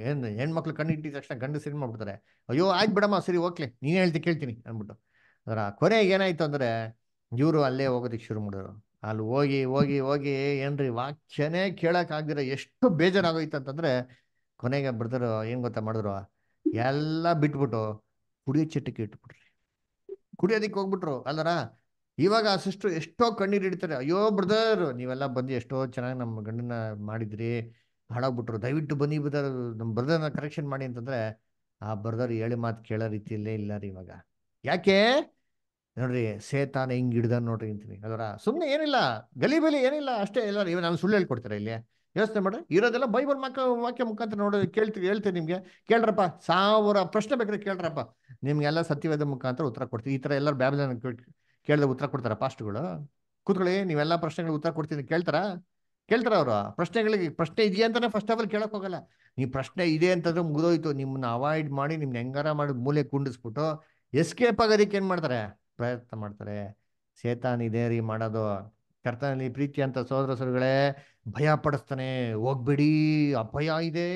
ಏನು ಹೆಣ್ಮಕ್ಳು ಕಣ್ಣಿಟ್ಟಿದ ತಕ್ಷಣ ಗಂಡು ಸಿರಿ ಮಾಡ್ಬಿಡ್ತಾರೆ ಅಯ್ಯೋ ಆಯ್ತು ಬಿಡಮ್ಮ ಸರಿ ಹೋಗ್ಲಿ ನೀನ್ ಹೇಳ್ತಿ ಕೇಳ್ತೀನಿ ಅಂದ್ಬಿಟ್ಟು ಅದರ ಕೊನೆಗೆ ಏನಾಯ್ತು ಅಂದ್ರೆ ಇವರು ಅಲ್ಲೇ ಹೋಗೋದಕ್ಕೆ ಶುರು ಮಾಡಿದ್ರು ಅಲ್ಲಿ ಹೋಗಿ ಹೋಗಿ ಹೋಗಿ ಏನ್ರಿ ವಾಕ್ಯನೇ ಕೇಳೋಕ್ಕಾಗ್ದಿರ ಎಷ್ಟು ಬೇಜಾರಾಗೋಯ್ತು ಅಂತಂದ್ರೆ ಕೊನೆಗೆ ಬಿಡ್ತಾರೋ ಏನ್ ಗೊತ್ತಾ ಮಾಡಿದ್ರು ಎಲ್ಲ ಬಿಟ್ಬಿಟ್ಟು ಕುಡಿಯೋ ಚಿಟ್ಟಕ್ಕೆ ಇಟ್ಬಿಟ್ರಿ ಕುಡಿಯೋದಿಕ್ ಹೋಗ್ಬಿಟ್ರು ಅಲ್ಲರ ಇವಾಗ ಆ ಸಿಸ್ಟ್ರು ಎಷ್ಟೋ ಕಣ್ಣೀರು ಇಡ್ತಾರೆ ಅಯ್ಯೋ ಬ್ರದರ್ ನೀವೆಲ್ಲ ಬಂದು ಎಷ್ಟೋ ಚೆನ್ನಾಗಿ ನಮ್ಮ ಗಂಡನ ಮಾಡಿದ್ರಿ ಹಾಳಾಗ್ಬಿಟ್ರು ದಯವಿಟ್ಟು ಬನ್ನಿ ಬ್ರದರ್ ನಮ್ಮ ಬ್ರದರ್ನ ಕರೆಕ್ಷನ್ ಮಾಡಿ ಅಂತಂದ್ರೆ ಆ ಬ್ರದರ್ ಹೇಳಿ ಮಾತು ಕೇಳೋ ರೀತಿಯಲ್ಲೇ ಇಲ್ಲ ರೀ ಇವಾಗ ಯಾಕೆ ನೋಡ್ರಿ ಸೇತಾನೆ ಹಿಂಗ್ ಹಿಡ್ದ ನೋಡ್ರಿ ಅಂತೀನಿ ಅದರ ಸುಮ್ಮನೆ ಏನಿಲ್ಲ ಗಲಿಬಲಿ ಏನಿಲ್ಲ ಅಷ್ಟೇ ಎಲ್ಲ ಇವಾಗ ನಾನು ಸುಳ್ಳು ಹೇಳ್ಕೊಡ್ತಾರೆ ಇಲ್ಲಿ ಯೋಚನೆ ಮಾಡ್ರಿ ಇರೋದೆಲ್ಲ ಬೈಬಲ್ ಮಕ್ಕ ವಾಕ್ಯ ಮುಖಾಂತರ ನೋಡಿ ಕೇಳ್ತೀವಿ ಹೇಳ್ತೀನಿ ನಿಮಗೆ ಕೇಳ್ರಪ್ಪ ಸಾವಿರ ಪ್ರಶ್ನೆ ಬೇಕಾದ್ರೆ ಕೇಳ್ರಪ್ಪ ನಿಮ್ಗೆಲ್ಲ ಸತ್ಯವೇದ ಮುಖಾಂತರ ಉತ್ತರ ಕೊಡ್ತೀವಿ ಈ ಥರ ಎಲ್ಲರೂ ಬ್ಯಾಬ್ಲನ್ ಕೇಳಿದ ಉತ್ತರ ಕೊಡ್ತಾರ ಪಾಸ್ಟ್ಗಳು ಕೂತ್ಕೊಳ್ಳಿ ನೀವೆಲ್ಲ ಪ್ರಶ್ನೆಗಳಿಗೆ ಉತ್ತರ ಕೊಡ್ತೀನಿ ಕೇಳ್ತಾರ ಕೇಳ್ತಾರ ಅವರು ಪ್ರಶ್ನೆಗಳಿಗೆ ಪ್ರಶ್ನೆ ಇದೆಯಾ ಅಂತಾನೆ ಫಸ್ಟ್ ಆಫ್ ಆಲ್ ಕೇಳಕ್ ಹೋಗಲ್ಲ ನೀವು ಪ್ರಶ್ನೆ ಇದೆ ಅಂತಂದ್ರೆ ಮುಗಿದೋಯ್ತು ನಿಮ್ಮನ್ನ ಅವಾಯ್ಡ್ ಮಾಡಿ ನಿಮ್ನ ಹೆಂಗಾರ ಮಾಡಿ ಮೂಲೆ ಕುಂಡಿಸ್ಬಿಟ್ಟು ಎಸ್ಕೇಪ್ ಆಗೋದಕ್ಕೆ ಏನು ಮಾಡ್ತಾರೆ ಪ್ರಯತ್ನ ಮಾಡ್ತಾರೆ ಸೇತಾನ್ ಇದೇ ರೀ ಮಾಡೋದು ಕರ್ತನಲ್ಲಿ ಪ್ರೀತಿ ಅಂತ ಸೋದರಸರುಗಳೇ ಭಯ ಪಡಿಸ್ತಾನೆ ಹೋಗ್ಬಿಡಿ ಅಭಯ ಇದೆ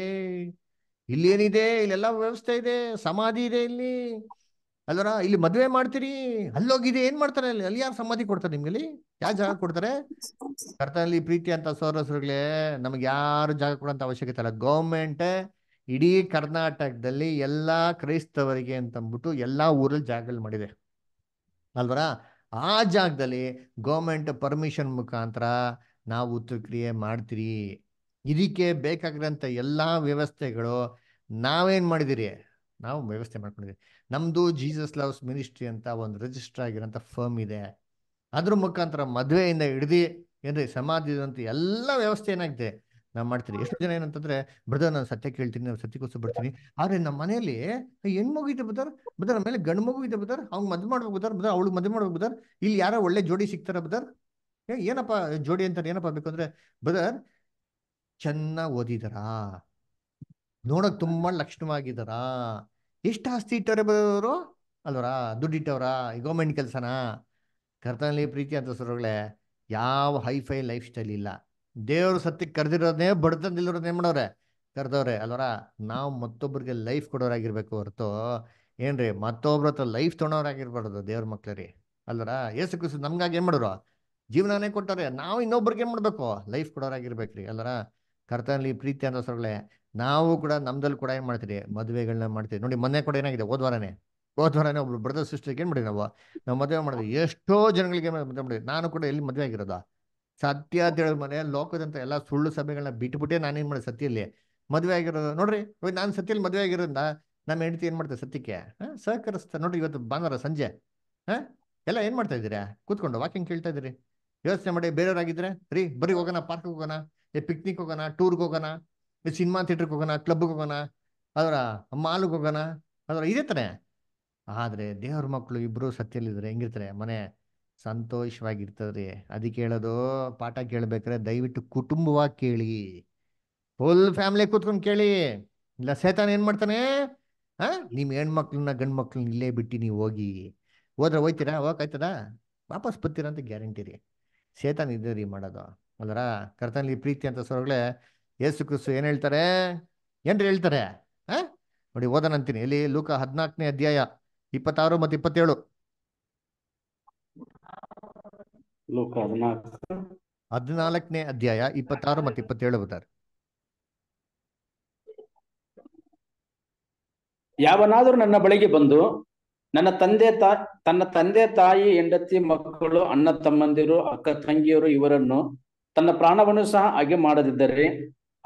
ಇಲ್ಲೇನಿದೆ ಇಲ್ಲೆಲ್ಲ ವ್ಯವಸ್ಥೆ ಇದೆ ಸಮಾಧಿ ಇದೆ ಇಲ್ಲಿ ಅಲ್ಲರ ಇಲ್ಲಿ ಮದ್ವೆ ಮಾಡ್ತೀರಿ ಅಲ್ಲೋಗಿದೆ ಏನ್ ಮಾಡ್ತಾರೆ ಅಲ್ಲಿ ಅಲ್ಲಿ ಯಾರು ಸಮ್ಮತಿ ಕೊಡ್ತಾರೆ ನಿಮ್ಗೆ ಯಾವ ಜಾಗ ಕೊಡ್ತಾರೆ ಕರ್ತನಲ್ಲಿ ಪ್ರೀತಿ ಅಂತ ಸೋರಸರುಗಳೇ ನಮ್ಗೆ ಯಾರು ಜಾಗ ಕೊಡೋಂತ ಅವಶ್ಯಕತೆ ಅಲ್ಲ ಗೌರ್ಮೆಂಟ್ ಇಡೀ ಕರ್ನಾಟಕದಲ್ಲಿ ಎಲ್ಲಾ ಕ್ರೈಸ್ತವರಿಗೆ ಅಂದ್ಬಿಟ್ಟು ಎಲ್ಲಾ ಊರಲ್ಲಿ ಜಾಗಗಳು ಮಾಡಿದೆ ಅಲ್ವರ ಆ ಜಾಗದಲ್ಲಿ ಗೌರ್ಮೆಂಟ್ ಪರ್ಮಿಷನ್ ಮುಖಾಂತರ ನಾವು ಉತ್ತರಕ್ರಿಯೆ ಮಾಡ್ತೀರಿ ಇದಕ್ಕೆ ಬೇಕಾಗಿರೋಂಥ ಎಲ್ಲಾ ವ್ಯವಸ್ಥೆಗಳು ನಾವೇನ್ ಮಾಡಿದಿರಿ ನಾವು ವ್ಯವಸ್ಥೆ ಮಾಡ್ಕೊಂಡಿದ್ದೀವಿ ನಮ್ಮದು ಜೀಸಸ್ ಲವ್ಸ್ ಮಿನಿಸ್ಟ್ರಿ ಅಂತ ಒಂದು ರಿಜಿಸ್ಟರ್ ಆಗಿರೋಂಥ ಫರ್ಮ್ ಇದೆ ಅದ್ರ ಮುಖಾಂತರ ಮದುವೆಯಿಂದ ಹಿಡಿದು ಏನ್ರಿ ಸಮಾಧಿದಂತ ಎಲ್ಲ ವ್ಯವಸ್ಥೆ ಏನಾಗಿದೆ ನಾವು ಮಾಡ್ತೀರಿ ಎಷ್ಟು ಜನ ಏನಂತಂದ್ರೆ ಬ್ರದರ್ ನಾನು ಸತ್ಯ ಕೇಳ್ತೀನಿ ನಾನು ಸತ್ಯಕ್ಕೋಸ್ಕರ ಬರ್ತೀನಿ ಆದ್ರೆ ನಮ್ಮ ಮನೆಯಲ್ಲಿ ಹೆಣ್ಮಗು ಇದೆ ಬದರ್ ಬದರ್ ಮೇಲೆ ಗಂಡು ಮಗು ಇದೆ ಬದರ್ ಅವ್ನು ಮದುವೆ ಮಾಡ್ಬೇಕು ಬದರ್ ಬದರ್ ಅವಳು ಮದುವೆ ಮಾಡ್ಬೇಕು ಬದರ್ ಇಲ್ಲಿ ಯಾರೋ ಒಳ್ಳೆ ಜೋಡಿ ಸಿಗ್ತಾರ ಬದರ್ ಏನಪ್ಪ ಜೋಡಿ ಅಂತಾರೆ ಏನಪ್ಪ ಬೇಕಂದ್ರೆ ಬ್ರದರ್ ಚೆನ್ನಾಗಿ ಓದಿದಾರಾ ನೋಡಕ್ ತುಂಬಾ ಲಕ್ಷಣವಾಗಿದಾರಾ ಎಷ್ಟು ಆಸ್ತಿ ಇಟ್ಟವ್ರೆ ಬರೋರು ಅಲ್ವರಾ ಈ ಗೌರ್ಮೆಂಟ್ ಕೆಲಸನಾ ಕರ್ತನಲ್ಲಿ ಪ್ರೀತಿ ಅಂತ ಸರ್ಗಳೇ ಯಾವ ಹೈಫೈ ಲೈಫ್ ಸ್ಟೈಲ್ ಇಲ್ಲ ದೇವರು ಸತ್ಯಕ್ಕೆ ಕರೆದಿರೋದನ್ನೇ ಬಡ್ತಂದಿಲ್ಲರೋದನ್ನೇ ಮಾಡೋರೆ ಕರೆದವ್ರೆ ಅಲ್ವರ ನಾವು ಮತ್ತೊಬ್ಬರಿಗೆ ಲೈಫ್ ಕೊಡೋರಾಗಿರ್ಬೇಕು ಹೊರತು ಏನ್ರಿ ಮತ್ತೊಬ್ಬರ ಹತ್ರ ಲೈಫ್ ತೊಗೊಳೋರಾಗಿರ್ಬಾರ್ದು ದೇವ್ರ ರೀ ಅಲ್ವರ ಏಸು ಕ್ರಿಸ್ತು ನಮ್ಗಾಗಿ ಏನು ಮಾಡೋರು ಜೀವನನೇ ಕೊಟ್ಟವ್ರೆ ನಾವು ಇನ್ನೊಬ್ರಿಗೆ ಏನು ಮಾಡಬೇಕು ಲೈಫ್ ಕೊಡೋರಾಗಿರ್ಬೇಕ್ರಿ ಅಲ್ವರ ಕರ್ತನಲ್ಲಿ ಪ್ರೀತಿ ಅಂತ ಸರ್ಗಳೇ ನಾವು ಕೂಡ ನಮ್ದಲ್ಲಿ ಕೂಡ ಏನ್ ಮಾಡ್ತೀರಿ ಮದುವೆಗಳನ್ನ ಮಾಡ್ತೀವಿ ನೋಡಿ ಮೊನ್ನೆ ಕೂಡ ಏನಾಗಿದೆ ಓದ್ವಾರನೇ ಹೋದ್ವಾರನೇ ಒಬ್ಬ ಬ್ರದರ್ ಸಿಸ್ಟರ್ಗೆ ಏನ್ ಮಾಡಿ ನಾವು ನಾವು ಮದುವೆ ಮಾಡಿದ್ವಿ ಎಷ್ಟೋ ಜನಗಳಿಗೆ ಮದುವೆ ಮಾಡಿದ್ವಿ ನಾನು ಕೂಡ ಎಲ್ಲಿ ಮದುವೆ ಆಗಿರೋದ ಸತ್ಯ ಅಂತ ಹೇಳಿದ ಮನೆ ಲೋಕದಂತ ಎಲ್ಲ ಸುಳ್ಳು ಸಭೆಗಳನ್ನ ಬಿಟ್ಬಿಟ್ಟೆ ಏನ್ ಮಾಡಿದೆ ಸತ್ಯಲ್ಲಿ ಮದುವೆ ಆಗಿರೋದು ನೋಡ್ರಿ ನಾನು ಸತ್ಯಲ್ಲಿ ಮದುವೆ ಆಗಿರೋದ್ರಿಂದ ನಮ್ಮ ಹೆಂಡತಿ ಏನ್ ಮಾಡ್ತಾರೆ ಸತ್ಯಕ್ಕೆ ಸಹಕರಿಸ್ತಾರೆ ನೋಡ್ರಿ ಇವತ್ತು ಭಾನುವಾರ ಸಂಜೆ ಹಾ ಎಲ್ಲ ಏನ್ ಮಾಡ್ತಾ ಇದ್ದೀರಾ ಕೂತ್ಕೊಂಡು ವಾಕಿಂಗ್ ಕೇಳ್ತಾ ಇದ್ರಿ ಯೋಚನೆ ಮಾಡಿ ಬೇರೆಯವ್ರಾಗಿದ್ರೆ ರೀ ಬರೀ ಹೋಗೋಣ ಪಾರ್ಕ್ ಹೋಗೋಣ ಏ ಪಿಕ್ನಿಕ್ ಹೋಗೋಣ ಟೂರ್ಗೆ ಹೋಗೋಣ ಸಿನಿಮಾ ಥಿಯೇಟ್ರಿಗೆ ಹೋಗೋಣ ಕ್ಲಬ್ಗೆ ಹೋಗೋಣ ಅದರ ಮಾಲ್ಗೆ ಹೋಗೋಣ ಅದರ ಇದೇ ತಾನೆ ಆದರೆ ದೇವ್ರ ಮಕ್ಕಳು ಇಬ್ಬರು ಸತ್ಯಲ್ಲಿದ್ದಾರೆ ಹೆಂಗಿರ್ತಾರೆ ಮನೆ ಸಂತೋಷವಾಗಿರ್ತದ್ರಿ ಅದಕ್ಕೆ ಹೇಳೋದು ಪಾಠ ಕೇಳಬೇಕ್ರೆ ದಯವಿಟ್ಟು ಕುಟುಂಬವಾಗಿ ಕೇಳಿ ಫುಲ್ ಫ್ಯಾಮಿಲಿ ಕೂತ್ಕೊಂಡು ಕೇಳಿ ಇಲ್ಲ ಸೇತಾನ ಏನು ಮಾಡ್ತಾನೆ ಹಾಂ ನಿಮ್ಮ ಹೆಣ್ಮಕ್ಳನ್ನ ಗಂಡು ಮಕ್ಳನ್ನ ಇಲ್ಲೇ ಬಿಟ್ಟು ನೀವು ಹೋಗಿ ಹೋದ್ರೆ ಹೋಯ್ತೀರಾ ಹೋಗಾಯ್ತದ ವಾಪಸ್ ಬರ್ತೀರಾ ಅಂತ ಗ್ಯಾರಂಟಿ ರೀ ಸೇತಾನ ಇದ್ದೇ ರೀ ಮಾಡೋದು ಅಲ್ಲರ ಕರ್ತನಲ್ಲಿ ಪ್ರೀತಿ ಅಂತ ಸರ್ಗಳೇ ಯೇಸು ಕ್ರಿಸ್ತು ಏನು ಹೇಳ್ತಾರೆ ಏನ್ರಿ ಹೇಳ್ತಾರೆ ಹಾ ನೋಡಿ ಓದನಂತೀನಿ ಇಲ್ಲಿ ಲೂಕ ಹದಿನಾಲ್ಕನೇ ಅಧ್ಯಾಯ ಇಪ್ಪತ್ತಾರು ಮತ್ತು ಇಪ್ಪತ್ತೇಳು ಹದಿನಾಲ್ಕನೇ ಅಧ್ಯಾಯ ಇಪ್ಪತ್ತಾರು ಮತ್ತು ಇಪ್ಪತ್ತೇಳು ಬರ್ತಾರೆ ಯಾವನಾದರೂ ನನ್ನ ಬಳಿಗೆ ಬಂದು ನನ್ನ ತಂದೆ ತಾ ತನ್ನ ತಂದೆ ತಾಯಿ ಹೆಂಡತಿ ಮಕ್ಕಳು ಅಣ್ಣ ತಮ್ಮಂದಿರು ಅಕ್ಕ ತಂಗಿಯರು ಇವರನ್ನು ತನ್ನ ಪ್ರಾಣವನ್ನು ಸಹ ಹಾಗೆ ಮಾಡದಿದ್ದರೆ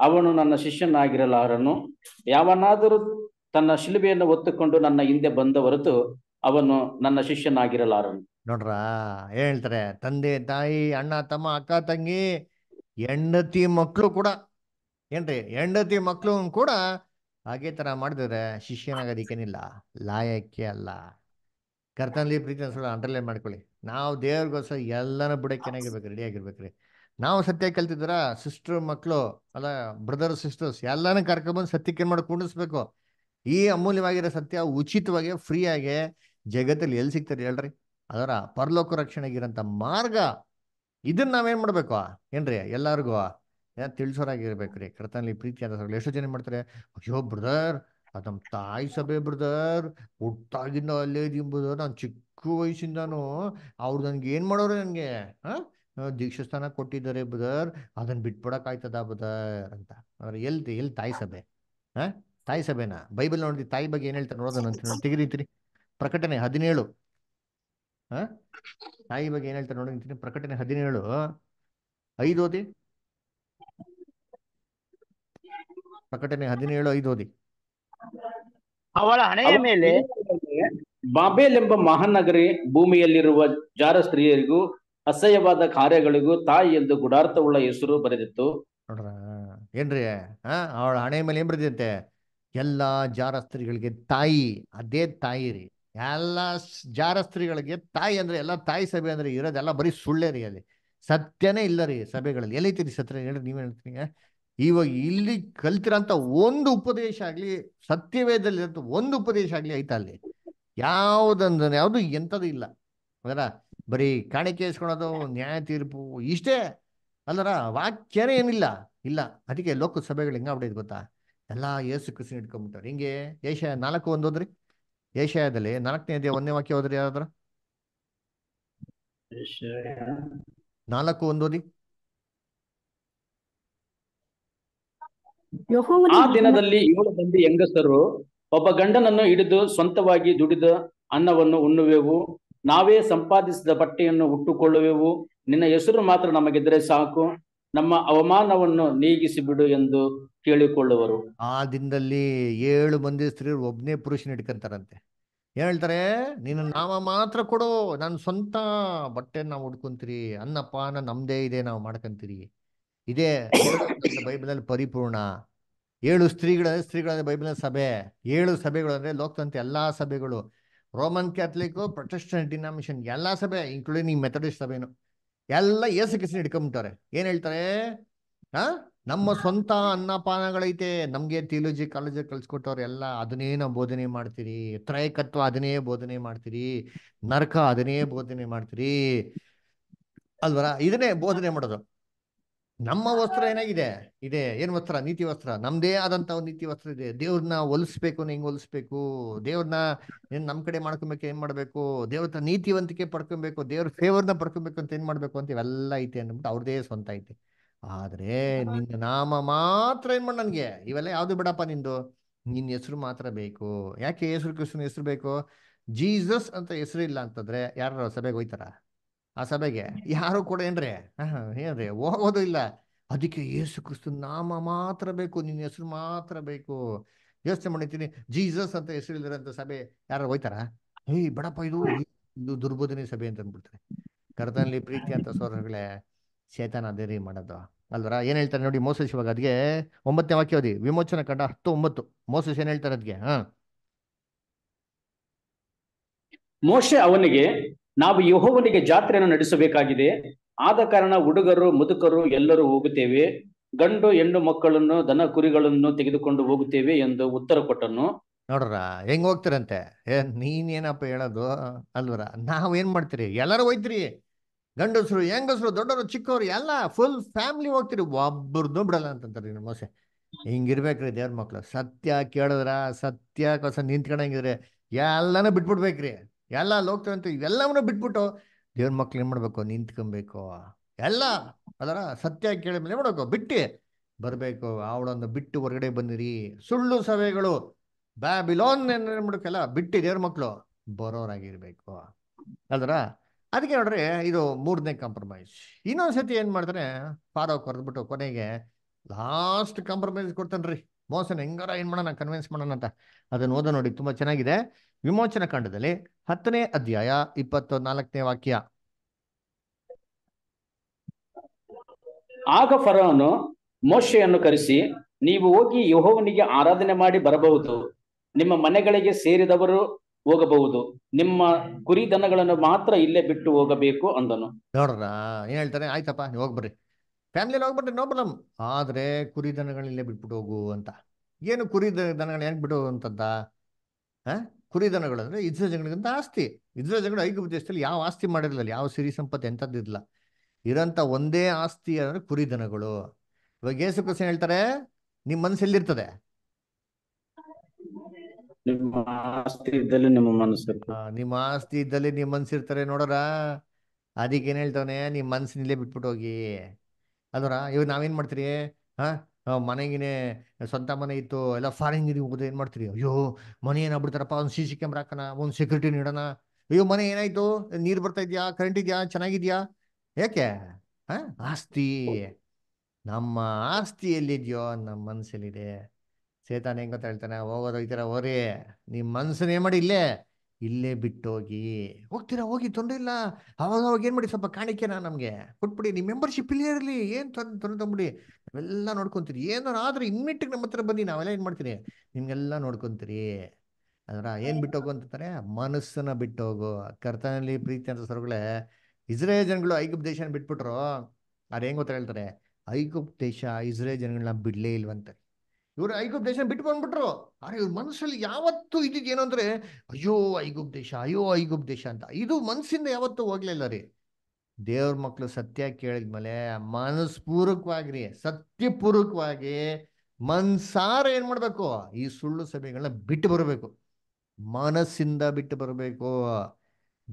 ಅವನು ನನ್ನ ಶಿಷ್ಯನಾಗಿರಲಾರನು ಯಾವನಾದರೂ ತನ್ನ ಶಿಲುಬೆಯನ್ನು ಒತ್ತುಕೊಂಡು ನನ್ನ ಹಿಂದೆ ಬಂದ ಹೊರತು ಅವನು ನನ್ನ ಶಿಷ್ಯನಾಗಿರಲಾರನು ನೋಡ್ರ ಹೇಳ್ತಾರೆ ತಂದೆ ತಾಯಿ ಅಣ್ಣ ತಮ್ಮ ಅಕ್ಕ ತಂಗಿ ಹೆಂಡತಿ ಮಕ್ಕಳು ಕೂಡ ಏನ್ರಿ ಹೆಂಡತಿ ಮಕ್ಕಳು ಕೂಡ ಹಾಗೆ ತರ ಮಾಡಿದ್ರೆ ಶಿಷ್ಯನಾಗದಿಕ್ಕೇನಿಲ್ಲ ಲಾಯಕ್ಕೆ ಅಲ್ಲ ಕರ್ತನಲ್ಲಿ ಪ್ರೀತಿ ಅಂಡರ್ಲೈನ್ ಮಾಡ್ಕೊಳ್ಳಿ ನಾವು ದೇವ್ರಿಗೋಸ್ಕರ ಎಲ್ಲನೂ ಬಿಡಕ್ಕೆ ಚೆನ್ನಾಗಿರ್ಬೇಕು ರೆಡಿ ಆಗಿರ್ಬೇಕ್ರಿ ನಾವು ಸತ್ಯ ಕಲ್ತಿದ್ರ ಸಿಸ್ಟರ್ ಮಕ್ಕಳು ಅಲ್ಲ ಬ್ರದರ್ ಸಿಸ್ಟರ್ಸ್ ಎಲ್ಲಾನು ಕರ್ಕೊಂಡ್ಬಂದು ಸತ್ಯಕ್ಕೆ ಮಾಡಿ ಕುಂಡಿಸ್ಬೇಕು ಈ ಅಮೂಲ್ಯವಾಗಿರೋ ಸತ್ಯ ಉಚಿತವಾಗಿ ಫ್ರೀಯಾಗಿ ಜಗತ್ತಲ್ಲಿ ಎಲ್ಲಿ ಸಿಗ್ತದೆ ಹೇಳ್ರಿ ಅದರ ಪರಲೋಕ ರಕ್ಷಣೆಗಿರೋಂಥ ಮಾರ್ಗ ಇದನ್ನ ನಾವೇನ್ ಮಾಡ್ಬೇಕು ಏನ್ರಿ ಎಲ್ಲಾರ್ಗು ತಿಳ್ಸೋರಾಗಿರ್ಬೇಕ್ರಿ ಕರ್ತನಲ್ಲಿ ಪ್ರೀತಿ ಅಂತ ಎಷ್ಟೋ ಜನ ಮಾಡ್ತಾರೆ ಅಯ್ಯೋ ಬ್ರದರ್ ಅದು ತಾಯಿ ಸಭೆ ಬ್ರದರ್ ಹುಟ್ಟಾಗಿಂದ ಅಲ್ಲೇ ಬ್ರದರ್ ನಾನು ಚಿಕ್ಕ ವಯಸ್ಸಿಂದಾನು ಅವ್ರು ನನ್ಗೆ ಏನ್ ಮಾಡೋರು ನನ್ಗೆ ಹಾ ದೀಕ್ಷಸ್ಥಾನ ಕೊಟ್ಟಿದ್ದಾರೆ ಬದರ್ ಅದನ್ನ ಬಿಟ್ಬಿಡಕ್ ಆಯ್ತದ ಬದರ್ ಅಂತ ಅವ್ರ ಎಲ್ ಎಲ್ ತಾಯಿ ಸಭೆ ಹಾ ತಾಯಿ ಸಭೆನ ಬೈಬಲ್ ನೋಡಿದ್ರಿ ತಾಯಿ ಬಗ್ಗೆ ಏನ್ ಹೇಳ್ತಾರೆ ನೋಡೋದನ್ನ ತೆಗಿರಿತೀರಿ ಪ್ರಕಟಣೆ ಹದಿನೇಳು ಹ ತಾಯಿ ಬಗ್ಗೆ ಏನ್ ಹೇಳ್ತಾರೆ ನೋಡಿಂತೀನಿ ಪ್ರಕಟಣೆ ಹದಿನೇಳು ಐದು ಓದಿ ಪ್ರಕಟಣೆ ಹದಿನೇಳು ಐದು ಓದಿ ಅವಳ ಹಣೆಯ ಮೇಲೆ ಬಾಬೆಲ್ ಎಂಬ ಮಹಾನಗರಿ ಭೂಮಿಯಲ್ಲಿರುವ ಜಾರ ಸ್ತ್ರೀಯರಿಗೂ ಅಸಹ್ಯವಾದ ಕಾರ್ಯಗಳಿಗೂ ತಾಯಿ ಎಂದು ಗುಡಾರ್ಥವುಳ್ಳ ಹೆಸರು ಬರೆದಿತ್ತು ನೋಡ್ರ ಏನ್ರಿ ಅವಳ ಹಣೆ ಮೇಲೆ ಏನ್ ಬರೆದಿತ್ತೆ ಎಲ್ಲಾ ಜಾರಸ್ತ್ರೀಗಳಿಗೆ ತಾಯಿ ಅದೇ ತಾಯಿ ರೀ ಎಲ್ಲಾ ಜಾರಸ್ತ್ರೀಗಳಿಗೆ ತಾಯಿ ಅಂದ್ರೆ ಎಲ್ಲಾ ತಾಯಿ ಸಭೆ ಅಂದ್ರೆ ಇರೋದೆಲ್ಲ ಬರೀ ಸುಳ್ಳೇ ರೀ ಅಲ್ಲಿ ಸತ್ಯನೇ ಇಲ್ಲ ರೀ ಸಭೆಗಳಲ್ಲಿ ಎಲ್ಲೈತಿರಿ ಸತ್ಯ ಹೇಳ್ರಿ ನೀವ್ ಹೇಳ್ತೀನಿ ಇವಾಗ ಇಲ್ಲಿ ಕಲ್ತಿರಂತ ಒಂದು ಉಪದೇಶ ಆಗ್ಲಿ ಸತ್ಯವೇದಲ್ಲಿರೋಂಥ ಒಂದು ಉಪದೇಶ ಆಗ್ಲಿ ಐತ ಅಲ್ಲಿ ಯಾವ್ದಂದ್ರೆ ಯಾವ್ದು ಎಂಥದ್ದು ಇಲ್ಲ ಅದರ ಬರೀ ಕಾಣಿಕೆ ಇಸ್ಕೊಳೋದು ನ್ಯಾಯ ತೀರ್ಪು ಇಷ್ಟೇ ಅಲ್ಲರ ವಾಕ್ಯನೇ ಏನಿಲ್ಲ ಇಲ್ಲ ಅದಕ್ಕೆ ಲೋಕಸಭೆಗಳು ಹೆಂಗಾಗ್ಬಿಟ್ಟಿದ್ ಗೊತ್ತಾ ಎಲ್ಲ ಏಸು ಕೃಷಿ ಇಟ್ಕೊಂಡ್ಬಿಟ್ಟವ್ರು ಹಿಂಗೆ ಏಷ್ಯಾ ನಾಲ್ಕು ಒಂದು ಹೋದ್ರಿ ಏಷ್ಯಾದಲ್ಲಿ ನಾಲ್ಕನೇ ಅದೇ ಒಂದೇ ವಾಕ್ಯ ಹೋದ್ರಿ ಯಾರ ನಾಲ್ಕು ಒಂದು ಓದಿ ಆ ದಿನದಲ್ಲಿ ಏಳು ಮಂದಿ ಹೆಂಗಸರು ಒಬ್ಬ ಗಂಡನನ್ನು ಹಿಡಿದು ಸ್ವಂತವಾಗಿ ದುಡಿದ ಅನ್ನವನ್ನು ಉಣ್ಣುವೆವು ನಾವೇ ಸಂಪಾದಿಸಿದ ಬಟ್ಟೆಯನ್ನು ಹುಟ್ಟುಕೊಳ್ಳುವೆವು ನಿನ್ನ ಹೆಸರು ಮಾತ್ರ ನಮಗಿದ್ರೆ ಸಾಕು ನಮ್ಮ ಅವಮಾನವನ್ನು ನೀಗಿಸಿ ಬಿಡು ಎಂದು ಕೇಳಿಕೊಳ್ಳುವರು ಆ ದಿನದಲ್ಲಿ ಏಳು ಮಂದಿ ಸ್ತ್ರೀಯರು ಒಬ್ಬನೇ ಪುರುಷನ ಇಟ್ಕೊಂತಾರಂತೆ ಹೇಳ್ತಾರೆ ನೀನು ನಾಮ ಮಾತ್ರ ಕೊಡು ನನ್ನ ಸ್ವಂತ ಬಟ್ಟೆ ನಾವು ಅನ್ನಪ್ಪ ಅನ್ನ ನಮ್ದೇ ಇದೆ ನಾವು ಮಾಡ್ಕೊಂತೀರಿ ಇದೇ ಬೈಬಲ್ ಪರಿಪೂರ್ಣ ಏಳು ಸ್ತ್ರೀಗಳ ಸ್ತ್ರೀಗಳ ಬೈಬಲ್ ಸಭೆ ಏಳು ಸಭೆಗಳು ಅಂದ್ರೆ ಲೋಕದಂತೆ ಎಲ್ಲಾ ಸಭೆಗಳು ರೋಮನ್ ಕ್ಯಾಥಲಿಕ್ ಪ್ರೊಟೆಸ್ಟೆಂಟ್ ಡಿನಾಮಿನೇಷನ್ ಎಲ್ಲ ಸಭೆ ಇನ್ಕ್ಲೂಡಿಂಗ್ ಮೆಥಡಿಸ್ಟ್ ಸಭೆನು ಎಲ್ಲ ಏಸು ಕಿಸಿನ ಇಟ್ಕೊಂಬಿಟ್ಟವ್ರೆ ಏನ್ ಹೇಳ್ತಾರೆ ಹಾ ನಮ್ಮ ಸ್ವಂತ ಅನ್ನಪಾನಗಳೈತೆ ನಮ್ಗೆ ಥಿಯೋಲಜಿ ಕಾಲೇಜ್ ಕಲ್ಸ್ಕೊಟ್ಟವ್ರು ಎಲ್ಲ ಅದನ್ನೇ ನಾವು ಬೋಧನೆ ಮಾಡ್ತೀರಿ ತ್ರಯಕತ್ವ ಅದನ್ನೇ ಬೋಧನೆ ಮಾಡ್ತೀರಿ ನರಕ ಅದನ್ನೇ ಬೋಧನೆ ಮಾಡ್ತೀರಿ ಅಲ್ವರ ಇದನ್ನೇ ಬೋಧನೆ ಮಾಡೋದು ನಮ್ಮ ವಸ್ತ್ರ ಏನಾಗಿದೆ ಇದೆ ಏನ್ ವಸ್ತ್ರ ನೀತಿ ವಸ್ತ್ರ ನಮ್ದೇ ಆದಂತ ಒಂದು ನೀತಿ ವಸ್ತ್ರ ಇದೆ ದೇವ್ರನ್ನ ಹೊಲಿಸ್ಬೇಕು ಹೆಂಗ್ ಹೊಲಿಸ್ಬೇಕು ದೇವ್ರನ್ನ ಏನ್ ನಮ್ ಕಡೆ ಮಾಡ್ಕೊಬೇಕು ಏನ್ ಮಾಡ್ಬೇಕು ದೇವ್ರ ನೀತಿವಂತಿಕೆ ಪಡ್ಕೊಬೇಕು ದೇವ್ರ ಫೇವರ್ನ ಪಡ್ಕೊಬೇಕು ಅಂತ ಏನ್ ಮಾಡ್ಬೇಕು ಅಂತ ಇವೆಲ್ಲ ಐತೆ ಅಂದ್ಬಿಟ್ಟು ಅವ್ರದೇ ಸ್ವಂತ ಐತೆ ಆದ್ರೆ ನಿನ್ನ ನಾಮ ಮಾತ್ರ ಏನ್ ಮಾಡ ನನ್ಗೆ ಇವೆಲ್ಲ ಯಾವ್ದು ಬಿಡಪ್ಪ ನಿಂದು ನಿನ್ ಹೆಸರು ಮಾತ್ರ ಬೇಕು ಯಾಕೆ ಹೆಸರು ಕೃಷ್ಣನ ಹೆಸರು ಬೇಕು ಜೀಸಸ್ ಅಂತ ಹೆಸರು ಇಲ್ಲ ಅಂತಂದ್ರೆ ಯಾರು ಸಭೆಗೆ ಹೋಯ್ತಾರ ಆ ಸಭೆಗೆ ಯಾರು ಕೂಡ ಏನ್ರಿ ಏನ್ರಿ ಹೋಗೋದು ಇಲ್ಲ ಅದಕ್ಕೆ ಯೇಸು ಕ್ರಿಸ್ತು ನಾಮ ಮಾತ್ರ ಬೇಕು ನಿನ್ನ ಹೆಸರು ಮಾತ್ರ ಬೇಕು ಯೋಚನೆ ಮಾಡಿತೀನಿ ಜೀಸಸ್ ಅಂತ ಹೆಸರು ಇಲ್ದಿರಂತ ಸಭೆ ಯಾರು ಹೋಯ್ತಾರ ಹೇ ಬಡಪ್ಪ ಇದು ಇದು ದುರ್ಬೋಧನೆ ಸಭೆ ಅಂತ ಅಂದ್ಬಿಡ್ತಾರೆ ಕರ್ತನಲ್ಲಿ ಪ್ರೀತಿ ಅಂತ ಸೋರಗಳೇ ಚೇತನ ದೇರಿ ಮಾಡೋದು ಅಲ್ವರ ಏನ್ ಹೇಳ್ತಾರೆ ನೋಡಿ ಮೋಸ ಇವಾಗ ಅದ್ಗೆ ಒಂಬತ್ತನೇ ವಾಕ್ಯ ಓದಿ ವಿಮೋಚನ ಕಂಡ ಹತ್ತು ಒಂಬತ್ತು ಮೋಸಸ್ ಏನ್ ಹೇಳ್ತಾರೆ ಅದ್ಗೆ ಹ ಮೋಶೆ ಅವನಿಗೆ ನಾವು ಯಹೋವನಿಗೆ ಜಾತ್ರೆಯನ್ನು ನಡೆಸಬೇಕಾಗಿದೆ ಆದ ಕಾರಣ ಹುಡುಗರು ಮುದುಕರು ಎಲ್ಲರೂ ಹೋಗುತ್ತೇವೆ ಗಂಡು ಹೆಣ್ಣು ಮಕ್ಕಳನ್ನು ದನ ಕುರಿಗಳನ್ನು ತೆಗೆದುಕೊಂಡು ಹೋಗುತ್ತೇವೆ ಎಂದು ಉತ್ತರ ಕೊಟ್ಟನು ನೋಡ್ರ ಹೆಂಗ್ ಹೋಗ್ತಿರಂತೆ ನೀನೇನಪ್ಪ ಹೇಳೋದು ಅಲ್ವರ ಏನ್ ಮಾಡ್ತೀರಿ ಎಲ್ಲರೂ ಹೋಯ್ತಿರಿ ಗಂಡಸರು ಹೆಂಗಸರು ದೊಡ್ಡವರು ಚಿಕ್ಕವರು ಎಲ್ಲ ಫುಲ್ ಫ್ಯಾಮಿಲಿ ಹೋಗ್ತಿರಿ ಒಬ್ಬರದ್ದು ಬಿಡಲ್ಲ ಅಂತಂತಾರೆ ನಿಮ್ಮ ಮೋಸೆ ಹಿಂಗಿರ್ಬೇಕ್ರಿ ದೇವ್ರ ಮಕ್ಳು ಸತ್ಯ ಕೇಳಿದ್ರ ಕಸ ನಿಂತ್ಕೊಂಡಂಗಿದ್ರೆ ಎಲ್ಲಾನು ಬಿಟ್ಬಿಡ್ಬೇಕ್ರಿ ಎಲ್ಲ ಲೋಕತಂತ್ರ ಇವೆಲ್ಲವನ್ನೂ ಬಿಟ್ಬಿಟ್ಟು ದೇವ್ರ ಮಕ್ಳು ಏನು ಮಾಡಬೇಕು ನಿಂತ್ಕೊಬೇಕು ಎಲ್ಲ ಅದರ ಸತ್ಯ ಕೇಳಿದ ಮೇಲೆ ಮಾಡಬೇಕು ಬಿಟ್ಟು ಬರಬೇಕು ಅವಳನ್ನು ಬಿಟ್ಟು ಹೊರಗಡೆ ಬಂದಿರಿ ಸುಳ್ಳು ಸಭೆಗಳು ಬ್ಯಾಬಿಲೋನ್ ಏನು ಮಾಡ್ಬೇಕಲ್ಲ ಬಿಟ್ಟು ದೇವ್ರ ಮಕ್ಕಳು ಬರೋರಾಗಿರ್ಬೇಕು ಅದರ ಅದಕ್ಕೆ ನೋಡ್ರಿ ಇದು ಮೂರನೇ ಕಾಂಪ್ರಮೈಸ್ ಇನ್ನೊಂದು ಸತಿ ಏನು ಮಾಡ್ತಾನೆ ಫಾರೋ ಬಿಟ್ಟು ಕೊನೆಗೆ ಲಾಸ್ಟ್ ಕಾಂಪ್ರಮೈಸ್ ಕೊಡ್ತಾನ್ರಿ ರೀ ಮೋಸನ ಹೆಂಗಾರ ಏನು ಮಾಡೋಣ ಕನ್ವಿನ್ಸ್ ಮಾಡೋಣ ಅಂತ ಅದನ್ನ ಓದೋ ನೋಡಿ ತುಂಬಾ ಚೆನ್ನಾಗಿದೆ ವಿಮೋಚನ ಕಾಂಡದಲ್ಲಿ ಹತ್ತನೇ ಅಧ್ಯಾಯ ಇಪ್ಪತ್ತು ನಾಲ್ಕನೇ ವಾಕ್ಯ ಆಗ ಫರವನು ಮೋಶೆಯನ್ನು ಕರೆಸಿ ನೀವು ಹೋಗಿ ಯಹೋವನಿಗೆ ಆರಾಧನೆ ಮಾಡಿ ಬರಬಹುದು ನಿಮ್ಮ ಮನೆಗಳಿಗೆ ಸೇರಿದವರು ಹೋಗಬಹುದು ನಿಮ್ಮ ಕುರಿ ದನಗಳನ್ನು ಮಾತ್ರ ಇಲ್ಲೇ ಬಿಟ್ಟು ಹೋಗಬೇಕು ಅಂದನು ನೋಡ್ರ ಏನ್ ಹೇಳ್ತಾರೆ ಆಯ್ತಪ್ಪ ನೀವು ಹೋಗ್ಬರ್ರಿ ಫ್ಯಾಮಿಲಿ ಹೋಗ್ಬಿಟ್ರಿ ನೋ ಪ್ರಾಬ್ಲಮ್ ಆದ್ರೆ ಕುರಿ ದನಗಳನ್ನ ಇಲ್ಲೇ ಬಿಟ್ಬಿಟ್ಟು ಹೋಗು ಅಂತ ಏನು ಕುರಿ ದನಗಳು ಹೆಂಗ್ ಬಿಡುವಂತದ್ದ ಕುರಿದನಗಳಂದ್ರೆ ಇದ್ರ ಜಗಳಿಗಿಂತ ಆಸ್ತಿ ಇದ್ರ ಜಗಳ ಐದು ದೇಶದಲ್ಲಿ ಯಾವ ಆಸ್ತಿ ಮಾಡಿರ್ಲಿಲ್ಲ ಯಾವ ಸಿರಿ ಸಂಪತ್ತು ಇಲ್ಲ ಇರೋಂಥ ಒಂದೇ ಆಸ್ತಿ ಅಂದ್ರೆ ಕುರಿದನಗಳು ಇವಾಗ ಏಸು ಕೃಷ್ಣ ಹೇಳ್ತಾರೆ ನಿಮ್ ಮನಸ್ಸು ಎಲ್ಲಿರ್ತದೆ ನಿಮ್ಮ ಆಸ್ತಿ ಇದ್ದಲ್ಲಿ ನಿಮ್ಮ ಮನ್ಸಿರ್ತಾರೆ ನೋಡೋರ ಅದಕ್ಕೆ ಏನ್ ಹೇಳ್ತಾನೆ ನಿಮ್ಮ ಮನ್ಸಿನಲ್ಲೇ ಬಿಟ್ಬಿಟ್ಟು ಹೋಗಿ ಅದರ ಇವಾಗ ನಾವೇನ್ ಮಾಡ್ತೀರಿ ಹಾ ಮನೆಗಿನೇ ಸ್ವಂತ ಮನೆ ಇತ್ತು ಎಲ್ಲ ಫಾರಿನ್ಗೆ ಹೋಗೋದು ಏನು ಮಾಡ್ತೀರಿ ಅಯ್ಯೋ ಮನೆ ಬಿಡ್ತಾರಪ್ಪ ಒಂದು ಸಿ ಸಿ ಕ್ಯಾಮ್ರಾ ಹಾಕೋಣ ಒಂದು ಸೆಕ್ಯೂರಿಟಿ ನೀಡೋಣ ಅಯ್ಯೋ ಮನೆ ಏನಾಯ್ತು ನೀರು ಬರ್ತಾ ಇದೆಯಾ ಕರೆಂಟ್ ಇದೆಯಾ ಚೆನ್ನಾಗಿದ್ಯಾ ಯಾಕೆ ಹಾ ಆಸ್ತಿ ನಮ್ಮ ಆಸ್ತಿ ಎಲ್ಲಿದೆಯೋ ನಮ್ಮ ಮನಸ್ಸಲ್ಲಿದೆ ಸೇತಾನ ಹೆಂಗಂತ ಹೇಳ್ತಾನೆ ಹೋಗೋದು ಥರ ಹೋರಿ ನಿಮ್ಮ ಮನ್ಸನ್ನ ಏನು ಮಾಡಿ ಇಲ್ಲೇ ಇಲ್ಲೇ ಬಿಟ್ಟೋಗಿ ಹೋಗ್ತೀರಾ ಹೋಗಿ ತೊಂದರೆ ಇಲ್ಲ ಅವಾಗ ಅವಾಗ ಏನು ಮಾಡಿ ಸ್ವಲ್ಪ ಕಾಣಿಕೆನಾ ನಮಗೆ ಕೊಟ್ಬಿಡಿ ನಿಮ್ಮ ಮೆಂಬರ್ಶಿಪ್ ಇಲ್ಲೇ ಇರಲಿ ಏನು ತೊಂದರೆ ತೊಂದರೆ ತೊಗೊಂಬಿಡಿ ನಾವೆಲ್ಲ ನೋಡ್ಕೊಂತೀರಿ ಏನಾರ ಆದ್ರೆ ಇಮ್ಮಿಟ್ಟಿಗೆ ನಮ್ಮ ಹತ್ರ ಬನ್ನಿ ನಾವೆಲ್ಲ ಏನ್ ಮಾಡ್ತೀರಿ ನಿಮ್ಗೆಲ್ಲ ನೋಡ್ಕೊಂತೀರಿ ಅದರ ಏನ್ ಬಿಟ್ಟೋಗು ಅಂತಾರೆ ಮನಸ್ಸನ್ನ ಬಿಟ್ಟೋಗು ಕರ್ತನಲ್ಲಿ ಪ್ರೀತಿ ಅಂತ ಸರ್ಗಳೇ ಇಸ್ರೇಲ್ ಜನಗಳು ಐಗುಪ್ ದೇಶ ಬಿಟ್ಬಿಟ್ರು ಅದ್ ಹೆಂಗ್ ಗೊತ್ತಾ ಹೇಳ್ತಾರೆ ಐಗುಪ್ ದೇಶ ಇಸ್ರೇಲ್ ಜನಗಳನ್ನ ಬಿಡ್ಲೇ ಇಲ್ವಂತೆ ಇವ್ರು ಐಗುಪ್ ದೇಶ ಬಿಟ್ಟು ಬಂದ್ಬಿಟ್ರು ಆದ್ರೆ ಇವ್ರ ಮನಸ್ಸಲ್ಲಿ ಯಾವತ್ತೂ ಇದಿದ್ ಏನು ಅಂದ್ರೆ ಅಯ್ಯೋ ಐಗುಪ್ ದೇಶ ಅಯ್ಯೋ ಐಗುಪ್ ದೇಶ ಅಂತ ಇದು ಮನಸ್ಸಿಂದ ಯಾವತ್ತೂ ಹೋಗ್ಲಿಲ್ಲ ರೀ ದೇವ್ರ ಮಕ್ಕಳು ಸತ್ಯ ಕೇಳಿದ್ಮೇಲೆ ಮನಸ್ಪೂರ್ವಕವಾಗ್ರಿ ಸತ್ಯಪೂರ್ವಕವಾಗಿ ಮನ್ಸಾರ ಏನ್ ಮಾಡ್ಬೇಕು ಈ ಸುಳ್ಳು ಸಭೆಗಳನ್ನ ಬಿಟ್ಟು ಬರಬೇಕು ಮನಸ್ಸಿಂದ ಬಿಟ್ಟು ಬರಬೇಕು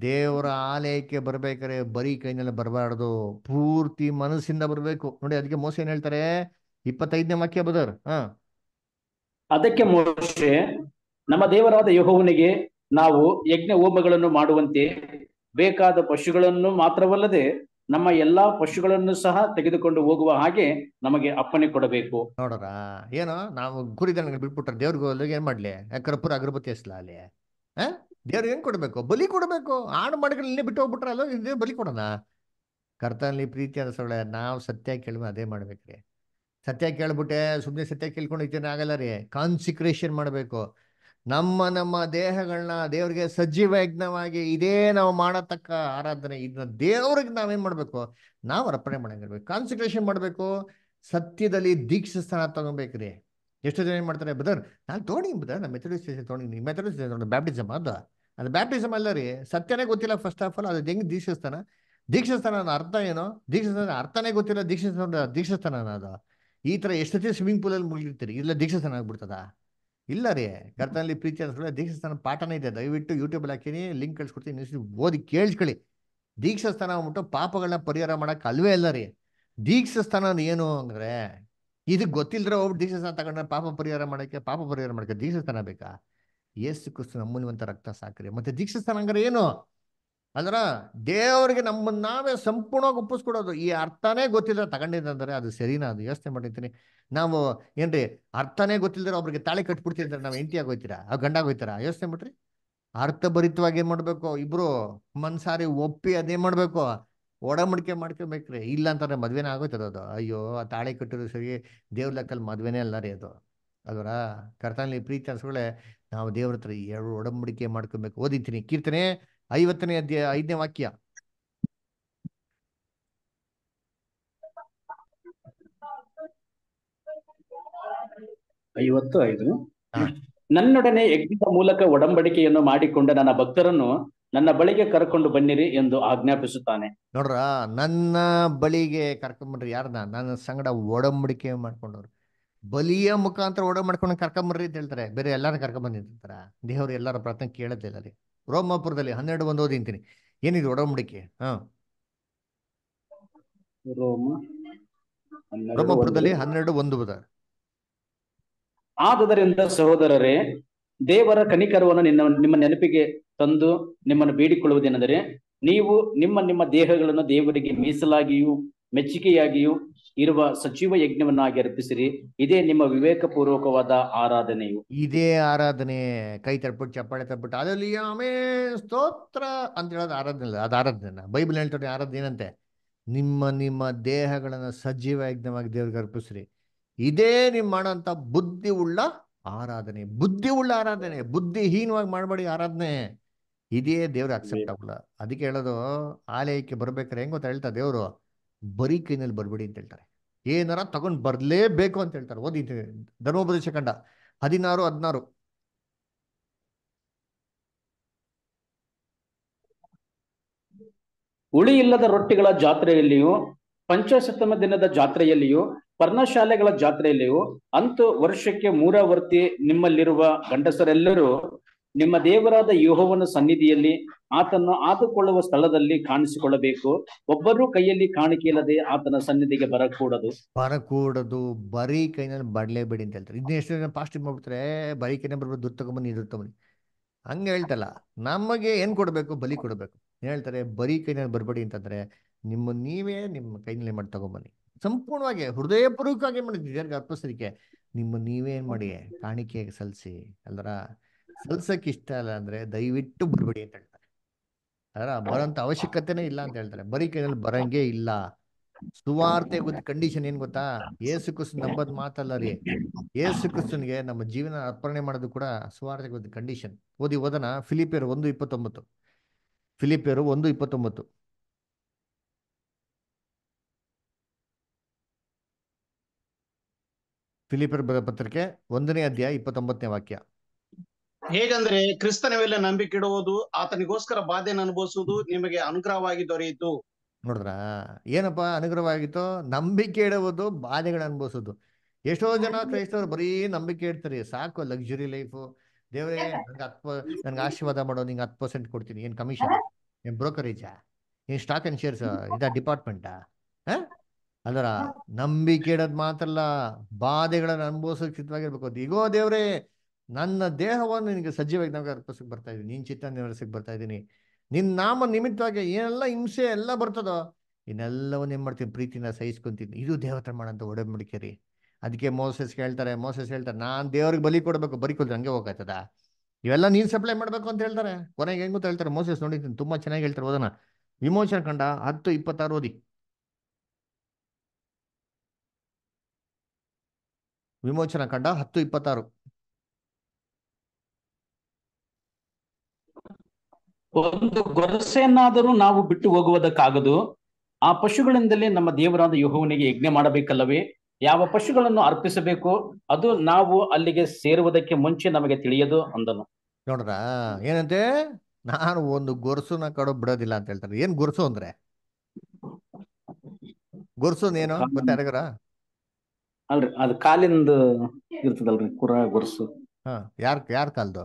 ದೇವರ ಆಲಯಕ್ಕೆ ಬರ್ಬೇಕಾರೆ ಬರೀ ಕೈನೆಲ್ಲ ಬರಬಾರ್ದು ಪೂರ್ತಿ ಮನಸ್ಸಿಂದ ಬರಬೇಕು ನೋಡಿ ಅದಕ್ಕೆ ಮೋಸ ಏನ್ ಹೇಳ್ತಾರೆ ಇಪ್ಪತ್ತೈದನೇ ವಾಕ್ಯ ಬದರ್ ಹ ಅದಕ್ಕೆ ಮೋಸೆ ನಮ್ಮ ದೇವರಾದ ಯೋಹವನಿಗೆ ನಾವು ಯಜ್ಞ ಹೋಮಗಳನ್ನು ಮಾಡುವಂತೆ ಬೇಕಾದ ಪಶುಗಳನ್ನು ಮಾತ್ರವಲ್ಲದೆ ನಮ್ಮ ಎಲ್ಲಾ ಪಶುಗಳನ್ನು ಸಹ ತೆಗೆದುಕೊಂಡು ಹೋಗುವ ಹಾಗೆ ನಮಗೆ ಅಪ್ಪಣೆ ಕೊಡಬೇಕು ನೋಡೋರ ಏನೋ ನಾವು ಗುರಿದನಿಗೆ ಬಿಟ್ಬಿಟ್ರೆ ದೇವ್ರಿಗೆ ಏನ್ ಮಾಡ್ಲಿ ಕರ್ಪೂರ ಅಗರಬತ್ತಿ ಅಸ್ಲಾ ಅಲ್ಲಿ ದೇವ್ರಿಗೆ ಏನ್ ಕೊಡ್ಬೇಕು ಬಲಿ ಕೊಡ್ಬೇಕು ಆಡು ಮಾಡಿಗಳಲ್ಲಿ ಬಿಟ್ಟು ಅಲ್ಲ ಇದೇ ಬಲಿ ಕೊಡೋಣ ಕರ್ತನಲ್ಲಿ ಪ್ರೀತಿ ಸೊಳ್ಳೆ ನಾವು ಸತ್ಯ ಕೇಳುವ ಅದೇ ಮಾಡ್ಬೇಕ್ರಿ ಸತ್ಯ ಕೇಳ್ಬಿಟ್ಟೆ ಸುಮ್ಮನೆ ಸತ್ಯ ಕೇಳ್ಕೊಂಡು ಆಗಲ್ಲ ರೀ ಕಾನ್ಸಿಕ್ರೇಷನ್ ಮಾಡಬೇಕು ನಮ್ಮ ನಮ್ಮ ದೇಹಗಳನ್ನ ದೇವ್ರಿಗೆ ಸಜೀವ ಯಜ್ಞವಾಗಿ ಇದೇ ನಾವು ಮಾಡತಕ್ಕ ಆರಾಧನೆ ಇದನ್ನ ದೇವ್ರಿಗೆ ನಾವೇನ್ ಮಾಡ್ಬೇಕು ನಾವು ಅರ್ಪಣೆ ಮಾಡಂಗಿರ್ಬೇಕು ಕಾನ್ಸಂಟ್ರೇಷನ್ ಮಾಡ್ಬೇಕು ಸತ್ಯದಲ್ಲಿ ದೀಕ್ಷೆ ಸ್ಥಾನ ತಗೊಬೇಕ್ರಿ ಎಷ್ಟು ಜನ ಏನ್ ಮಾಡ್ತಾರೆ ಬ್ರದರ್ ನಾನು ತೋಣಿ ಬ್ರದರ್ ನಮ್ಮ ಮೆಥಡಿಸ್ಟ್ ತೋಣಿ ಮೆಥಡಿಸ್ಟ್ ತಗೊಂಡು ಬ್ಯಾಪ್ಟಿಸಮ್ ಅದು ಅದು ಬ್ಯಾಪ್ಟಿಸಮ್ ಅಲ್ಲ ರೀ ಸತ್ಯನೇ ಗೊತ್ತಿಲ್ಲ ಫಸ್ಟ್ ಆಫ್ ಆಲ್ ಅದು ಹೆಂಗೆ ದೀಕ್ಷಸ್ಥಾನ ದೀಕ್ಷಾಸ್ಥಾನ ಅರ್ಥ ಏನೋ ಸ್ಥಾನ ಅರ್ಥನೇ ಗೊತ್ತಿಲ್ಲ ದೀಕ್ಷಾಸ್ಥಾನ ಸ್ಥಾನ ಅದು ಈ ತರ ಎಷ್ಟೊತ್ತಿ ಸ್ವಿಮ್ಮಿಂಗ್ ಪೂಲಲ್ಲಿ ಮುಗಿಲಿರ್ತೀರಿ ಇಲ್ಲ ದೀಕ್ಷಸ್ಥಾನ ಆಗ್ಬಿಡ್ತದ ಇಲ್ಲ ರೀ ಕರ್ತನಲ್ಲಿ ಪ್ರೀತಿ ಅನ್ಸ್ಕೊಳ್ಳಿ ಸ್ಥಾನ ಪಾಠನೇ ಇದೆ ದಯವಿಟ್ಟು ಯೂಟ್ಯೂಬಲ್ಲಿ ಹಾಕಿನಿ ಲಿಂಕ್ ಕಳಿಸ್ಕೊಡ್ತೀನಿ ನೀವು ಓದಿ ಕೇಳಿಸ್ಕೊಳ್ಳಿ ದೀಕ್ಷಸ್ಥಾನ ಅಂದ್ಬಿಟ್ಟು ಪಾಪಗಳನ್ನ ಪರಿಹಾರ ಮಾಡೋಕೆ ಅಲ್ವೇ ಅಲ್ಲ ರೀ ಸ್ಥಾನ ಏನು ಅಂದ್ರೆ ಇದು ಗೊತ್ತಿಲ್ಲದ್ರೆ ಒಬ್ಬ ದೀಕ್ಷಸ್ಥಾನ ತಗೊಂಡ್ರೆ ಪಾಪ ಪರಿಹಾರ ಮಾಡಕ್ಕೆ ಪಾಪ ಪರಿಹಾರ ಮಾಡಕ್ಕೆ ದೀಕ್ಷಸ್ಥಾನ ಬೇಕಾ ಯೇಸು ಕ್ರಿಸ್ತು ನಮ್ಮೂಲ್ಯವಂತ ರಕ್ತ ಸಾಕ್ರಿ ಮತ್ತೆ ಸ್ಥಾನ ಅಂದ್ರೆ ಏನು ಅಂದ್ರೆ ದೇವರಿಗೆ ನಮ್ಮನ್ನ ನಾವೇ ಸಂಪೂರ್ಣವಾಗಿ ಒಪ್ಪಿಸ್ಕೊಡೋದು ಈ ಅರ್ಥನೇ ಗೊತ್ತಿಲ್ಲ ತಗೊಂಡಿದ್ದಂದ್ರೆ ಅದು ಸರಿನಾ ಅದು ಯೋಚನೆ ಮಾಡಿರ್ತೀನಿ ನಾವು ಏನ್ರಿ ಅರ್ಥನೇ ಗೊತ್ತಿಲ್ಲದ್ರೆ ಒಬ್ರಿಗೆ ತಾಳಿ ಕಟ್ಬಿಡ್ತಿದ್ರೆ ನಾವು ಎಂಟಿ ಹೋಯ್ತೀರಾ ಆ ಗಂಡಾಗ ಹೋಗ್ತೀರಾ ಯೋಚನೆ ಮಾಡ್ರಿ ಅರ್ಥಭರಿತವಾಗಿ ಏನ್ ಮಾಡ್ಬೇಕು ಇಬ್ರು ಮನ್ಸಾರಿ ಒಪ್ಪಿ ಅದೇನ್ ಮಾಡ್ಬೇಕು ಒಡಂಬಡಿಕೆ ಮಾಡ್ಕೊಬೇಕ್ರಿ ಇಲ್ಲ ಅಂತಂದ್ರೆ ಮದ್ವೆನೇ ಆಗೋಯ್ತದ ಅದು ಅಯ್ಯೋ ಆ ತಾಳಿ ಕಟ್ಟಿರೋ ಸರಿ ದೇವ್ರ ಲೆಕ್ಕಲ್ಲಿ ಮದ್ವೆನೇ ಅಲ್ಲ ರೀ ಅದು ಅದರ ಕರ್ತನಲ್ಲಿ ಪ್ರೀತಿ ಅನ್ಸ್ಕೊಳ್ಳೆ ನಾವು ದೇವ್ರ ಹತ್ರ ಎರಡು ಒಡಂಬಡಿಕೆ ಮಾಡ್ಕೊಬೇಕು ಓದಿತೀನಿ ಕೀರ್ತನೆ ಐವತ್ತನೇ ಅಧ್ಯಾಯ ಐದನೇ ವಾಕ್ಯ ಐವತ್ತು ಐದು ನನ್ನೊಡನೆ ಯಜ್ಞದ ಮೂಲಕ ಒಡಂಬಡಿಕೆಯನ್ನು ಮಾಡಿಕೊಂಡ ನನ್ನ ಭಕ್ತರನ್ನು ನನ್ನ ಬಳಿಗೆ ಕರ್ಕೊಂಡು ಬನ್ನಿರಿ ಎಂದು ಆಜ್ಞಾಪಿಸುತ್ತಾನೆ ನೋಡ್ರ ನನ್ನ ಬಳಿಗೆ ಕರ್ಕೊಂಬನ್ರಿ ಯಾರನ್ನ ನನ್ನ ಸಂಗಡ ಒಡಂಬಡಿಕೆ ಮಾಡ್ಕೊಂಡವ್ರು ಬಲಿಯ ಮುಖಾಂತರ ಒಡಂಬಡ್ಕೊಂಡು ಮಾಡ್ಕೊಂಡು ಕರ್ಕೊಂಬರ್ರಿ ಅಂತ ಹೇಳ್ತಾರೆ ಬೇರೆ ಎಲ್ಲಾರು ಕರ್ಕೊಂಬಂದಿರ್ತಾರ ದೇಹವ್ರು ಎಲ್ಲಾರು ಪ್ರಾರ್ಥನೆ ಕೇಳೋದಿಲ್ಲ ರೀ ರೋಮಾಪುರದಲ್ಲಿ ಹನ್ನೆರಡು ಒಂದು ಓದಿಂತೀನಿ ಏನಿದು ಒಡಂಬಡಿಕೆ ಹಾ ರೋಮಾಪುರದಲ್ಲಿ ಹನ್ನೆರಡು ಒಂದು ಬದ ಆದುದರಿಂದ ಸಹೋದರರೇ ದೇವರ ಕನಿಕರವನ್ನು ನಿನ್ನ ನಿಮ್ಮ ನೆನಪಿಗೆ ತಂದು ನಿಮ್ಮನ್ನು ಬೇಡಿಕೊಳ್ಳುವುದೇನೆಂದರೆ ನೀವು ನಿಮ್ಮ ನಿಮ್ಮ ದೇಹಗಳನ್ನು ದೇವರಿಗೆ ಮೀಸಲಾಗಿಯೂ ಮೆಚ್ಚುಗೆಯಾಗಿಯೂ ಇರುವ ಸಚಿವ ಯಜ್ಞವನ್ನಾಗಿ ಅರ್ಪಿಸಿರಿ ಇದೇ ನಿಮ್ಮ ವಿವೇಕ ಪೂರ್ವಕವಾದ ಆರಾಧನೆಯು ಇದೇ ಆರಾಧನೆ ಕೈ ತರ್ಬಿಟ್ಟು ಚಪ್ಪಾಳೆ ತರ್ಬಿಟ್ಟು ಅದರಲ್ಲಿ ಆಮೇ ಸ್ತೋತ್ರ ಅಂತ ಹೇಳೋದು ಆರಾಧನೆ ಅಲ್ಲ ಅದು ಆರಾಧನೆ ಬೈಬಲ್ ಹೇಳ್ತಾರೆ ಆರಾಧನೆ ಏನಂತೆ ನಿಮ್ಮ ನಿಮ್ಮ ದೇಹಗಳನ್ನು ಸಜೀವ ಯಜ್ಞವಾಗಿ ದೇವ್ರಿಗೆ ಅರ್ಪಿಸ್ರಿ ಇದೇ ನಿಮ್ಮ ಮಾಡೋಂಥ ಬುದ್ಧಿ ಉಳ್ಳ ಆರಾಧನೆ ಬುದ್ಧಿ ಉಳ್ಳ ಆರಾಧನೆ ಬುದ್ಧಿಹೀನವಾಗಿ ಮಾಡಬೇಡಿ ಆರಾಧನೆ ಇದೇ ದೇವ್ರ ಅಕ್ಸೆಪ್ಟ್ ಆಗಲ್ಲ ಅದಕ್ಕೆ ಹೇಳೋದು ಆಲಯಕ್ಕೆ ಬರ್ಬೇಕಾದ್ರೆ ಹೆಂಗ್ ಗೊತ್ತಾ ಹೇಳ್ತಾ ದೇವರು ಬರೀ ಕೈನಲ್ಲಿ ಬರಬೇಡಿ ಅಂತ ಹೇಳ್ತಾರೆ ಏನಾರ ತಗೊಂಡು ಬರಲೇಬೇಕು ಅಂತ ಹೇಳ್ತಾರೆ ಓದಿ ಧರ್ಮೋಪದೇಶ ಕಂಡ ಹದಿನಾರು ಹದಿನಾರು ಉಳಿ ಇಲ್ಲದ ರೊಟ್ಟಿಗಳ ಜಾತ್ರೆಯಲ್ಲಿಯೂ ಪಂಚಶತಮ ದಿನದ ಜಾತ್ರೆಯಲ್ಲಿಯೂ ಪರ್ಣಶಾಲೆಗಳ ಜಾತ್ರೆಯಲ್ಲಿಯೂ ಅಂತೂ ವರ್ಷಕ್ಕೆ ಮೂರಾವರ್ತಿ ನಿಮ್ಮಲ್ಲಿರುವ ಗಂಡಸರೆಲ್ಲರೂ ನಿಮ್ಮ ದೇವರಾದ ಯೋಹವನ ಸನ್ನಿಧಿಯಲ್ಲಿ ಆತನ ಆತುಕೊಳ್ಳುವ ಸ್ಥಳದಲ್ಲಿ ಕಾಣಿಸಿಕೊಳ್ಳಬೇಕು ಒಬ್ಬರು ಕೈಯಲ್ಲಿ ಕಾಣಿಕೆ ಇಲ್ಲದೆ ಆತನ ಸನ್ನಿಧಿಗೆ ಬರಕೂಡದು ಬರಕೂಡದು ಬರೀ ಕೈನಲ್ಲಿ ಬಡಲೇಬೇಡಿ ಅಂತ ಹೇಳ್ತಾರೆ ಇದನ್ನ ಎಷ್ಟು ಜನ ಪಾಸ್ಟ್ ಮಾಡ್ಬಿಡ್ತಾರೆ ಬರೀ ಕೈನ ಬರ್ಬೋದು ದುಡ್ಡು ನೀರು ದುಡ್ಡು ತಗೊಂಬನ್ನಿ ಹಂಗೆ ಹೇಳ್ತಲ್ಲ ನಮಗೆ ಏನ್ ಕೊಡಬೇಕು ಬಲಿ ಕೊಡಬೇಕು ಏನ್ ಹೇಳ್ತಾರೆ ಬರೀ ಕೈನಲ್ಲಿ ಬರಬೇಡಿ ಅಂತಂದ್ರೆ ನಿಮ್ಮ ನೀವೇ ನಿಮ್ಮ ಕೈನಲ್ಲೇ ಮಾಡಿ ತಗೊಂಬನ್ನಿ ಸಂಪೂರ್ಣವಾಗಿ ಹೃದಯಪೂರ್ವಕವಾಗಿ ಮಾಡಿದ್ರಿ ಅರ್ಪಿಸಲಿಕ್ಕೆ ನಿಮ್ಮ ನೀವೇನ್ ಮಾಡಿ ಕಾಣಿಕೆ ಸಲ್ಲಿಸಿ ಅಲ್ದರ ಕಲ್ಸಕ್ ಇಷ್ಟ ಇಲ್ಲ ಅಂದ್ರೆ ದಯವಿಟ್ಟು ಬರ್ಬೇಡಿ ಅಂತ ಹೇಳ್ತಾರೆ ಅದರ ಬರೋಂತ ಅವಶ್ಯಕತೆನೇ ಇಲ್ಲ ಅಂತ ಹೇಳ್ತಾರೆ ಬರೀ ಕೈನಲ್ಲಿ ಬರಂಗೆ ಇಲ್ಲ ಸುವಾರ್ತೆ ಗೊತ್ತ ಕಂಡೀಷನ್ ಏನ್ ಗೊತ್ತಾ ಏಸು ಕ್ರಿಸ್ತು ನಂಬದ್ ಮಾತಲ್ಲ ರೀ ಏಸು ಕ್ರಿಸ್ತನ್ಗೆ ನಮ್ಮ ಜೀವನ ಅರ್ಪಣೆ ಮಾಡೋದು ಕೂಡ ಸುವಾರ್ತೆ ಒಂದು ಕಂಡೀಷನ್ ಓದಿ ಓದನ ಫಿಲಿಪಿಯರ್ ಒಂದು ಇಪ್ಪತ್ತೊಂಬತ್ತು ಫಿಲಿಪಿಯರು ಒಂದು ಇಪ್ಪತ್ತೊಂಬತ್ತು ಫಿಲಿಪಿಯರ್ ಪತ್ರಿಕೆ ಒಂದನೇ ಅಧ್ಯಾಯ ಇಪ್ಪತ್ತೊಂಬತ್ತನೇ ವಾಕ್ಯ ಹೇಗಂದ್ರೆ ಕ್ರಿಸ್ತನ ಮೇಲೆ ನಂಬಿಕೆ ಇಡುವುದು ಆತನಿಗೋಸ್ಕರ ಬಾಧೆಯನ್ನು ಅನುಭವಿಸುವುದು ನಿಮಗೆ ಅನುಗ್ರಹವಾಗಿ ದೊರೆಯಿತು ನೋಡಿದ್ರ ಏನಪ್ಪಾ ಅನುಗ್ರಹವಾಗಿತ್ತು ನಂಬಿಕೆ ಇಡುವುದು ಬಾಧೆಗಳನ್ನ ಅನುಭವಿಸೋದು ಎಷ್ಟೋ ಜನ ಕ್ರೈಸ್ತವ್ರು ಬರೀ ನಂಬಿಕೆ ಇಡ್ತಾರೆ ಸಾಕು ಲಕ್ಸುರಿ ಲೈಫು ದೇವರೇ ನನ್ಗೆ ಹತ್ತು ನನ್ಗೆ ಆಶೀರ್ವಾದ ಮಾಡೋ ನಿಂಗೆ ಹತ್ತು ಪರ್ಸೆಂಟ್ ಕೊಡ್ತೀನಿ ಏನು ಕಮಿಷನ್ ಏನು ಬ್ರೋಕರೇಜಾ ಏನು ಸ್ಟಾಕ್ ಅಂಡ್ ಶೇರ್ಸ್ ಇದ ಡಿಪಾರ್ಟ್ಮೆಂಟಾ ಅದರ ನಂಬಿಕೆ ಇಡೋದು ಮಾತ್ರ ಅಲ್ಲ ಬಾಧೆಗಳನ್ನು ಅನುಭವಿಸೋಕೆ ಸಿದ್ಧವಾಗಿರ್ಬೇಕು ಈಗೋ ದೇವರೇ ನನ್ನ ದೇಹವನ್ನು ನಿನಗೆ ಸಜೀವಾಗಿ ನಮಗೆ ಅರ್ಪಿಸಕ್ಕೆ ಬರ್ತಾ ಇದ್ದೀನಿ ನಿನ್ನ ಚಿತ್ತ ಬರ್ತಾ ಇದ್ದೀನಿ ನಿನ್ನ ನಾಮ ನಿಮಿತ್ತವಾಗಿ ಏನೆಲ್ಲ ಹಿಂಸೆ ಎಲ್ಲ ಬರ್ತದೋ ಇನ್ನೆಲ್ಲವನ್ನ ಏನು ಮಾಡ್ತೀನಿ ಪ್ರೀತಿನ ಸಹಿಸ್ಕೊಂತೀನಿ ಇದು ದೇವತೆ ಅಂತ ಒಡಂಬಡಿಕೆ ರೀ ಅದಕ್ಕೆ ಮೋಸಸ್ ಹೇಳ್ತಾರೆ ಮೋಸಸ್ ಹೇಳ್ತಾರೆ ನಾನು ದೇವ್ರಿಗೆ ಬಲಿ ಕೊಡಬೇಕು ಬರಿ ಕೊಡ್ತೀನಿ ಹಂಗೆ ಹೋಗ್ತದ ಇವೆಲ್ಲ ನೀನು ಸಪ್ಲೈ ಮಾಡಬೇಕು ಅಂತ ಹೇಳ್ತಾರೆ ಕೊನೆಗೆ ಹೆಂಗ್ ಹೇಳ್ತಾರೆ ಮೋಸಸ್ ನೋಡಿದ್ದೀನಿ ತುಂಬಾ ಚೆನ್ನಾಗಿ ಹೇಳ್ತಾರೆ ಓದೋಣ ವಿಮೋಚನ ಕಂಡ ಹತ್ತು ಇಪ್ಪತ್ತಾರು ಓದಿ ವಿಮೋಚನ ಕಂಡ ಹತ್ತು ಇಪ್ಪತ್ತಾರು ಒಂದು ಗೊರಸೆಯನ್ನಾದರೂ ನಾವು ಬಿಟ್ಟು ಹೋಗುವುದಕ್ಕಾಗದು ಆ ಪಶುಗಳಿಂದಲೇ ನಮ್ಮ ದೇವರಾದ ಯುಹುವನಿಗೆ ಯಜ್ಞ ಮಾಡಬೇಕಲ್ಲವೇ ಯಾವ ಪಶುಗಳನ್ನು ಅರ್ಪಿಸಬೇಕು ಅದು ನಾವು ಅಲ್ಲಿಗೆ ಸೇರುವುದಕ್ಕೆ ಮುಂಚೆ ನಮಗೆ ತಿಳಿಯದು ಅಂದನು ನೋಡ್ರ ಏನಂತೆ ನಾನು ಒಂದು ಗೊರಸುನ ಕಡು ಬಿಡೋದಿಲ್ಲ ಅಂತ ಹೇಳ್ತಾರೆ ಏನ್ ಗೊರಸು ಅಂದ್ರೆ ಗೊರಸು ಏನು ಗೊತ್ತಾರ ಅಲ್ರಿ ಅದು ಕಾಲಿಂದ ಇರ್ತದಲ್ರಿ ಕುರ ಗೊರಸು ಹಾ ಯಾರ ಯಾರ ಕಾಲ್ದು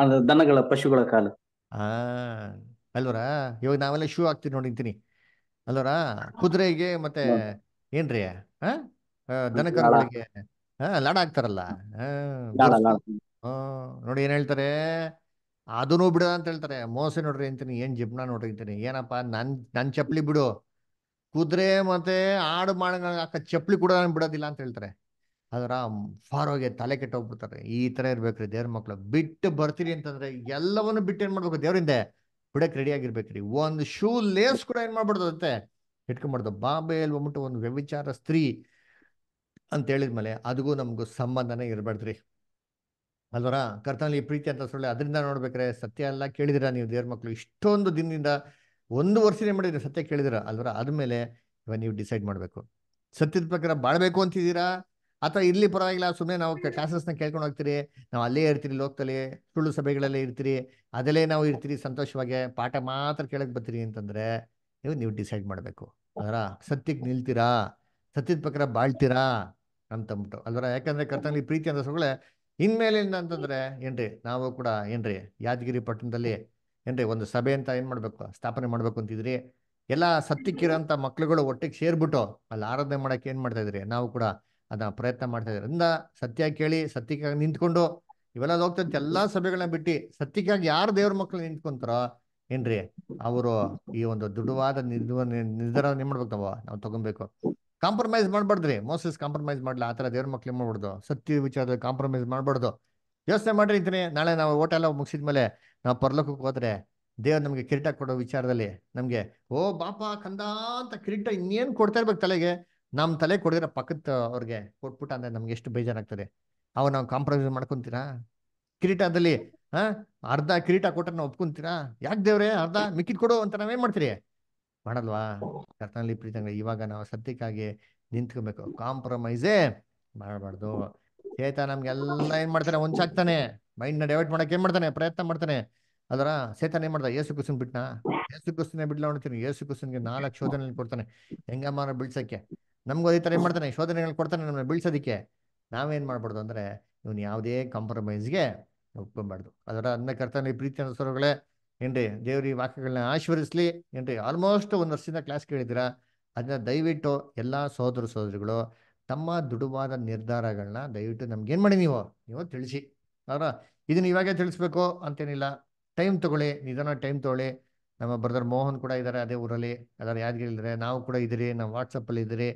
ಅದು ದನಗಳ ಪಶುಗಳ ಕಾಲು ಆ ಅಲ್ವರಾ ಇವಾಗ ನಾವೆಲ್ಲ ಶೂ ಹಾಕ್ತೀವಿ ಅಂತೀನಿ ಅಲ್ವರಾ ಕುದುರೆಗೆ ಮತ್ತೆ ಏನ್ರಿ ಹಾ ದನಕರುಗಳಿಗೆ ಹಾ ಲಾಡ ಹಾಕ್ತಾರಲ್ಲ ಹಾ ನೋಡಿ ಏನ್ ಹೇಳ್ತಾರೆ ಅದನ್ನು ಬಿಡ ಅಂತ ಹೇಳ್ತಾರೆ ಮೋಸ ನೋಡ್ರಿ ಅಂತೀನಿ ಏನ್ ಜಿಪ್ನ ನೋಡ್ರಿ ಅಂತೀನಿ ಏನಪ್ಪಾ ನನ್ ನನ್ ಚಪ್ಪಲಿ ಬಿಡು ಕುದುರೆ ಮತ್ತೆ ಆಡು ಮಾಡ ಚಪ್ಪಲಿ ಕೂಡ ನಾನು ಬಿಡೋದಿಲ್ಲ ಅಂತ ಹೇಳ್ತಾರೆ ಅದರ ಫಾರೋಗೆ ತಲೆ ಕೆಟ್ಟೋಗ್ಬಿಡ್ತಾರೆ ಈ ತರ ಇರ್ಬೇಕ್ರಿ ದೇವ್ರ ಮಕ್ಳು ಬಿಟ್ಟು ಬರ್ತೀರಿ ಅಂತಂದ್ರೆ ಎಲ್ಲವನ್ನು ಬಿಟ್ಟು ಏನ್ ಮಾಡ್ಬೇಕು ದೇವ್ರಿಂದೆ ಬಿಡಕ್ ರೆಡಿ ಆಗಿರ್ಬೇಕ್ರಿ ಒಂದು ಶೂ ಲೇಸ್ ಕೂಡ ಏನು ಮಾಡ್ಬಾರ್ದಂತೆ ಇಟ್ಕೊಂಡ್ಬಾರ್ದು ಬಾಂಬೆಯಲ್ಲಿ ಬಂದ್ಬಿಟ್ಟು ಒಂದು ವ್ಯವಿಚಾರ ಸ್ತ್ರೀ ಅಂತ ಹೇಳಿದ್ಮೇಲೆ ಅದಗೂ ನಮಗೂ ಸಂಬಂಧನೇ ಇರ್ಬಾರ್ದ್ರಿ ಅಲ್ವರ ಕರ್ತನಲ್ಲಿ ಪ್ರೀತಿ ಅಂತ ಸುಳ್ಳೆ ಅದರಿಂದ ನೋಡ್ಬೇಕ್ರೆ ಸತ್ಯ ಎಲ್ಲ ಕೇಳಿದಿರ ನೀವು ದೇವ್ರ ಮಕ್ಕಳು ಇಷ್ಟೊಂದು ದಿನದಿಂದ ಒಂದು ವರ್ಷ ಏನ್ ಮಾಡಿದ್ರೆ ಸತ್ಯ ಕೇಳಿದಿರ ಅಲ್ವರ ಅದ್ಮೇಲೆ ಇವಾಗ ನೀವು ಡಿಸೈಡ್ ಮಾಡಬೇಕು ಸತ್ಯದ ಪ್ರಕಾರ ಬಾಳ್ಬೇಕು ಅಂತಿದ್ದೀರಾ ಅಥವಾ ಇಲ್ಲಿ ಪರವಾಗಿಲ್ಲ ಸುಮ್ಮನೆ ನಾವು ಕ್ಲಾಸಸ್ನ ಕೇಳ್ಕೊಂಡು ಹೋಗ್ತೀರಿ ನಾವು ಅಲ್ಲೇ ಇರ್ತೀರಿ ಲೋಕದಲ್ಲಿ ಸುಳ್ಳು ಸಭೆಗಳಲ್ಲೇ ಇರ್ತೀರಿ ಅದಲ್ಲೇ ನಾವು ಇರ್ತೀರಿ ಸಂತೋಷವಾಗಿ ಪಾಠ ಮಾತ್ರ ಕೇಳಕ್ ಬರ್ತೀರಿ ಅಂತಂದ್ರೆ ನೀವು ನೀವು ಡಿಸೈಡ್ ಮಾಡಬೇಕು ಅದರ ಸತ್ಯಕ್ಕೆ ನಿಲ್ತೀರಾ ಸತ್ಯದ ಪ್ರಕಾರ ಬಾಳ್ತೀರಾ ಅಂತಂದ್ಬಿಟ್ಟು ಅಲ್ವರ ಯಾಕಂದ್ರೆ ಕರ್ತನಲ್ಲಿ ಪ್ರೀತಿ ಅಂತ ಸೊಗಳೇ ಇನ್ಮೇಲಿಂದ ಅಂತಂದ್ರೆ ಏನ್ರಿ ನಾವು ಕೂಡ ಏನ್ರಿ ಯಾದಗಿರಿ ಪಟ್ಟಣದಲ್ಲಿ ಏನ್ರಿ ಒಂದು ಸಭೆ ಅಂತ ಏನ್ ಮಾಡ್ಬೇಕು ಸ್ಥಾಪನೆ ಮಾಡ್ಬೇಕು ಅಂತಿದ್ರಿ ಎಲ್ಲ ಸತ್ಯಕ್ಕಿರೋಂಥ ಮಕ್ಳುಗಳು ಒಟ್ಟಿಗೆ ಸೇರ್ಬಿಟ್ಟು ಅಲ್ಲಿ ಆರಾಧನೆ ಮಾಡಕ್ಕೆ ಏನ್ ಮಾಡ್ತಾ ಇದ್ರಿ ನಾವು ಕೂಡ ಅದನ್ನ ಪ್ರಯತ್ನ ಮಾಡ್ತಾ ಇದ್ರಿಂದ ಸತ್ಯ ಕೇಳಿ ಸತ್ಯಕ್ಕಾಗಿ ನಿಂತ್ಕೊಂಡು ಇವೆಲ್ಲ ಹೋಗ್ತಂತೆ ಎಲ್ಲಾ ಸಭೆಗಳನ್ನ ಬಿಟ್ಟು ಸತ್ಯಕ್ಕಾಗಿ ಯಾರು ದೇವ್ರ ಮಕ್ಳು ನಿಂತ್ಕೊಂತಾರೋ ಏನ್ರಿ ಅವರು ಈ ಒಂದು ದೃಢವಾದ ನಿರ್ಧಾರ ಏನ್ ಮಾಡ್ಬೇಕು ನಾವು ನಾವು ತಗೊಬೇಕು ಕಾಂಪ್ರಮೈಸ್ ಮಾಡ್ಬಾರ್ದ್ರಿ ಮೋಸಸ್ ಕಾಂಪ್ರಮೈಸ್ ಮಾಡ್ಲಾ ಆತರ ದೇವ್ರ ಮಕ್ಳು ಮಾಡ್ಬಾರ್ದು ಸತ್ಯ ವಿಚಾರದಲ್ಲಿ ಕಾಂಪ್ರಮೈಸ್ ಮಾಡ್ಬಾರ್ದು ಯೋಚನೆ ಇದ್ರೆ ನಾಳೆ ನಾವು ಓಟ ಎಲ್ಲ ಮುಗಿಸಿದ ಮೇಲೆ ನಾವು ಪರ್ಲೋಕಕ್ಕೆ ಹೋದ್ರೆ ದೇವ್ರು ನಮ್ಗೆ ಕಿರೀಟ ಕೊಡೋ ವಿಚಾರದಲ್ಲಿ ನಮ್ಗೆ ಓ ಬಾಪಾ ಕಂದ ಅಂತ ಕಿರೀಟ ಇನ್ನೇನ್ ಕೊಡ್ತಾ ಇರ್ಬೇಕು ತಲೆಗೆ ನಮ್ಮ ತಲೆ ಕೊಡದಿರೋ ಪಕ್ಕದ ಅವ್ರಿಗೆ ಕೊಟ್ಬಿಟ್ಟ ಅಂದ್ರೆ ನಮ್ಗೆ ಎಷ್ಟು ಬೇಜಾರಾಗ್ತದೆ ಅವ ನಾವು ಕಾಂಪ್ರಮೈಸ್ ಮಾಡ್ಕೊಂತೀರಾ ಕಿರೀಟದಲ್ಲಿ ಹಾ ಅರ್ಧ ಕಿರೀಟ ಕೊಟ್ಟ ಒಪ್ಕೊಂತೀರಾ ಯಾಕೆ ದೇವ್ರೆ ಅರ್ಧ ಮಿಕ್ಕಿದ್ ಕೊಡು ಅಂತ ನಾವೇನ್ ಮಾಡ್ತೀರಿ ಮಾಡಲ್ವಾ ಕರ್ತನಲ್ಲಿ ಪ್ರೀತಂಗ ಇವಾಗ ನಾವು ಸದ್ಯಕ್ಕಾಗಿ ನಿಂತ್ಕೋಬೇಕು ಕಾಂಪ್ರಮೈಸೇ ಮಾಡಬಾರ್ದು ಚೇತ ನಮ್ಗೆಲ್ಲ ಏನ್ ಮಾಡ್ತಾನೆ ಒಂಚಾಗ್ತಾನೆ ಮೈಂಡ್ನ ಡೈವರ್ಟ್ ಮಾಡಕ್ ಏನ್ ಮಾಡ್ತಾನೆ ಪ್ರಯತ್ನ ಮಾಡ್ತಾನೆ ಅದರ ಸೇತನ ಏನ್ ಮಾಡ್ದ ಯೇಸು ಕುಸುನ್ ಬಿಟ್ನಾ ಯೇಸು ಕುಸಿನ ಬಿಡ್ಲಾ ನೋಡ್ತೀನಿ ಯೇಸು ಕುಸುನ್ಗೆ ನಾಲ್ಕು ಶೋಧನೆ ಕೊಡ್ತಾನೆ ಹೆಂಗಮ್ಮನ ಬಿಡ್ಸಕ್ಕೆ ನಮ್ಗೂ ಅದೇ ಥರ ಏನು ಮಾಡ್ತಾನೆ ಶೋಧನೆಗಳು ಕೊಡ್ತಾನೆ ನಮ್ಮನ್ನ ಬೀಳ್ಸೋದಕ್ಕೆ ನಾವೇನು ಮಾಡ್ಬಾರ್ದು ಅಂದರೆ ಇವನು ಯಾವುದೇ ಕಾಂಪ್ರಮೈಸ್ಗೆ ಒಪ್ಕೊಬಾರ್ದು ಅದರ ಅನ್ನ ಕರ್ತನ ಪ್ರೀತಿಯ ಸ್ವರಗಳೇ ಏನ್ರಿ ದೇವ್ರಿ ವಾಕ್ಯಗಳನ್ನ ಆಶೀರ್ವಿಸಲಿ ಏನ್ರಿ ಆಲ್ಮೋಸ್ಟ್ ಒಂದು ವರ್ಷದಿಂದ ಕ್ಲಾಸ್ ಕೇಳಿದಿರ ಅದನ್ನ ದಯವಿಟ್ಟು ಎಲ್ಲ ಸಹೋದರ ಸಹೋದರಿಗಳು ತಮ್ಮ ದುಡುವಾದ ನಿರ್ಧಾರಗಳನ್ನ ದಯವಿಟ್ಟು ನಮ್ಗೆ ಏನು ಮಾಡಿ ನೀವು ನೀವು ತಿಳಿಸಿ ಅವರ ಇದನ್ನ ಇವಾಗೇ ತಿಳಿಸ್ಬೇಕು ಅಂತೇನಿಲ್ಲ ಟೈಮ್ ತಗೊಳ್ಳಿ ನಿಧಾನ ಟೈಮ್ ತಗೊಳ್ಳಿ ನಮ್ಮ ಬ್ರದರ್ ಮೋಹನ್ ಕೂಡ ಇದ್ದಾರೆ ಅದೇ ಊರಲ್ಲಿ ಅದರ ಯಾದಗಿರಿ ಇದ್ದಾರೆ ನಾವು ಕೂಡ ಇದ್ದೀರಿ ನಮ್ಮ ವಾಟ್ಸಪ್ಪಲ್ಲಿ ಇದ್ದೀರಿ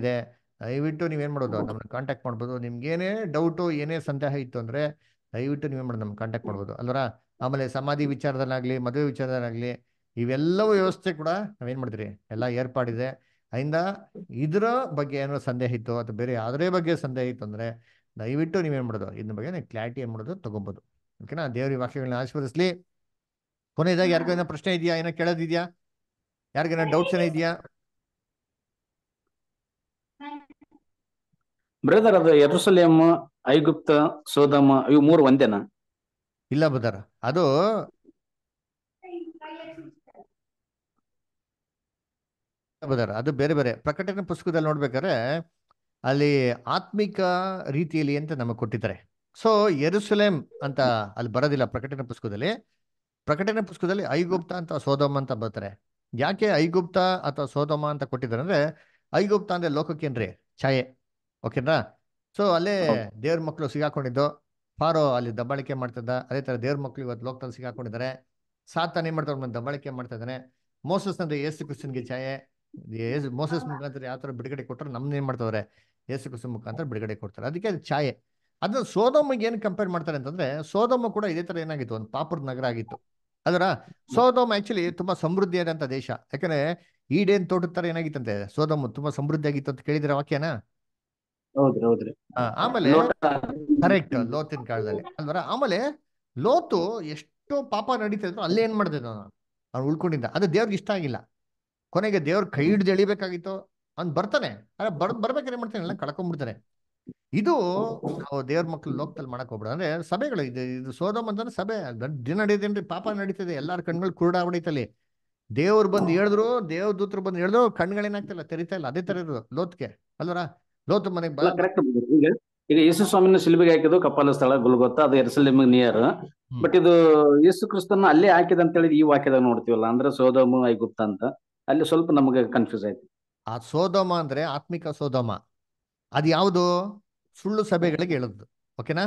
ಇದೆ ದಯವಿಟ್ಟು ನೀವೇನು ಮಾಡೋದು ನಮ್ಮನ್ನು ಕಾಂಟ್ಯಾಕ್ಟ್ ಮಾಡ್ಬೋದು ನಿಮ್ಗೇನೇ ಡೌಟು ಏನೇ ಸಂದೇಹ ಇತ್ತು ಅಂದ್ರೆ ದಯವಿಟ್ಟು ನೀವೇನ್ ಮಾಡೋದು ನಮ್ಗೆ ಕಾಂಟ್ಯಾಕ್ಟ್ ಮಾಡ್ಬೋದು ಅಲ್ವರ ಆಮೇಲೆ ಸಮಾಧಿ ವಿಚಾರದಲ್ಲಾಗಲಿ ಮದುವೆ ವಿಚಾರದಲ್ಲಾಗ್ಲಿ ಇವೆಲ್ಲವೂ ವ್ಯವಸ್ಥೆ ಕೂಡ ನಾವೇನ್ ಮಾಡಿದ್ರಿ ಎಲ್ಲ ಏರ್ಪಾಡಿದೆ ಅದರಿಂದ ಇದರ ಬಗ್ಗೆ ಏನೋ ಸಂದೇಹ ಇತ್ತು ಅಥವಾ ಬೇರೆ ಯಾವುದೇ ಬಗ್ಗೆ ಸಂದೇಹ ಇತ್ತು ಅಂದರೆ ದಯವಿಟ್ಟು ನೀವೇನು ಮಾಡೋದು ಇದ್ರ ಬಗ್ಗೆ ನೀವು ಕ್ಲಾರಿಟಿ ಏನು ಮಾಡೋದು ತೊಗೊಬೋದು ಓಕೆನಾ ದೇವ್ರ ವಾಕ್ಯಗಳನ್ನ ಆಶೀರ್ವದಿಸ್ಲಿ ಕೊನೆಯದಾಗಿ ಯಾರಿಗೋ ಏನೋ ಪ್ರಶ್ನೆ ಇದೆಯಾ ಏನೋ ಕೇಳೋದಿದೆಯಾ ಯಾರಿಗೇನೋ ಡೌಟ್ಸ್ ಏನೋ ಇದೆಯಾ ಬ್ರದರ್ ಅದು ಯರುಸಲೇಮ್ ಐಗುಪ್ತ ಸೋದಮ ಇವು ಮೂರು ಒಂದೇನಾ ಇಲ್ಲ ಬ್ರದರ್ ಅದು ಬ್ರದರ್ ಅದು ಬೇರೆ ಬೇರೆ ಪ್ರಕಟಣೆ ಪುಸ್ತಕದಲ್ಲಿ ನೋಡ್ಬೇಕಾದ್ರೆ ಅಲ್ಲಿ ಆತ್ಮಿಕ ರೀತಿಯಲ್ಲಿ ಅಂತ ನಮಗೆ ಕೊಟ್ಟಿದ್ದಾರೆ ಸೊ ಯರುಸಲೇಮ್ ಅಂತ ಅಲ್ಲಿ ಬರೋದಿಲ್ಲ ಪ್ರಕಟಣೆ ಪುಸ್ತಕದಲ್ಲಿ ಪ್ರಕಟಣೆ ಪುಸ್ತಕದಲ್ಲಿ ಐಗುಪ್ತ ಅಂತ ಸೋದಮ ಅಂತ ಬರ್ತಾರೆ ಯಾಕೆ ಐಗುಪ್ತ ಅಥವಾ ಸೋದಮ ಅಂತ ಕೊಟ್ಟಿದ್ದಾರೆ ಅಂದ್ರೆ ಐಗುಪ್ತ ಅಂದ್ರೆ ಏನ್ರಿ ಛಾಯೆ ಓಕೆನಾ ಸೊ ಅಲ್ಲೇ ದೇವ್ರ ಮಕ್ಕಳು ಸಿಗಾಕೊಂಡಿದ್ದು ಫಾರೋ ಅಲ್ಲಿ ದಬ್ಬಾಳಿಕೆ ಮಾಡ್ತಿದ್ದ ಅದೇ ತರ ದೇವ್ರ ಮಕ್ಕಳು ಇವತ್ತು ಲೋಕದಲ್ಲಿ ಸಿಗಾಕೊಂಡಿದ್ದಾರೆ ಸಾತಾನ ಏನ್ ಮಾಡ್ತಾರೆ ದಬ್ಬಾಳಿಕೆ ಮಾಡ್ತಾ ಇದ್ದಾನೆ ಮೋಸಸ್ ಅಂದ್ರೆ ಏಸು ಕ್ರಿಸ್ತನ್ಗೆ ಛಾಯೆ ಮೋಸಸ್ ಮುಖಾಂತರ ಯಾವ ತರ ಬಿಡುಗಡೆ ಕೊಟ್ಟರು ನಮ್ನ ಏನ್ ಮಾಡ್ತಾವ್ರೆ ಯೇಸು ಕ್ರಿಸ್ತನ್ ಮುಖಾಂತರ ಬಿಡುಗಡೆ ಕೊಡ್ತಾರೆ ಅದಕ್ಕೆ ಅದು ಛಾಯೆ ಅದನ್ನ ಸೋದೊಮ್ಮಿಗೆ ಏನ್ ಕಂಪೇರ್ ಮಾಡ್ತಾರೆ ಅಂತಂದ್ರೆ ಸೋದೊಮ್ಮ ಕೂಡ ಇದೇ ತರ ಏನಾಗಿತ್ತು ಒಂದು ಪಾಪುರ್ ನಗರ ಆಗಿತ್ತು ಅದರ ಸೋದೋಮ್ ಆಕ್ಚುಲಿ ತುಂಬಾ ಸಮೃದ್ಧಿಯಾದಂತ ದೇಶ ಯಾಕಂದ್ರೆ ಈಡೇನ್ ತೋಟದ ತರ ಏನಾಗಿತ್ತಂತೆ ಸೋದಮ್ಮ ತುಂಬಾ ಸಮೃದ್ಧಿ ಆಗಿತ್ತು ಅಂತ ಕೇಳಿದ್ರೆ ವಾಕ್ಯನಾ ಆಮೇಲೆ ಕರೆಕ್ಟ್ ಲೋತಿನ ಕಾಲದಲ್ಲಿ ಅಲ್ವರ ಆಮೇಲೆ ಲೋತು ಎಷ್ಟೋ ಪಾಪ ನಡೀತಾ ಇದ್ರು ಅಲ್ಲೇ ಏನ್ ಮಾಡ್ತಿದ್ದ ಅವ್ನು ಉಳ್ಕೊಂಡಿದ್ದ ಅದು ದೇವ್ರಿಗೆ ಇಷ್ಟ ಆಗಿಲ್ಲ ಕೊನೆಗೆ ದೇವ್ರ ಕೈ ಹಿಡಿದು ಎಳಿಬೇಕಾಗಿತ್ತು ಅವ್ನ್ ಬರ್ತಾನೆ ಅರೆ ಬರ್ ಬರ್ಬೇಕಾದ್ರೆ ಏನ್ ಮಾಡ್ತಾನೆ ಎಲ್ಲ ಕಳ್ಕೊಂಡ್ಬಿಡ್ತಾನೆ ಇದು ನಾವು ದೇವ್ರ ಮಕ್ಳು ಲೋಕದಲ್ಲಿ ಮಾಡಕ್ ಹೋಗ್ಬಿಡ ಅಂದ್ರೆ ಸಭೆಗಳು ಇದು ಇದು ಸೋದಮ್ ಅಂತಂದ್ರೆ ಸಭೆ ದಿನ ನಡೀತೇನ್ರಿ ಪಾಪ ನಡೀತದೆ ಎಲ್ಲಾರ ಕಣ್ಗಳು ಕುರುಡ ಹೊಡಿತಲ್ಲಿ ದೇವ್ರು ಬಂದು ಹೇಳಿದ್ರು ದೇವ್ರ ದೂತರು ಬಂದು ಹೇಳಿದ್ರು ಕಣ್ಗಳೇನಾಗ್ತಿಲ್ಲ ತೆರಿತಾ ಇಲ್ಲ ಅದೇ ತರ ಇರೋದು ಲೋತ್ಗೆ ಅಲ್ವರ ಲೋತು ಮನೆಗೆ ಕರೆಕ್ಟ್ ಈಗ ಈಗ ಯೇಸು ಸ್ವಾಮಿನ ಶಿಲ್ಬಿಗೆ ಹಾಕಿದ್ದು ಕಪಾಲ ಸ್ಥಳ ಗುಲ್ಗೊತ್ತ ಅದು ಎರಸಲಿಮ್ ನಿಯರ್ ಬಟ್ ಇದು ಯೇಸು ಕ್ರಿಸ್ತನ ಅಲ್ಲೇ ಹಾಕಿದ ಅಂತ ಹೇಳಿ ಈ ವಾಕ್ಯದಾಗ ನೋಡ್ತೀವಲ್ಲ ಅಂದ್ರೆ ಐ ಐಗುಪ್ತ ಅಂತ ಅಲ್ಲಿ ಸ್ವಲ್ಪ ನಮಗೆ ಕನ್ಫ್ಯೂಸ್ ಆಯ್ತು ಆ ಸೋದೋಮ ಅಂದ್ರೆ ಆತ್ಮಿಕ ಸೋದೋಮ ಅದು ಯಾವುದು ಸುಳ್ಳು ಸಭೆಗಳಿಗೆ ಹೇಳದ್ದು ಓಕೆನಾ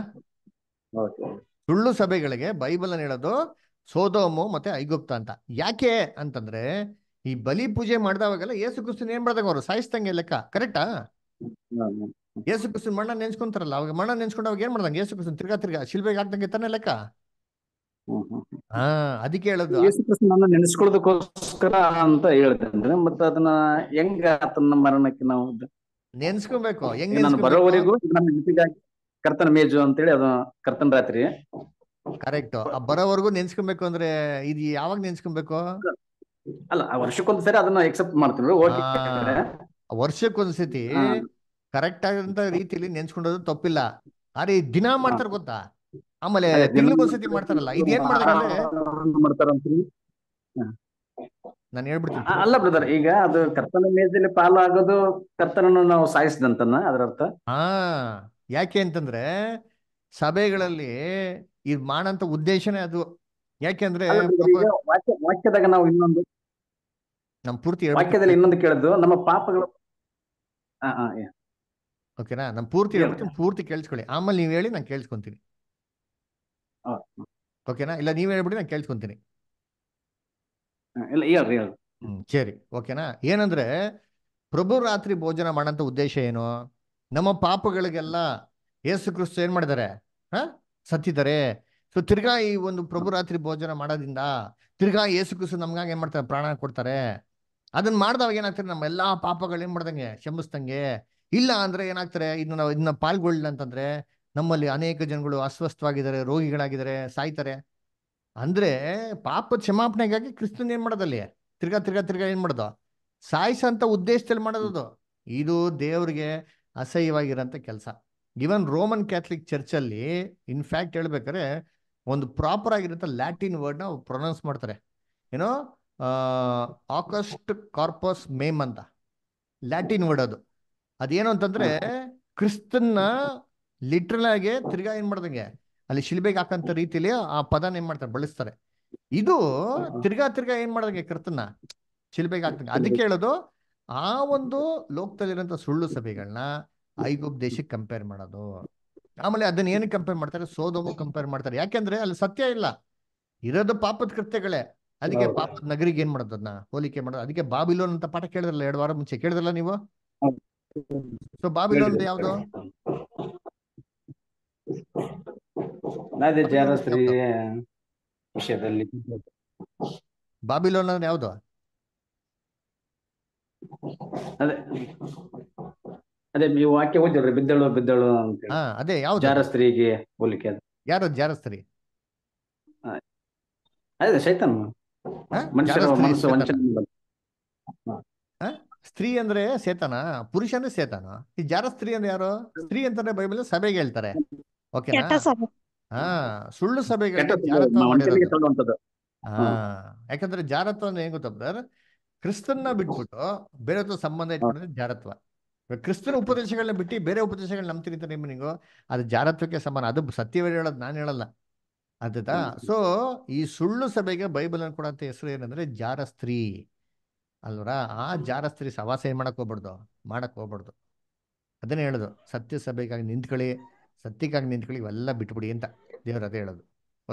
ಸುಳ್ಳು ಸಭೆಗಳಿಗೆ ಬೈಬಲ್ ಹೇಳೋದು ಸೋದೋಮು ಮತ್ತೆ ಐಗುಪ್ತ ಅಂತ ಯಾಕೆ ಅಂತಂದ್ರೆ ಈ ಬಲಿ ಪೂಜೆ ಮಾಡಿದವಾಗೆಲ್ಲ ಯೇಸು ಕ್ರಿಸ್ತನ್ ಏನ್ ಮಾಡ್ದಾಗ ಅವರು ಸಾಯಿಸ್ತಂಗೆ ಲೆಕ್ಕ ಕರೆಕ್ಟಾ ಯೇಸು ಕ್ರಿಸ್ತನ್ ಮಣ್ಣ ನೆನ್ಸ್ಕೊಂತಾರಲ್ಲ ಅವಾಗ ಮಣ್ಣ ನೆನ್ಸ್ಕೊಂಡು ಅವಾಗ ಏನ್ ಮಾಡ್ದಂಗೆ ಯೇಸು ಕ್ರಿಸ್ತನ್ ತಿರ್ಗಾ ತಿರ್ಗಾ ಶಿಲ್ಬೆಗೆ ಹಾಕ್ದಂಗೆ ತಾನೆ ಲೆಕ್ಕ ಹಾ ಅದಕ್ಕೆ ಹೇಳೋದು ನೆನೆಸ್ಕೊಳ್ಳೋದಕ್ಕೋಸ್ಕರ ಅಂತ ಹೇಳ್ತೇನೆ ಮತ್ತೆ ಅದನ್ನ ಹೆಂಗ ಆತನ ಮರಣಕ್ಕೆ ನಾವು ನೆನ್ಸ್ಕೊಬೇಕು ಹೆಂಗ್ ನಾನು ಬರೋವರೆಗೂ ಕರ್ತನ ಮೇಜು ಅಂತೇಳಿ ಅದು ಕರ್ತನ ರಾತ್ರಿ ಕರೆಕ್ಟ್ ಬರೋವರೆಗೂ ನೆನ್ಸ್ಕೊಬೇಕು ಅಂದ್ರೆ ಇದು ಯಾವಾಗ ನೆನ್ಸ್ಕೊಬೇಕು ಅಲ್ಲ ವರ್ಷಕ್ಕೊಂದ್ಸರಿ ಅದನ್ನ ಎಕ್ಸೆಪ್ಟ್ ಮಾಡ್ತೀನಿ ಓಕೆ ವರ್ಷಕ್ಕೊಂದ್ಸತಿ ಕರೆಕ್ಟ್ ಆಗಂತ ರೀತಿಯಲ್ಲಿ ನೆನ್ಸ್ಕೊಂಡೋದು ತಪ್ಪಿಲ್ಲ ಆದ್ರೆ ದಿನ ಮಾಡ್ತಾರ ಗೊತ್ತಾ ಆಮೇಲೆ ತಿಂಗಳಿಗೊಂದ್ಸತಿ ಮಾಡ್ತಾರಲ್ಲ ಇದೇನ್ ಮಾಡ್ತಾರೆ ನಾನು ಹೇಳ್ಬಿಡ್ತೀನಿ ಅಲ್ಲ ಬ್ರದರ್ ಈಗ ಅದು ಕರ್ತನ ಮೇಜಲ್ಲಿ ಪಾಲು ಆಗೋದು ಕರ್ತನನ್ನು ನಾವು ಸಾಯಿಸಿದಂತನ ಅದರ ಅರ್ಥ ಹಾ ಯಾಕೆ ಅಂತಂದ್ರೆ ಸಭೆಗಳಲ್ಲಿ ಇದ್ ಮಾಡಂತ ಉದ್ದೇಶನೇ ಅದು ಯಾಕೆಂದ್ರೆ ವಾಕ್ಯದಾಗ ನಾವು ಇನ್ನೊಂದು ನಮ್ ಪೂರ್ತಿ ವಾಕ್ಯದಲ್ಲಿ ಇನ್ನೊಂದು ಕೇಳಿದ್ದು ನಮ್ಮ ಪಾಪಗಳು ಓಕೆನಾ ನಮ್ ಪೂರ್ತಿ ಹೇಳ್ಬಿಟ್ಟು ಪೂರ್ತಿ ಕೇಳಿಸ್ಕೊಳ್ಳಿ ಆಮೇಲೆ ನೀವು ಹೇಳಿ ನಾನು ಕೇಳಿಸ್ಕೊಂತೀನಿ ಓಕೆನಾ ಇಲ್ಲ ನೀವು ಹೇಳ್ಬಿಡಿ ನಾನು ಕೇಳಿಸ್ಕೊಂತೀನಿ ಸರಿ ಓಕೆನಾ ಏನಂದ್ರೆ ಪ್ರಭು ರಾತ್ರಿ ಭೋಜನ ಮಾಡಂತ ಉದ್ದೇಶ ಏನು ನಮ್ಮ ಪಾಪಗಳಿಗೆಲ್ಲ ಯೇಸು ಕ್ರಿಸ್ತು ಏನ್ ಮಾಡಿದ್ದಾರೆ ಹ ಸತ್ತಿದ್ದಾರೆ ಸೊ ತಿರ್ಗಾ ಈ ಒಂದು ಪ್ರಭು ರಾತ್ರಿ ಭೋಜನ ಮಾಡೋದ್ರಿಂದ ತಿರ್ಗಾ ಯೇಸು ಕ್ರಿಸ್ತು ನಮ್ಗಾಗ ಏನ್ ಮಾಡ್ತಾರೆ ಪ್ರಾಣ ಕೊಡ್ತಾರೆ ಅದನ್ನ ಮಾಡ್ದವಾಗ ಏನಾಗ್ತಾರೆ ನಮ್ಮ ಎಲ್ಲಾ ಪಾಪಗಳು ಏನ್ ಮಾಡ್ದಂಗೆ ಕ್ಷಮಿಸ್ದಂಗೆ ಇಲ್ಲ ಅಂದ್ರೆ ಏನಾಗ್ತಾರೆ ಇನ್ನು ನಾವು ಇದನ್ನ ಪಾಲ್ಗೊಳ್ಳ ಅಂತಂದ್ರೆ ನಮ್ಮಲ್ಲಿ ಅನೇಕ ಜನಗಳು ಅಸ್ವಸ್ಥವಾಗಿದ್ದಾರೆ ರೋಗಿಗಳಾಗಿದ್ದಾರೆ ಸಾಯ್ತಾರೆ ಅಂದ್ರೆ ಪಾಪ ಕ್ಷಮಾಪಣೆಗಾಗಿ ಕ್ರಿಸ್ತನ್ ಏನ್ ಮಾಡೋದಲ್ಲಿ ತಿರ್ಗಾ ತಿರ್ಗಾ ತಿರ್ಗಾ ಏನ್ ಮಾಡೋದು ಸಾಯಿಸಂತ ಉದ್ದೇಶದಲ್ಲಿ ಮಾಡೋದದು ಇದು ದೇವ್ರಿಗೆ ಅಸಹ್ಯವಾಗಿರೋಂಥ ಕೆಲಸ ಇವನ್ ರೋಮನ್ ಕ್ಯಾಥಲಿಕ್ ಚರ್ಚಲ್ಲಿ ಇನ್ಫ್ಯಾಕ್ಟ್ ಹೇಳ್ಬೇಕಾದ್ರೆ ಒಂದು ಪ್ರಾಪರ್ ಆಗಿರೋಂಥ ಲ್ಯಾಟಿನ್ ವರ್ಡ್ನ ಪ್ರೊನೌನ್ಸ್ ಮಾಡ್ತಾರೆ ಏನೋ ಆಕಸ್ಟ್ ಕಾರ್ಪಸ್ ಮೇಮ್ ಅಂತ ಲ್ಯಾಟಿನ್ ವರ್ಡ್ ಅದು ಅದೇನು ಅಂತಂದ್ರೆ ಕ್ರಿಸ್ತನ್ನ ಲಿಟ್ರಲ್ ಆಗಿ ತಿರ್ಗಾ ಏನ್ ಮಾಡ್ದಂಗೆ ಅಲ್ಲಿ ಶಿಲ್ಬೆಗೆ ಹಾಕಂತ ರೀತಿಲಿ ಆ ಪದನ ಏನ್ ಮಾಡ್ತಾರೆ ಬಳಸ್ತಾರೆ ಇದು ತಿರ್ಗಾ ತಿರ್ಗಾ ಏನ್ ಮಾಡ್ದಂಗೆ ಕ್ರಿಸ್ತನ್ನ ಶಿಲ್ಬೆಗೆ ಹಾಕ್ದಂಗೆ ಅದಕ್ಕೆ ಹೇಳೋದು ಆ ಒಂದು ಲೋಕದಲ್ಲಿರುವಂತ ಸುಳ್ಳು ಸಭೆಗಳನ್ನ ಐಗುಪ್ ದೇಶಕ್ಕೆ ಕಂಪೇರ್ ಮಾಡೋದು ಆಮೇಲೆ ಅದನ್ನ ಏನಕ್ಕೆ ಕಂಪೇರ್ ಮಾಡ್ತಾರೆ ಸೋದೋಮು ಕಂಪೇರ್ ಮಾಡ್ತಾರೆ ಯಾಕೆಂದ್ರೆ ಅಲ್ಲಿ ಸತ್ಯ ಇಲ್ಲ ಇರೋದು ಪಾಪದ ಕೃತ್ಯಗಳೇ ಅದಕ್ಕೆ ಪಾಪದ ನಗರಿಗೆ ಏನ್ ಅದನ್ನ ಹೋಲಿಕೆ ಮಾಡೋದು ಅದಕ್ಕೆ ಬಾಬಿಲೋನ್ ಅಂತ ಪಾಠ ಕೇಳಿದ್ರಲ್ಲ ಎರಡು ವಾರ ಮುಂಚೆ ಕೇಳಿದ್ರಲ್ಲ ನೀವು ಸೊ ಬಾಬಿಲೋನ್ ಯಾವ್ದು ವಿಷಯದಲ್ಲಿ ಬಾಬಿಲೋನ್ ಅಂದ್ರೆ ಯಾವ್ದು ಅದೇ ಅದೇ ನೀವು ವಾಕ್ಯ ಓದಿದ್ರಿ ಬಿದ್ದಳು ಬಿದ್ದಳು ಅಂತ ಅದೇ ಯಾವ್ದು ಜಾರಸ್ತ್ರೀಗೆ ಹೋಲಿಕೆ ಯಾರು ಜಾರಸ್ತ್ರೀ ಅದೇ ಶೈತಾನ್ ಸ್ತ್ರೀ ಅಂದ್ರೆ ಸೇತನ ಅಂದ್ರೆ ಸೇತನ ಈ ಜಾರ ಸ್ತ್ರೀ ಅಂದ್ರೆ ಯಾರು ಸ್ತ್ರೀ ಅಂತಾರೆ ಬೈಬಲ್ ಸಭೆಗೆ ಹೇಳ್ತಾರೆ ಹಾ ಸುಳ್ಳು ಸಭೆಗೆ ಹಾ ಯಾಕಂದ್ರೆ ಜಾರತ್ವ ಅಂದ್ರೆ ಏನ್ ಗೊತ್ತಾ ಬ್ರದರ್ ಕ್ರಿಸ್ತನ್ನ ಬಿಟ್ಬಿಟ್ಟು ಬೇರೆ ಸಂಬಂಧ ಇಟ್ಕೊಂಡ್ರೆ ಜಾರತ್ವ ಕ್ರಿಸ್ತನ ಉಪದೇಶಗಳನ್ನ ಬಿಟ್ಟು ಬೇರೆ ಉಪದೇಶಗಳನ್ನ ಅಂತ ನಿಮ್ಗೆ ಅದು ಜಾರತ್ವಕ್ಕೆ ಸಮಾನ ಅದು ಸತ್ಯವೇ ಹೇಳೋದು ನಾನು ಹೇಳಲ್ಲ ಆಯ್ತಾ ಸೊ ಈ ಸುಳ್ಳು ಸಭೆಗೆ ಬೈಬಲ್ ಅನ್ಕೊಡಂತ ಹೆಸರು ಏನಂದ್ರೆ ಜಾರಸ್ತ್ರಿ ಅಲ್ವರ ಆ ಜಾರಸ್ತ್ರೀ ಸವಾಸ ಏನ್ ಮಾಡಕ್ ಹೋಗ್ಬಾರ್ದು ಮಾಡಕ್ ಹೋಗ್ಬಾರ್ದು ಅದನ್ನ ಹೇಳೋದು ಸತ್ಯ ಸಭೆಗಾಗಿ ನಿಂತ್ಕೊಳ್ಳಿ ಸತ್ಯಕ್ಕಾಗಿ ನಿಂತ್ಕೊಳ್ಳಿ ಇವೆಲ್ಲ ಬಿಟ್ಬಿಡಿ ಅಂತ ದೇವ್ರ ಅದೇ ಹೇಳೋದು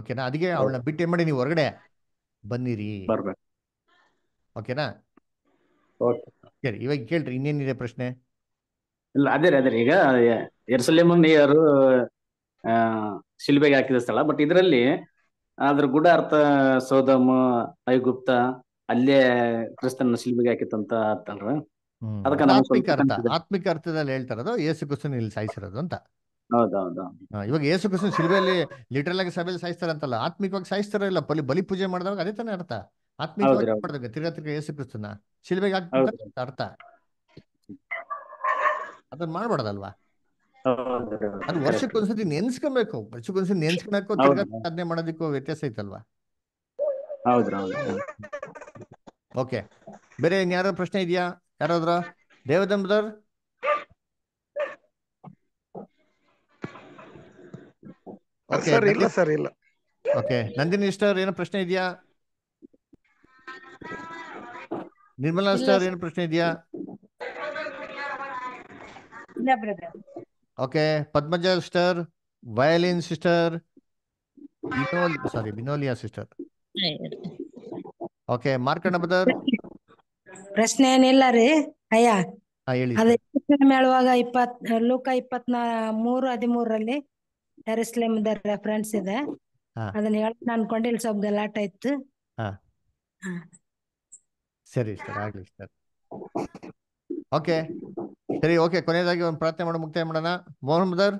ಓಕೆನಾ ಅದಕ್ಕೆ ಅವಳನ್ನ ಬಿಟ್ಟು ಏನ್ ಮಾಡಿ ನೀವು ಹೊರಗಡೆ ಬನ್ನಿರಿ ಓಕೆನಾ ಇವಾಗ ಕೇಳ್ರಿ ಇನ್ನೇನಿದೆ ಪ್ರಶ್ನೆ ಇಲ್ಲ ಅದೇ ಅದೇ ಈಗ ಶಿಲ್ಬೆಗೆ ಹಾಕಿದ ಸ್ಥಳ ಬಟ್ ಇದರಲ್ಲಿ ಅದ್ರ ಅರ್ಥ ಸೋದಮ ಐಗುಪ್ತ ಅಲ್ಲೇ ಕ್ರಿಸ್ತನ ಶಿಲ್ಬೆಗೆ ಹಾಕಿತ್ತಂತ ಅದಕ್ಕೆ ಆತ್ಮಿಕ ಅರ್ಥದಲ್ಲಿ ಹೇಳ್ತಾರದು ಯೇಸು ಕ್ರಿಸ್ತನ್ ಇಲ್ಲಿ ಸಾಯಿಸಿರೋದು ಅಂತ ಹೌದೌದು ಇವಾಗ ಯೇಸು ಕ್ರಿಸ್ತನ್ ಶಿಲ್ಬೆಯಲ್ಲಿ ಲಿಟರಲ್ ಆಗಿ ಸಭೆಯಲ್ಲಿ ಸಾಯಿಸ್ತಾರಂತಲ್ಲ ಆತ್ಮಿಕವಾಗಿ ಸಾಯಿಸ್ತಾರ ಇಲ್ಲ ಬಲಿ ಬಲಿ ಪೂಜೆ ಮಾಡಿದಾಗ ಅದೇ ತಾನೇ ಅರ್ಥ ಆತ್ಮಿಕವಾಗಿ ತಿರ್ಗ ತಿರ್ಗಾ ಯೇಸು ಕ್ರಿಸ್ತನ ಶಿಲ್ಬೆಗೆ ಅರ್ಥ ಅದನ್ನ ಮಾಡ್ಬಾರ್ದಲ್ವಾ ಅದು ವರ್ಷಕ್ಕೊಂದ್ಸತಿ ನೆನ್ಸ್ಕೊಬೇಕು ವರ್ಷಕ್ಕೊಂದ್ಸತಿ ನೆನ್ಸ್ಕೊಬೇಕು ಸಾಧನೆ ಮಾಡೋದಕ್ಕೂ ವ್ಯತ್ಯಾಸ ಐತಲ್ವಾ ಓಕೆ ಬೇರೆ ಇನ್ಯಾರ ಪ್ರಶ್ನೆ ಇದೆಯಾ ಯಾರಾದ್ರ ದೇವದಂಬದರ್ ಓಕೆ ನಂದಿನಿ ಸ್ಟಾರ್ ಏನೋ ಪ್ರಶ್ನೆ ಇದೆಯಾ ನಿರ್ಮಲಾ ಸ್ಟಾರ್ ಏನೋ ಪ್ರಶ್ನೆ ಇದೆಯಾ ಓಕೆ ಪದ್ಮಜ ಸಿಸ್ಟರ್ ವಯಲಿನ್ ಸಿಸ್ಟರ್ ಸಾರಿ ಬಿನೋಲಿಯಾ ಸಿಸ್ಟರ್ ಓಕೆ ಮಾರ್ಕಂಡ ಬದರ್ ಪ್ರಶ್ನೆ ಏನಿಲ್ಲ ರೀ ಅಯ್ಯಾ ಹೇಳಿ ಹೇಳುವಾಗ ಇಪ್ಪತ್ ಲೂಕ ಇಪ್ಪತ್ನಾ ಮೂರು ಹದಿಮೂರಲ್ಲಿ ಟೆರಿಸ್ಲಿಮ್ ರೆಫರೆನ್ಸ್ ಇದೆ ಅದನ್ನ ಹೇಳಕ್ ಅನ್ಕೊಂಡಿ ಇಲ್ಲಿ ಸ್ವಲ್ಪ ಗಲಾಟ ಇತ್ತು ಸರಿ ಸರ್ ಆಗ್ಲಿ ಸರ್ ಓಕೆ ಸರಿ ಓಕೆ ಕೊನೆಯದಾಗಿ ಒಂದು ಪ್ರಾರ್ಥನೆ ಮಾಡೋ ಮುಕ್ತಾಯ ಮಾಡೋಣ ಮೋಹನ್ ಮದರ್